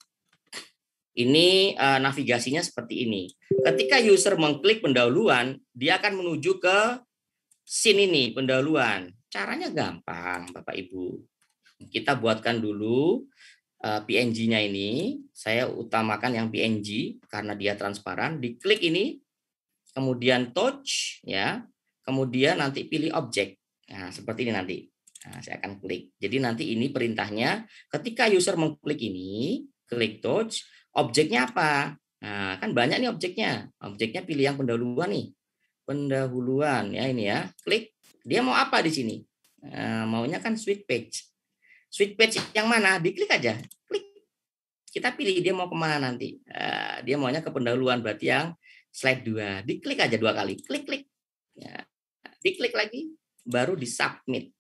ini uh, navigasinya seperti ini. Ketika user mengklik pendahuluan, dia akan menuju ke Sin ini pendahuluan. Caranya gampang, Bapak Ibu. Kita buatkan dulu eh, PNG-nya ini. Saya utamakan yang PNG karena dia transparan. Diklik ini, kemudian touch, ya. Kemudian nanti pilih objek. Nah, seperti ini nanti. Nah, saya akan klik. Jadi nanti ini perintahnya ketika user mengklik ini, klik touch, objeknya apa? Nah, kan banyak nih objeknya. Objeknya pilih yang pendahuluan nih pendahuluan ya ini ya. Klik. Dia mau apa di sini? Nah, maunya kan switch page. Switch page yang mana? Diklik aja. Klik. Kita pilih dia mau kemana nanti. Nah, dia maunya ke pendahuluan berarti yang slide 2. Diklik aja dua kali. Klik klik. Ya. Diklik lagi baru di submit.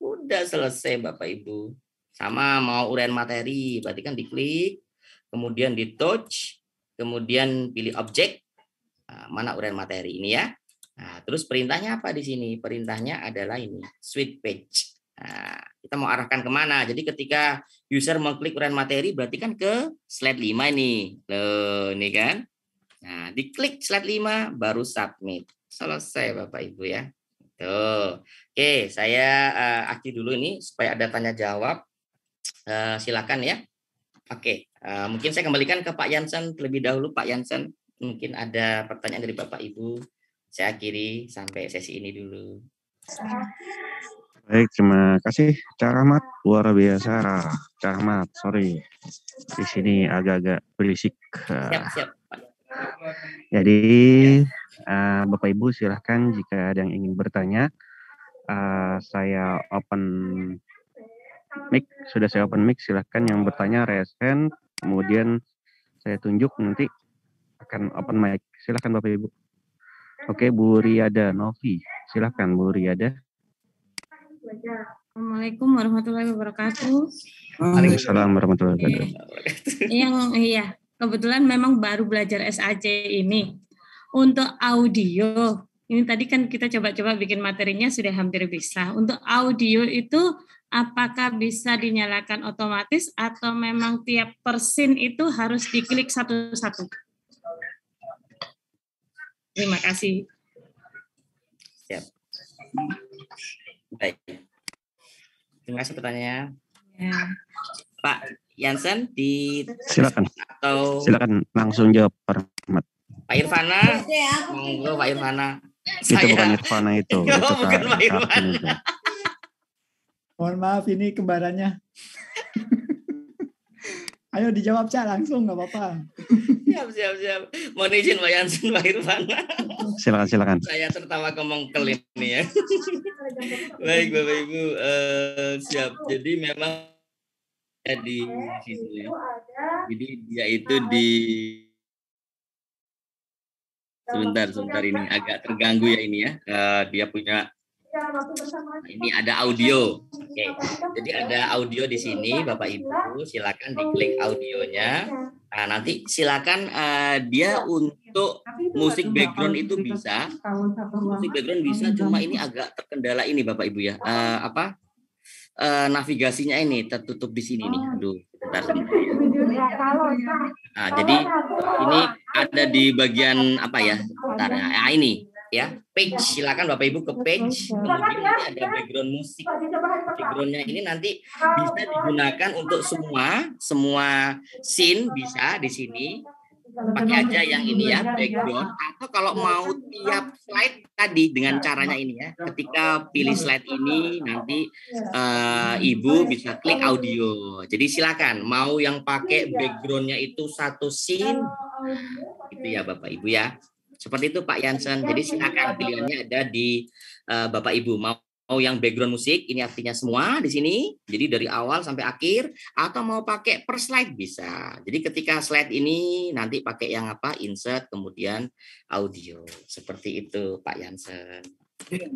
Udah selesai Bapak Ibu. Sama mau uraian materi berarti kan diklik, kemudian di touch, kemudian pilih objek, Ah, mana uraian materi ini ya. Nah, terus perintahnya apa di sini? Perintahnya adalah ini, sweet page. Nah, kita mau arahkan kemana? Jadi ketika user mengklik uraian materi, berarti kan ke slide 5 nih. Loh, ini kan. Nah, diklik slide 5, baru submit. Selesai Bapak Ibu ya. Tuh. Oke, saya uh, akhir dulu ini supaya ada tanya jawab. Uh, silakan ya. Oke, uh, mungkin saya kembalikan ke Pak Yansen terlebih dahulu. Pak Yansen, mungkin ada pertanyaan dari Bapak Ibu. Saya akhiri sampai sesi ini dulu. Baik, terima kasih Cak Luar biasa, Cak Rahmat. Sorry, di sini agak-agak berisik. Eh. Siap, siap. Jadi, uh, Bapak Ibu silahkan jika ada yang ingin bertanya. Uh, saya open mic, sudah saya open mic. Silahkan yang bertanya raise hand, kemudian saya tunjuk nanti akan open mic. Silahkan Bapak Ibu. Oke, Bu Riada Novi. silahkan Bu Riada. Assalamualaikum warahmatullahi wabarakatuh. Waalaikumsalam warahmatullahi iya. wabarakatuh. Yang iya, kebetulan memang baru belajar SAC ini. Untuk audio, ini tadi kan kita coba-coba bikin materinya sudah hampir bisa. Untuk audio itu apakah bisa dinyalakan otomatis atau memang tiap persin itu harus diklik satu-satu? Terima kasih. Siap. Baik. Terima kasih pertanyaannya. Ya. Pak Yansen di silakan atau silakan langsung jawab Pak Pak Irfana, ya. monggo Pak Irfana. Itu Saya... bukan Irfana itu. itu oh, bukan Pak Irfana. Mohon maaf ini kembarannya. Ayo dijawab cak langsung nggak apa-apa siap, siap, siap. Mohon izin Pak Yansen, Pak Irfan. silakan, silakan. Saya tertawa kemongkel ini ya. baik, Bapak Ibu. Uh, siap. Jadi memang di situ ya. Jadi dia itu di sebentar sebentar ini agak terganggu ya ini ya. Uh, dia punya Iya, nah, ini ada audio. Oke. Jadi ada audio di sini, Bapak Ibu. Silakan diklik oh, audionya. Iya. Nah, nanti silakan uh, dia iya. untuk musik background itu bisa. Musik kan background bisa, cuma ini agak terkendala ini Bapak Ibu ya. Uh, apa? Uh, navigasinya ini tertutup di sini nih. Oh. Aduh, sebentar. Nah, jadi ini ada di bagian apa ya? Bentar, nah, ini ya iya. page silakan bapak ibu ke page kemudian ini ya. ada background musik backgroundnya ini nanti bisa digunakan untuk semua semua scene bisa di sini pakai aja yang ini ya, ya. background atau kalau iya. mau tiap slide tadi dengan iya. caranya ini ya ketika pilih slide ini nanti uh, ibu bisa klik audio jadi silakan mau yang pakai backgroundnya itu satu scene itu ya bapak ibu ya seperti itu Pak Yansen. Jadi iya, silakan pilihannya ada di uh, Bapak Ibu mau mau yang background musik ini artinya semua di sini. Jadi dari awal sampai akhir atau mau pakai per slide bisa. Jadi ketika slide ini nanti pakai yang apa? Insert kemudian audio. Seperti itu Pak Yansen. Iya.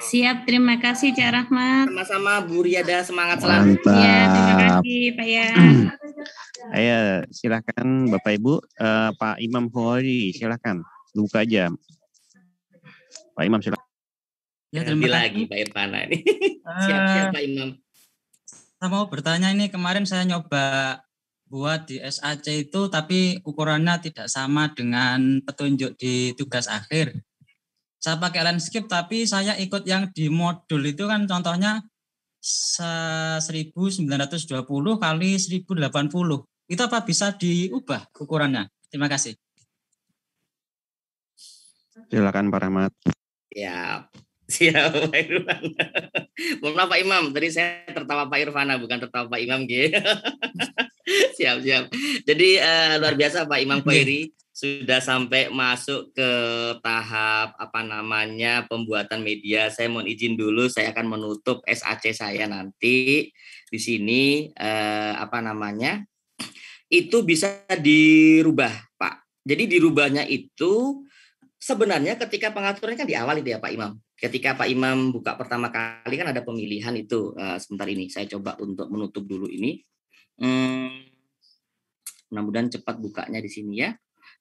Siap, terima kasih Cak Rahmat. Sama-sama Bu Riada, semangat selalu. Ya, terima kasih Pak ya. Ayo, iya, silakan Bapak Ibu, uh, Pak Imam Hori, silakan, buka aja. Pak Imam silakan. Ya, terima kasih. lagi Pak Irfana ini. Siap-siap Pak Imam. Saya mau bertanya ini kemarin saya nyoba buat di SAC itu tapi ukurannya tidak sama dengan petunjuk di tugas akhir saya pakai landscape tapi saya ikut yang di modul itu kan contohnya 1920 kali 1080 itu apa bisa diubah ukurannya terima kasih silakan Pak Rahmat ya siap Pak Irfan mohon maaf Pak Imam tadi saya tertawa Pak Irfana ah, bukan tertawa Pak Imam gitu siap siap jadi uh, luar biasa Pak Imam Khairi sudah sampai masuk ke tahap apa namanya pembuatan media. Saya mohon izin dulu, saya akan menutup SAC saya nanti di sini eh, apa namanya itu bisa dirubah, Pak. Jadi dirubahnya itu sebenarnya ketika pengaturannya kan di awal itu ya Pak Imam. Ketika Pak Imam buka pertama kali kan ada pemilihan itu. Eh, sebentar ini saya coba untuk menutup dulu ini. Hmm, mudah-mudahan cepat bukanya di sini ya.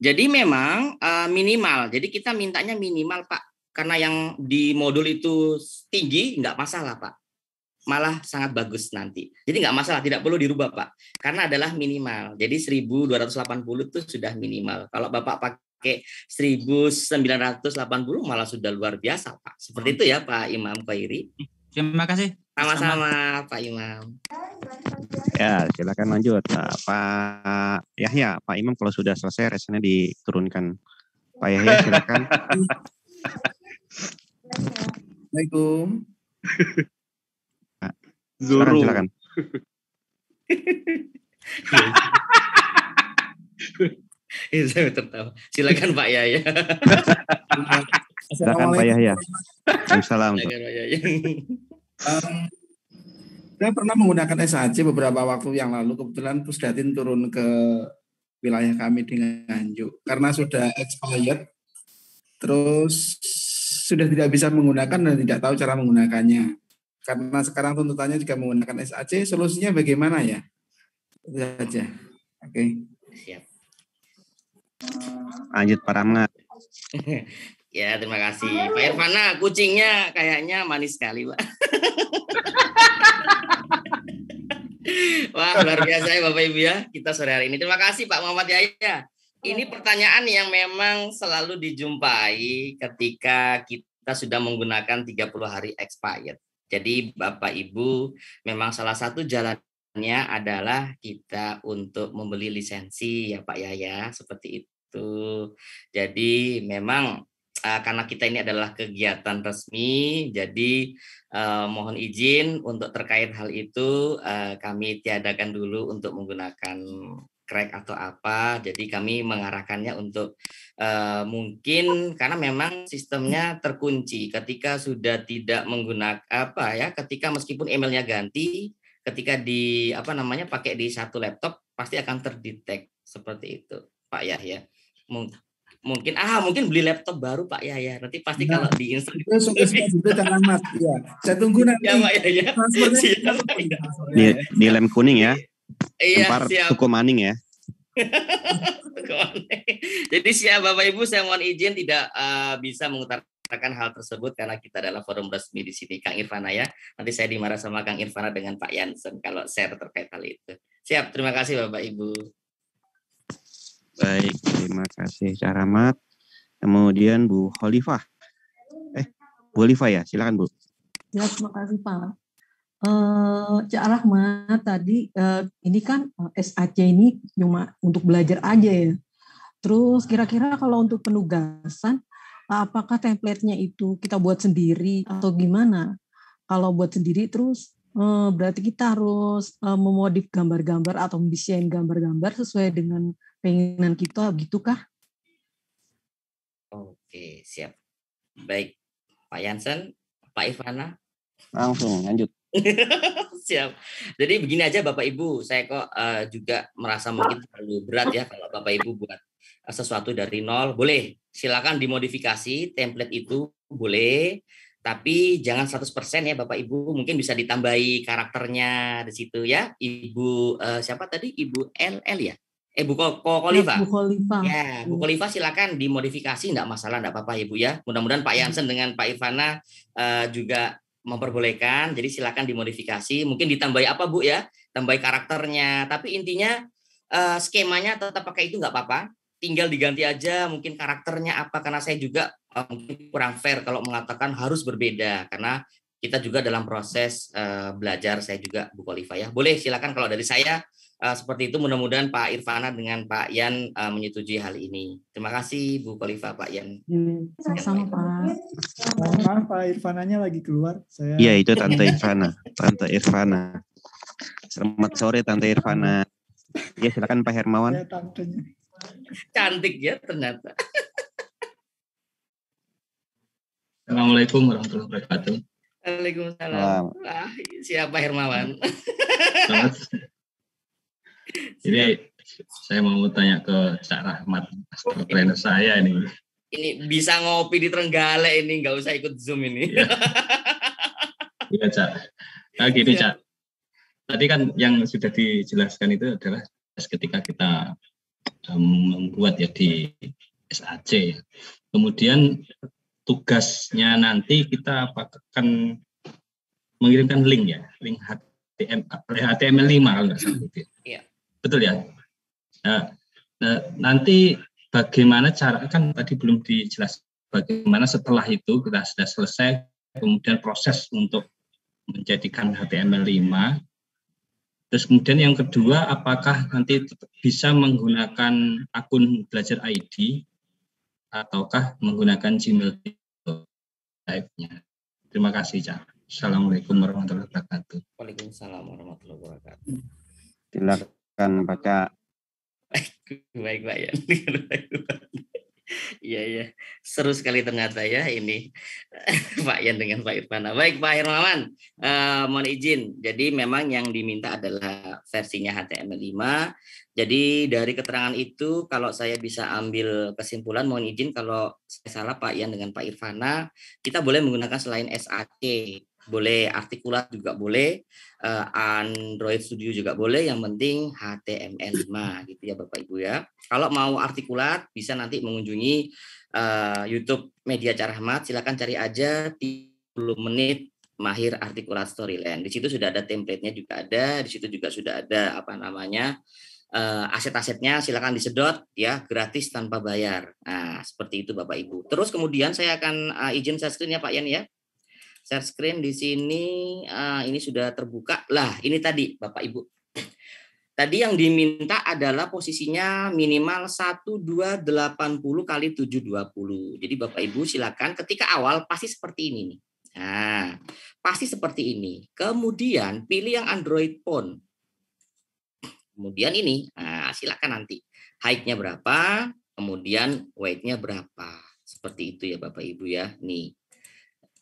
Jadi memang uh, minimal. Jadi kita mintanya minimal Pak, karena yang di modul itu tinggi nggak masalah Pak, malah sangat bagus nanti. Jadi nggak masalah, tidak perlu dirubah Pak, karena adalah minimal. Jadi 1280 itu sudah minimal. Kalau Bapak pakai 1980 malah sudah luar biasa Pak. Seperti itu ya Pak Imam Khairi. Terima kasih. Sama-sama Pak Imam. Ya, silakan lanjut. Nah, Pak Yahya, Pak Imam kalau sudah selesai resenya diturunkan. Pak Yahya silakan. Assalamualaikum. Zuru. Silakan, silakan. Ini saya tertawa. Silakan Pak Yahya. Silakan Pak Yahya. Assalamualaikum. Assalamualaikum. Um, saya pernah menggunakan SHC beberapa waktu yang lalu. Kebetulan Pusdatin turun ke wilayah kami di Nganjuk karena sudah expired. Terus sudah tidak bisa menggunakan dan tidak tahu cara menggunakannya. Karena sekarang tuntutannya juga menggunakan SAC, solusinya bagaimana ya? Itu saja. Oke. Okay. Siap. Lanjut Pak Ya, terima kasih. Pak Irvana, kucingnya kayaknya manis sekali, Pak. Wah, luar biasa ya Bapak Ibu ya. Kita sore hari ini. Terima kasih Pak Muhammad Yahya. Ini iya. pertanyaan yang memang selalu dijumpai ketika kita sudah menggunakan 30 hari expired. Jadi Bapak Ibu, memang salah satu jalannya adalah kita untuk membeli lisensi ya Pak Yaya seperti itu. Jadi memang uh, karena kita ini adalah kegiatan resmi, jadi uh, mohon izin untuk terkait hal itu uh, kami tiadakan dulu untuk menggunakan crack atau apa. Jadi kami mengarahkannya untuk uh, mungkin karena memang sistemnya terkunci ketika sudah tidak menggunakan apa ya, ketika meskipun emailnya ganti, ketika di apa namanya pakai di satu laptop pasti akan terdetek seperti itu, Pak Yahya mungkin ah mungkin beli laptop baru Pak ya ya nanti pasti nah, kalau di Instagram sudah sudah ya saya tunggu nanti ya Pak ya ya siap, di, di lem kuning ya iya Tempar siap maning ya jadi siap Bapak Ibu saya mohon izin tidak uh, bisa mengutarakan hal tersebut karena kita adalah forum resmi di sini Kang Irfana ya nanti saya dimarah sama Kang Irfana dengan Pak Yansen kalau share terkait hal itu siap terima kasih Bapak Ibu Baik, terima kasih Kak Rahmat. Kemudian Bu Holifah. Eh, Bu Holifah ya, silakan Bu. Ya, terima kasih Pak. Uh, Cak Rahmat tadi uh, ini kan eh, SAC ini cuma untuk belajar aja ya. Terus kira-kira kalau untuk penugasan apakah templatenya itu kita buat sendiri atau gimana? Kalau buat sendiri terus uh, berarti kita harus uh, memodif gambar-gambar atau mendesain gambar-gambar sesuai dengan keinginan kita gitu kah? Oke, siap. Baik, Pak Yansen, Pak Ivana. Langsung lanjut. Siap. Jadi begini aja Bapak Ibu, saya kok uh, juga merasa mungkin terlalu berat ya kalau Bapak Ibu buat eh, sesuatu dari nol. Boleh, silakan dimodifikasi template itu boleh, tapi jangan 100% ya Bapak Ibu, mungkin bisa ditambahi karakternya di situ ya. Ibu uh, siapa tadi? Ibu LL ya eh Bu eh, Koliva. Bu Kolifa. Ya, Bu hmm. Koliva silakan dimodifikasi tidak masalah tidak apa-apa Ibu ya. Mudah-mudahan Pak Yansen hmm. dengan Pak Ivana uh, eh, juga memperbolehkan. Jadi silakan dimodifikasi, mungkin ditambahi apa Bu ya? Tambahi karakternya, tapi intinya uh, skemanya tetap pakai itu nggak apa-apa. Tinggal diganti aja mungkin karakternya apa karena saya juga uh, mungkin kurang fair kalau mengatakan harus berbeda karena kita juga dalam proses uh, belajar saya juga Bu Koliva ya. Boleh silakan kalau dari saya Eh, seperti itu mudah-mudahan Pak Irfana dengan Pak Yan uh, menyetujui hal ini. Terima kasih Bu Khalifah Pak Yan. Hmm. Sama-sama Pak. Pak Irfananya lagi keluar. Saya. Iya itu Tante Irfana. Tante Irfana. Selamat sore Tante Irfana. Ya silakan Pak Hermawan. Ya, Cantik ya ternyata. Assalamualaikum warahmatullahi wabarakatuh. Waalaikumsalam. Ah, siapa Hermawan? Selamat, jadi saya mau tanya ke Cak Rahmat, master trainer saya ini. Ini bisa ngopi di Trenggalek ini, nggak usah ikut Zoom ini. Iya, ya, Cak. Nah, gini, iya. Cak. Tadi kan yang sudah dijelaskan itu adalah ketika kita um, membuat ya di SAC. Kemudian tugasnya nanti kita akan mengirimkan link ya, link HTML, HTML5 kalau nggak salah. Ya. Iya. Betul ya? Nah, nah, nanti bagaimana cara kan tadi belum dijelaskan bagaimana setelah itu kita sudah selesai kemudian proses untuk menjadikan HTML5 terus kemudian yang kedua apakah nanti bisa menggunakan akun belajar ID ataukah menggunakan Gmail type-nya terima kasih Cak Assalamualaikum warahmatullahi wabarakatuh Waalaikumsalam warahmatullahi wabarakatuh Silakan akan baca baik pak ya Iya ya, seru sekali ternyata ya ini Pak Yan dengan Pak Irfan. Baik Pak Hermawan, uh, eh, mohon izin. Jadi memang yang diminta adalah versinya HTML5. Jadi dari keterangan itu kalau saya bisa ambil kesimpulan, mohon izin kalau saya salah Pak Yan dengan Pak Irfana, kita boleh menggunakan selain SAC boleh artikulat juga boleh eh, Android Studio juga boleh yang penting HTML5 gitu ya Bapak Ibu ya kalau mau artikulat bisa nanti mengunjungi uh, YouTube Media Carahmat silakan cari aja 30 menit mahir Artikulat Storyland di situ sudah ada template-nya juga ada di situ juga sudah ada apa namanya uh, aset-asetnya silakan disedot ya gratis tanpa bayar. Nah, seperti itu Bapak Ibu. Terus kemudian saya akan uh, izin saya screen ya Pak Yan ya. Share screen di sini, uh, ini sudah terbuka. Lah, ini tadi Bapak Ibu. Tadi yang diminta adalah posisinya minimal 1280 kali 720. Jadi Bapak Ibu silakan ketika awal pasti seperti ini nih. Nah, pasti seperti ini. Kemudian pilih yang Android phone. Kemudian ini, nah, silakan nanti height-nya berapa, kemudian weight-nya berapa. Seperti itu ya Bapak Ibu ya. Nih.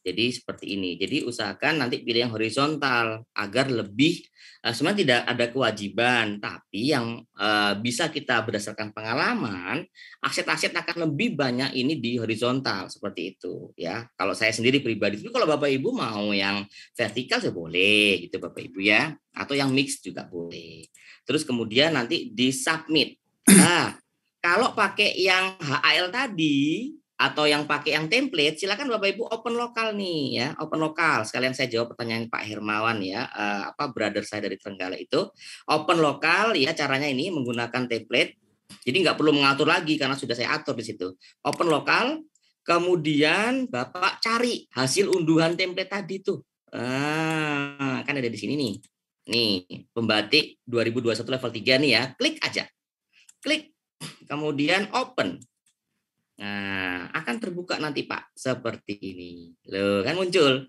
Jadi seperti ini. Jadi usahakan nanti pilih yang horizontal agar lebih eh, sebenarnya tidak ada kewajiban, tapi yang eh, bisa kita berdasarkan pengalaman, aset-aset akan lebih banyak ini di horizontal seperti itu ya. Kalau saya sendiri pribadi, tapi kalau Bapak Ibu mau yang vertikal saya boleh gitu Bapak Ibu ya, atau yang mix juga boleh. Terus kemudian nanti di submit. Nah, kalau pakai yang HAL tadi atau yang pakai yang template, silakan Bapak Ibu open lokal nih ya, open lokal. Sekalian saya jawab pertanyaan Pak Hermawan ya, uh, apa brother saya dari Trenggala itu open lokal ya caranya ini menggunakan template. Jadi nggak perlu mengatur lagi karena sudah saya atur di situ. Open lokal, kemudian Bapak cari hasil unduhan template tadi tuh. Ah, kan ada di sini nih. Nih, pembatik 2021 level 3 nih ya. Klik aja. Klik. Kemudian open Nah, akan terbuka nanti Pak seperti ini. Loh, kan muncul.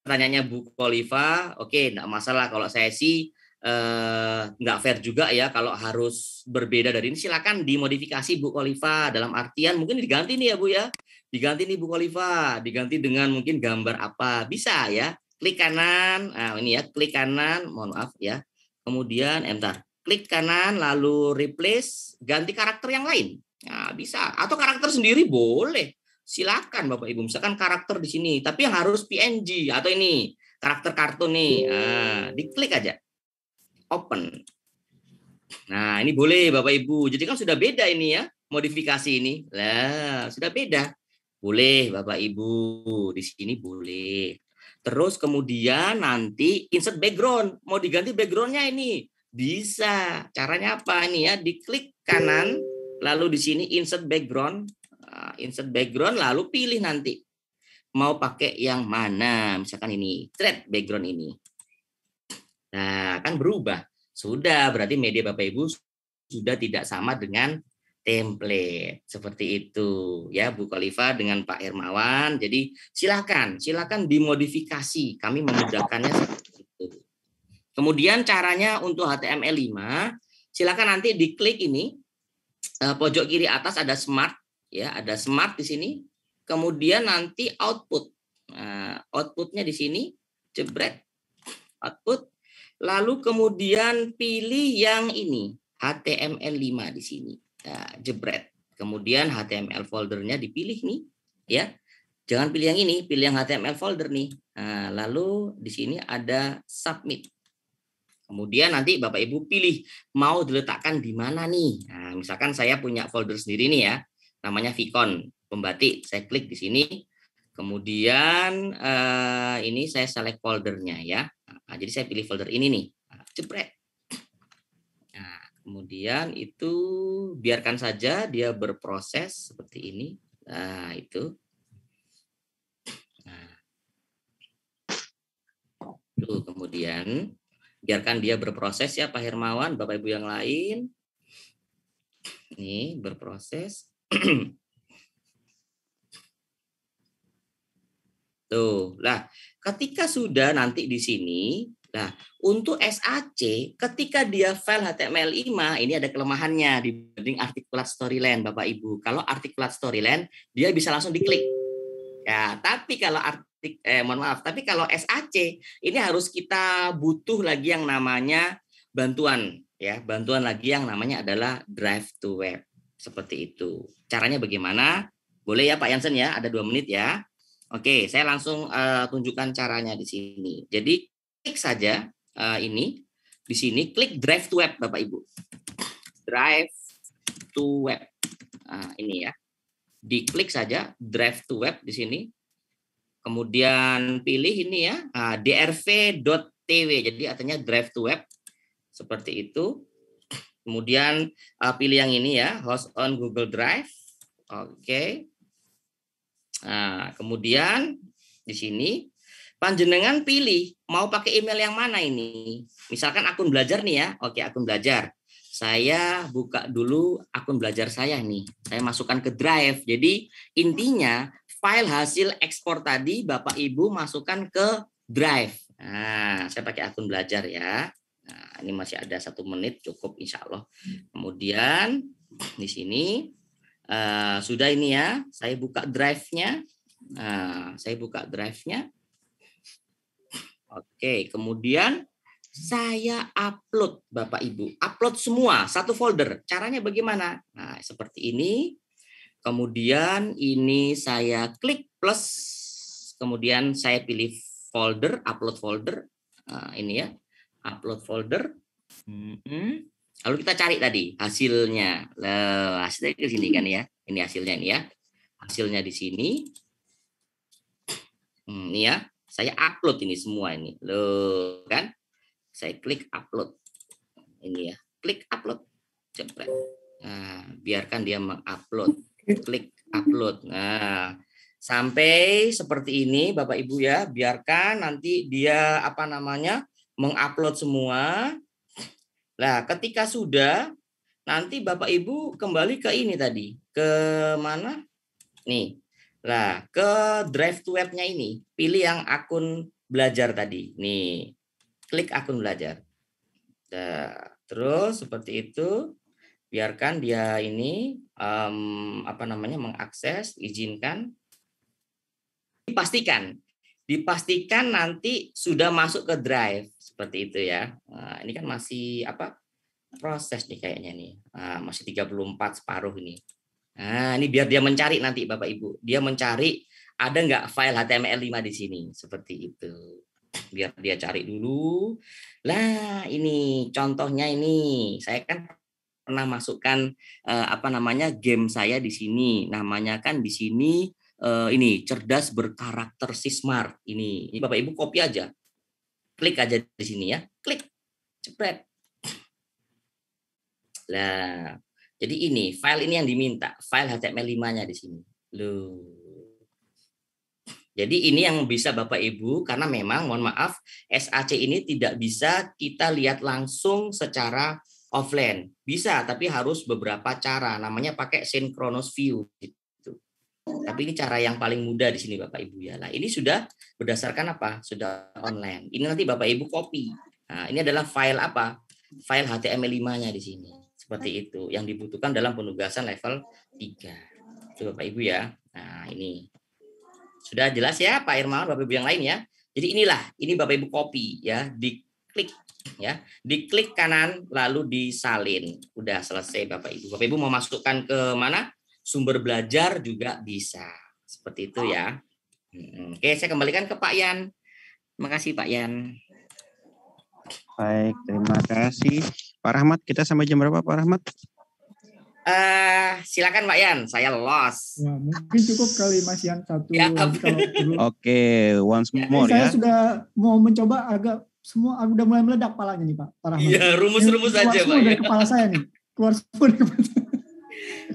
Pertanyaannya Bu Kolifa, oke, enggak masalah kalau saya sih eh, nggak fair juga ya kalau harus berbeda dari ini. Silakan dimodifikasi Bu Kolifa dalam artian mungkin diganti nih ya Bu ya. Diganti nih Bu Kolifa, diganti dengan mungkin gambar apa. Bisa ya. Klik kanan, nah ini ya, klik kanan, mohon maaf ya. Kemudian eh, entar, klik kanan lalu replace, ganti karakter yang lain. Nah, bisa. Atau karakter sendiri boleh. Silakan Bapak Ibu misalkan karakter di sini, tapi yang harus PNG atau ini karakter kartun nih. Nah, diklik aja. Open. Nah, ini boleh Bapak Ibu. Jadi kan sudah beda ini ya modifikasi ini. Lah, sudah beda. Boleh Bapak Ibu. Di sini boleh. Terus kemudian nanti insert background. Mau diganti backgroundnya ini. Bisa. Caranya apa ini ya? Diklik kanan Lalu di sini insert background, ah, insert background lalu pilih nanti mau pakai yang mana. Misalkan ini thread background ini. Nah, kan berubah. Sudah, berarti media Bapak Ibu sudah tidak sama dengan template. Seperti itu ya Bu Khalifa dengan Pak Hermawan. Jadi silakan, silakan dimodifikasi. Kami memudahkannya seperti itu. Kemudian caranya untuk HTML5, silakan nanti diklik ini Eh, pojok kiri atas ada smart ya ada smart di sini kemudian nanti output nah, outputnya di sini jebret output lalu kemudian pilih yang ini HTML5 di sini nah, jebret kemudian HTML foldernya dipilih nih ya jangan pilih yang ini pilih yang HTML folder nih nah, lalu di sini ada submit Kemudian nanti Bapak Ibu pilih mau diletakkan di mana nih. Nah, misalkan saya punya folder sendiri nih ya, namanya Vicon pembatik. Saya klik di sini, kemudian eh, ini saya select foldernya ya. Nah, jadi saya pilih folder ini nih, nah, jepret. Nah, kemudian itu biarkan saja dia berproses seperti ini. Nah itu. Nah. Lalu kemudian biarkan dia berproses ya Pak Hermawan, Bapak Ibu yang lain. ini berproses. Tuh, lah ketika sudah nanti di sini, lah untuk SAC ketika dia file HTML5 ini ada kelemahannya dibanding artikulat storyline Bapak Ibu. Kalau artikulat storyline dia bisa langsung diklik Ya, tapi kalau artik eh mohon maaf, tapi kalau SAC ini harus kita butuh lagi yang namanya bantuan ya, bantuan lagi yang namanya adalah drive to web. Seperti itu. Caranya bagaimana? Boleh ya Pak Yansen ya, ada dua menit ya. Oke, saya langsung uh, tunjukkan caranya di sini. Jadi klik saja uh, ini di sini klik drive to web Bapak Ibu. Drive to web. Nah, ini ya diklik saja drive to web di sini. Kemudian pilih ini ya, ah, drv.tw. Jadi artinya drive to web seperti itu. Kemudian ah, pilih yang ini ya, host on Google Drive. Oke. Nah, kemudian di sini panjenengan pilih mau pakai email yang mana ini. Misalkan akun belajar nih ya. Oke, akun belajar saya buka dulu akun belajar saya nih. Saya masukkan ke drive. Jadi intinya file hasil ekspor tadi Bapak Ibu masukkan ke drive. Nah, saya pakai akun belajar ya. Nah, ini masih ada satu menit cukup insya Allah. Kemudian di sini uh, sudah ini ya, saya buka drive-nya. Nah, saya buka drive-nya. Oke, kemudian saya upload Bapak Ibu, upload semua satu folder. Caranya bagaimana? Nah, seperti ini. Kemudian ini saya klik plus, kemudian saya pilih folder, upload folder. Nah, ini ya, upload folder. Lalu kita cari tadi hasilnya. Nah, hasilnya ke sini kan ya. Ini hasilnya ini ya. Hasilnya di sini. Hmm, ini ya. Saya upload ini semua ini. Loh, kan? Saya klik upload. Ini ya, klik upload. Jepret. Nah, biarkan dia mengupload. Klik upload. Nah, sampai seperti ini Bapak Ibu ya, biarkan nanti dia apa namanya? mengupload semua. lah ketika sudah nanti Bapak Ibu kembali ke ini tadi. Ke mana? Nih. lah ke drive to webnya ini. Pilih yang akun belajar tadi. Nih klik akun belajar. terus seperti itu biarkan dia ini um, apa namanya mengakses, izinkan, dipastikan, dipastikan nanti sudah masuk ke drive seperti itu ya. Nah, ini kan masih apa proses nih kayaknya nih, nah, masih 34 separuh ini. Nah, ini biar dia mencari nanti Bapak Ibu, dia mencari ada nggak file HTML5 di sini seperti itu biar dia cari dulu lah ini contohnya ini saya kan pernah masukkan eh, apa namanya game saya di sini namanya kan di sini eh, ini cerdas berkarakter si smart ini. ini bapak ibu kopi aja klik aja di sini ya klik cepet lah jadi ini file ini yang diminta file HTML5 nya di sini loh jadi ini yang bisa Bapak Ibu karena memang mohon maaf SAC ini tidak bisa kita lihat langsung secara offline. Bisa tapi harus beberapa cara namanya pakai synchronous view gitu. Tapi ini cara yang paling mudah di sini Bapak Ibu ya. Nah, ini sudah berdasarkan apa? Sudah online. Ini nanti Bapak Ibu copy. Nah, ini adalah file apa? File HTML5-nya di sini. Seperti itu yang dibutuhkan dalam penugasan level 3. Itu Bapak Ibu ya. Nah, ini. Sudah jelas ya Pak Irmawan, Bapak Ibu yang lain ya. Jadi inilah, ini Bapak Ibu copy ya, diklik ya, diklik kanan lalu disalin. Udah selesai Bapak Ibu. Bapak Ibu mau masukkan ke mana? Sumber belajar juga bisa. Seperti itu ya. Hmm, oke, saya kembalikan ke Pak Yan. Terima kasih Pak Yan. Baik, terima kasih. Pak Rahmat, kita sampai jam berapa Pak Rahmat? Uh, silakan Pak Yan, saya lost Ya, mungkin cukup kali Mas Yan satu. Ya. Oke, okay, once ya, more ya. Saya sudah mau mencoba agak semua udah mulai meledak palanya nih Pak. Parah Iya, rumus-rumus aja Pak. Dari kepala saya nih. Keluar semua dari kepala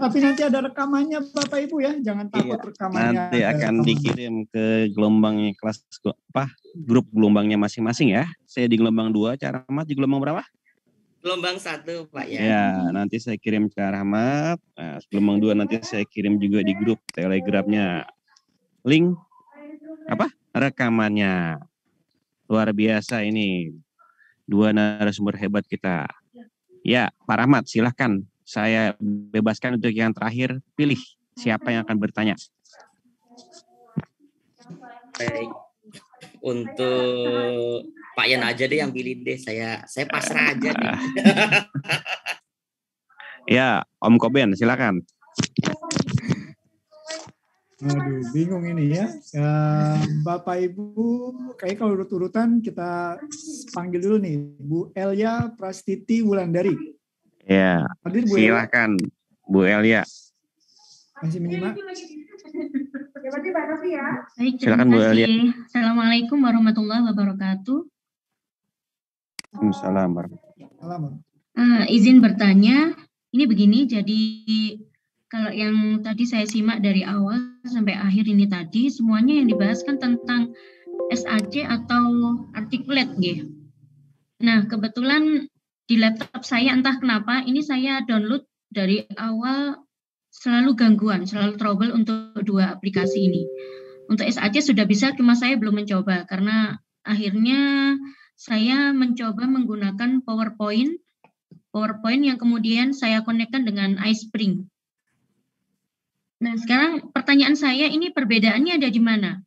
Tapi nanti ada rekamannya Bapak Ibu ya, jangan iya, takut iya, rekamannya. Nanti akan rekamannya. dikirim ke gelombang kelas apa? Grup gelombangnya masing-masing ya. Saya di gelombang 2, cara amat di gelombang berapa? Gelombang satu, Pak ya. Ya, nanti saya kirim ke Rahmat. Nah, gelombang dua nanti saya kirim juga di grup Telegramnya. Link apa? Rekamannya. Luar biasa ini. Dua narasumber hebat kita. Ya, Pak Rahmat, silahkan. Saya bebaskan untuk yang terakhir. Pilih siapa yang akan bertanya. Baik untuk Pak Yan aja deh yang pilih deh. Saya saya pasrah aja. Deh. ya, Om Koben, silakan. Aduh, bingung ini ya. Eh, Bapak Ibu, kayak kalau urut-urutan kita panggil dulu nih. Bu Elia Prastiti Wulandari. Ya, Hadir Bu silakan Elia. Bu Elia. Masih menyimak? Ya, berarti Mbak Novi ya. Baik, terima Silakan, kasih. lihat. Assalamualaikum warahmatullahi wabarakatuh. Waalaikumsalam warahmatullahi Uh, izin bertanya, ini begini, jadi kalau yang tadi saya simak dari awal sampai akhir ini tadi, semuanya yang dibahas kan tentang SAC atau articulate gitu. Nah, kebetulan di laptop saya entah kenapa ini saya download dari awal selalu gangguan, selalu trouble untuk dua aplikasi ini. Untuk SAC sudah bisa, cuma saya belum mencoba karena akhirnya saya mencoba menggunakan PowerPoint, PowerPoint yang kemudian saya konekkan dengan iSpring. Nah, sekarang pertanyaan saya ini perbedaannya ada di mana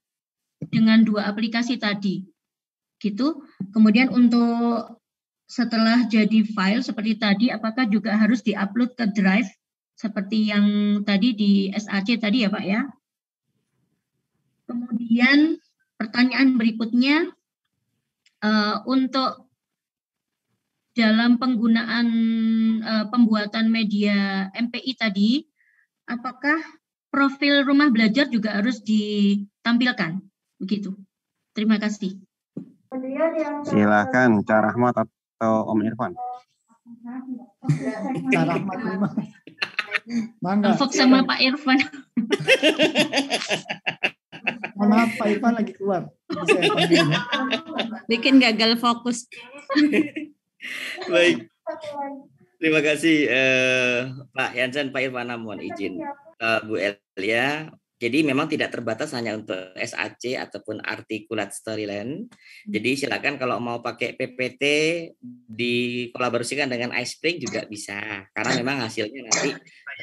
dengan dua aplikasi tadi? Gitu. Kemudian untuk setelah jadi file seperti tadi, apakah juga harus diupload ke Drive seperti yang tadi di SAC tadi ya Pak ya. Kemudian pertanyaan berikutnya uh, untuk dalam penggunaan uh, pembuatan media MPI tadi, apakah profil rumah belajar juga harus ditampilkan? Begitu. Terima kasih. Silakan, Cak Rahmat atau Om Irfan. Cak Rahmat. Mangga. Fokus sama Pak Irfan. maaf Pak Irfan lagi keluar. Ya, ya? Bikin gagal fokus. Baik. Terima kasih eh, Pak Yansen, Pak Irfan mohon izin. Eh, Bu Elia, jadi memang tidak terbatas hanya untuk SAC ataupun articulate storyline. Jadi silakan kalau mau pakai PPT dikolaborasikan dengan Ice iSpring juga bisa. Karena memang hasilnya nanti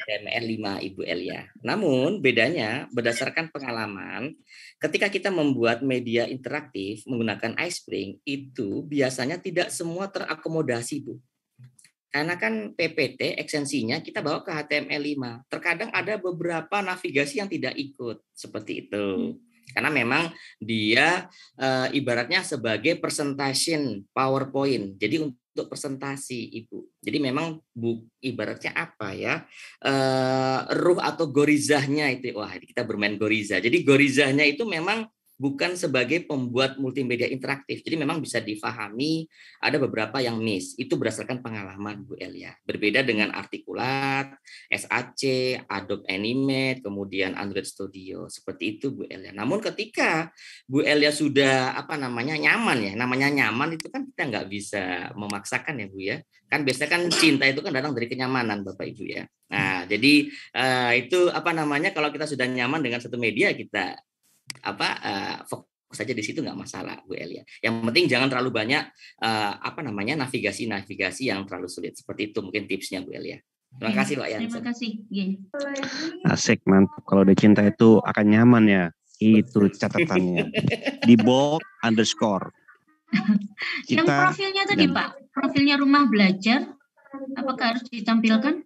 PMN 5 Ibu Elia. Namun bedanya berdasarkan pengalaman, ketika kita membuat media interaktif menggunakan iSpring itu biasanya tidak semua terakomodasi Bu. Karena kan PPT eksensinya kita bawa ke HTML5. Terkadang ada beberapa navigasi yang tidak ikut seperti itu. karena memang dia e, ibaratnya sebagai presentation PowerPoint. Jadi untuk untuk presentasi ibu. Jadi memang bu, ibaratnya apa ya uh, ruh atau gorizahnya itu wah kita bermain goriza. Jadi gorizahnya itu memang bukan sebagai pembuat multimedia interaktif. Jadi memang bisa difahami ada beberapa yang miss. Itu berdasarkan pengalaman Bu Elia. Berbeda dengan Artikulat, SAC, Adobe Animate, kemudian Android Studio. Seperti itu Bu Elia. Namun ketika Bu Elia sudah apa namanya nyaman ya, namanya nyaman itu kan kita nggak bisa memaksakan ya Bu ya. Kan biasanya kan cinta itu kan datang dari kenyamanan Bapak Ibu ya. Nah, jadi uh, itu apa namanya kalau kita sudah nyaman dengan satu media kita apa uh, fokus saja di situ nggak masalah Bu Elia. Yang penting jangan terlalu banyak uh, apa namanya navigasi-navigasi yang terlalu sulit seperti itu mungkin tipsnya Bu Elia. Terima kasih Pak Yansen. Terima kasih. Iya. Asik mantap kalau udah cinta itu akan nyaman ya. Itu catatannya. di bold underscore. Kita, yang profilnya tadi dan, Pak, profilnya rumah belajar apakah harus ditampilkan?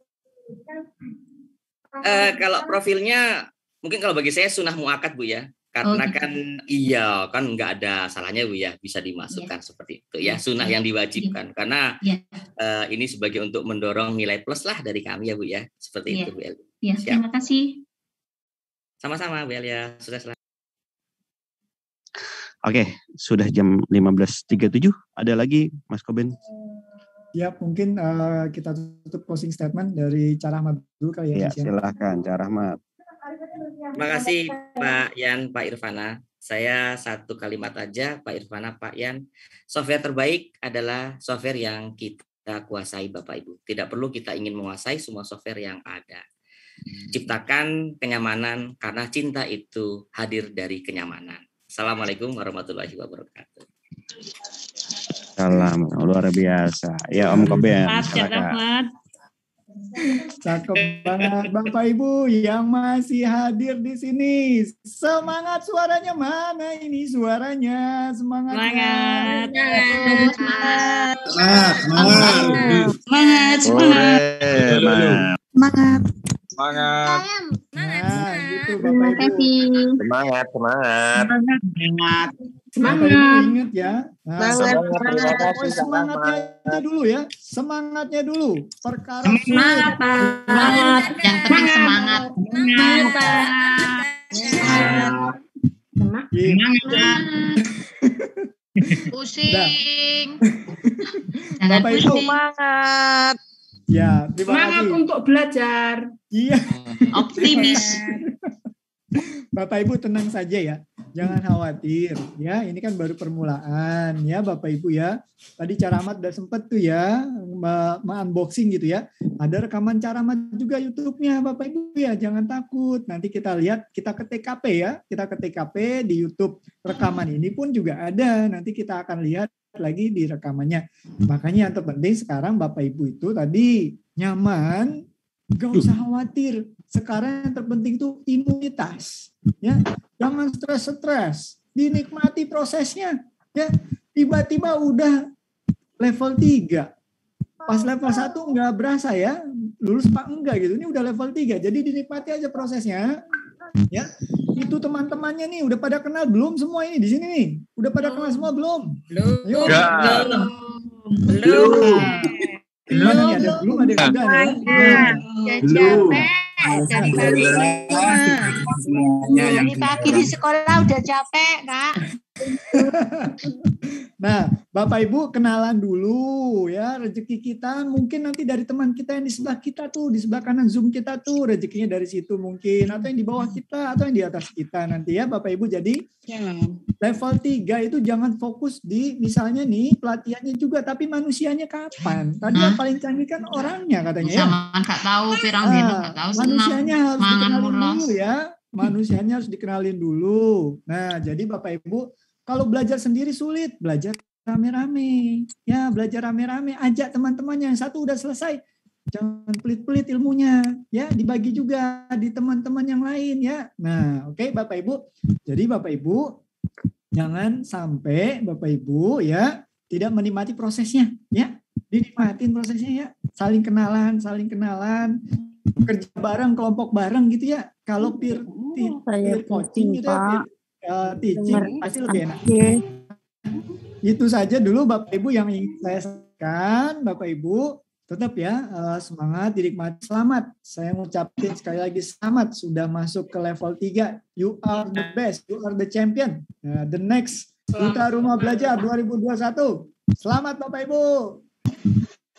Uh, kalau profilnya mungkin kalau bagi saya sunah muakat Bu ya. Karena oh, gitu. kan iya kan nggak ada salahnya bu ya bisa iya. dimasukkan yeah. seperti itu ya iya, sunnah yeah. yang iya. diwajibkan yeah. karena yeah. Uh, ini sebagai untuk mendorong nilai plus lah dari kami ya bu ya seperti yeah. itu bu Elia. Yeah. Terima kasih. Sama-sama bu Elia sudah selesai. Oke, okay, sudah jam 15.37. Ada lagi Mas Koben? Ya, mungkin uh, kita tutup closing statement dari Cara Ahmad dulu kali ya. Ya, ya, silakan Cara Ahmad. Terima kasih Pak Yan, Pak Irvana. Saya satu kalimat aja, Pak Irvana, Pak Yan. Software terbaik adalah software yang kita kuasai, Bapak Ibu. Tidak perlu kita ingin menguasai semua software yang ada. Ciptakan kenyamanan karena cinta itu hadir dari kenyamanan. Assalamualaikum warahmatullahi wabarakatuh. Salam luar biasa. Ya Om Kobe. Terima Cakep banget Bapak Ibu yang masih hadir di sini. Semangat suaranya mana ini suaranya? Semangat. Semangat. Semangat. Semangat. Semangat. Semangat. Semangat. Semangat. Semangat. Semangat. Gitu, terima kasih. Semangat, semangat. Semangat. Semangat. Ingat ya. Nah, semangat, semangat, oh, semangatnya dulu ya. Semangatnya dulu. Perkara semangat, Pak. Semangat. Yang penting semangat. Semangat, iya. Pak. Semangat. Pusing. Bapak Semangat. Ya, terima semangat untuk belajar. Iya. Hmm. Optimis. Iya. Bapak Ibu tenang saja ya, jangan khawatir ya. Ini kan baru permulaan ya Bapak Ibu ya. Tadi Caramat udah sempet tuh ya me-unboxing gitu ya. Ada rekaman cara Caramat juga YouTube-nya Bapak Ibu ya, jangan takut. Nanti kita lihat, kita ke TKP ya, kita ke TKP di YouTube rekaman ini pun juga ada. Nanti kita akan lihat lagi di rekamannya. Makanya yang terpenting sekarang Bapak Ibu itu tadi nyaman Gak usah khawatir. Sekarang yang terpenting itu imunitas. Ya, jangan stres-stres. Dinikmati prosesnya. Ya, tiba-tiba udah level 3. Pas level satu nggak berasa ya, lulus pak enggak gitu. Ini udah level 3. Jadi dinikmati aja prosesnya. Ya, itu teman-temannya nih udah pada kenal belum semua ini di sini nih? Udah pada kenal semua belum? Belum. Belum. Belum. Belum, ada, belum ada iya, iya, iya, yang udah. Belum. Dari tadi semuanya yang di sekolah udah capek, Kak. nah, Bapak Ibu kenalan dulu ya rezeki kita mungkin nanti dari teman kita yang di sebelah kita tuh, di sebelah kanan Zoom kita tuh rezekinya dari situ mungkin atau yang di bawah kita atau yang di atas kita nanti ya Bapak Ibu. Jadi ya. level 3 itu jangan fokus di misalnya nih pelatihannya juga tapi manusianya kapan? Tadi Hah? yang paling canggih kan orangnya katanya ya. nggak tahu pirang nah, nggak ah, tahu manusianya harus dikenalin dulu ya manusianya harus dikenalin dulu. Nah, jadi Bapak Ibu kalau belajar sendiri sulit, belajar rame-rame. Ya, belajar rame-rame, ajak teman-temannya. Yang satu udah selesai, jangan pelit-pelit ilmunya. Ya, dibagi juga di teman-teman yang lain ya. Nah, oke okay, Bapak Ibu. Jadi Bapak Ibu jangan sampai Bapak Ibu ya tidak menikmati prosesnya ya. Dinikmatin prosesnya ya. Saling kenalan, saling kenalan, kerja bareng, kelompok bareng gitu ya. Kalau peer, oh, peer, peer coaching gitu ya, peer, Eh, teaching pasti lebih enak. Okay. Itu saja dulu Bapak Ibu yang ingin saya sampaikan. Bapak Ibu tetap ya eh, semangat dinikmati selamat. Saya mengucapkan sekali lagi selamat sudah masuk ke level 3. You are the best, you are the champion. Nah, the next Duta Rumah Belajar 2021. Selamat Bapak Ibu.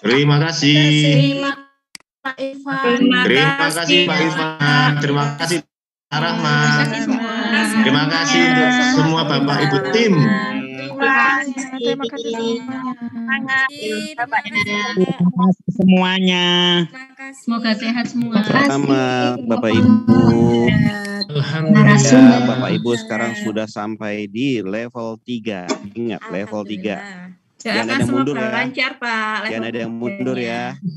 Terima kasih. Terima kasih. Pak Ivan. Terima kasih Pak Ivan. Terima kasih Pak Rahman. Terima kasih untuk semua Bapak Ibu tim. Terima kasih. Terima kasih semuanya. Semoga sehat semua. Sama Bapak Ibu. Alhamdulillah Bapak Ibu sekarang sudah sampai di level 3. Ingat level 3. Jangan ada yang mundur ya. Lancar, Pak. Jangan ada yang mundur ya.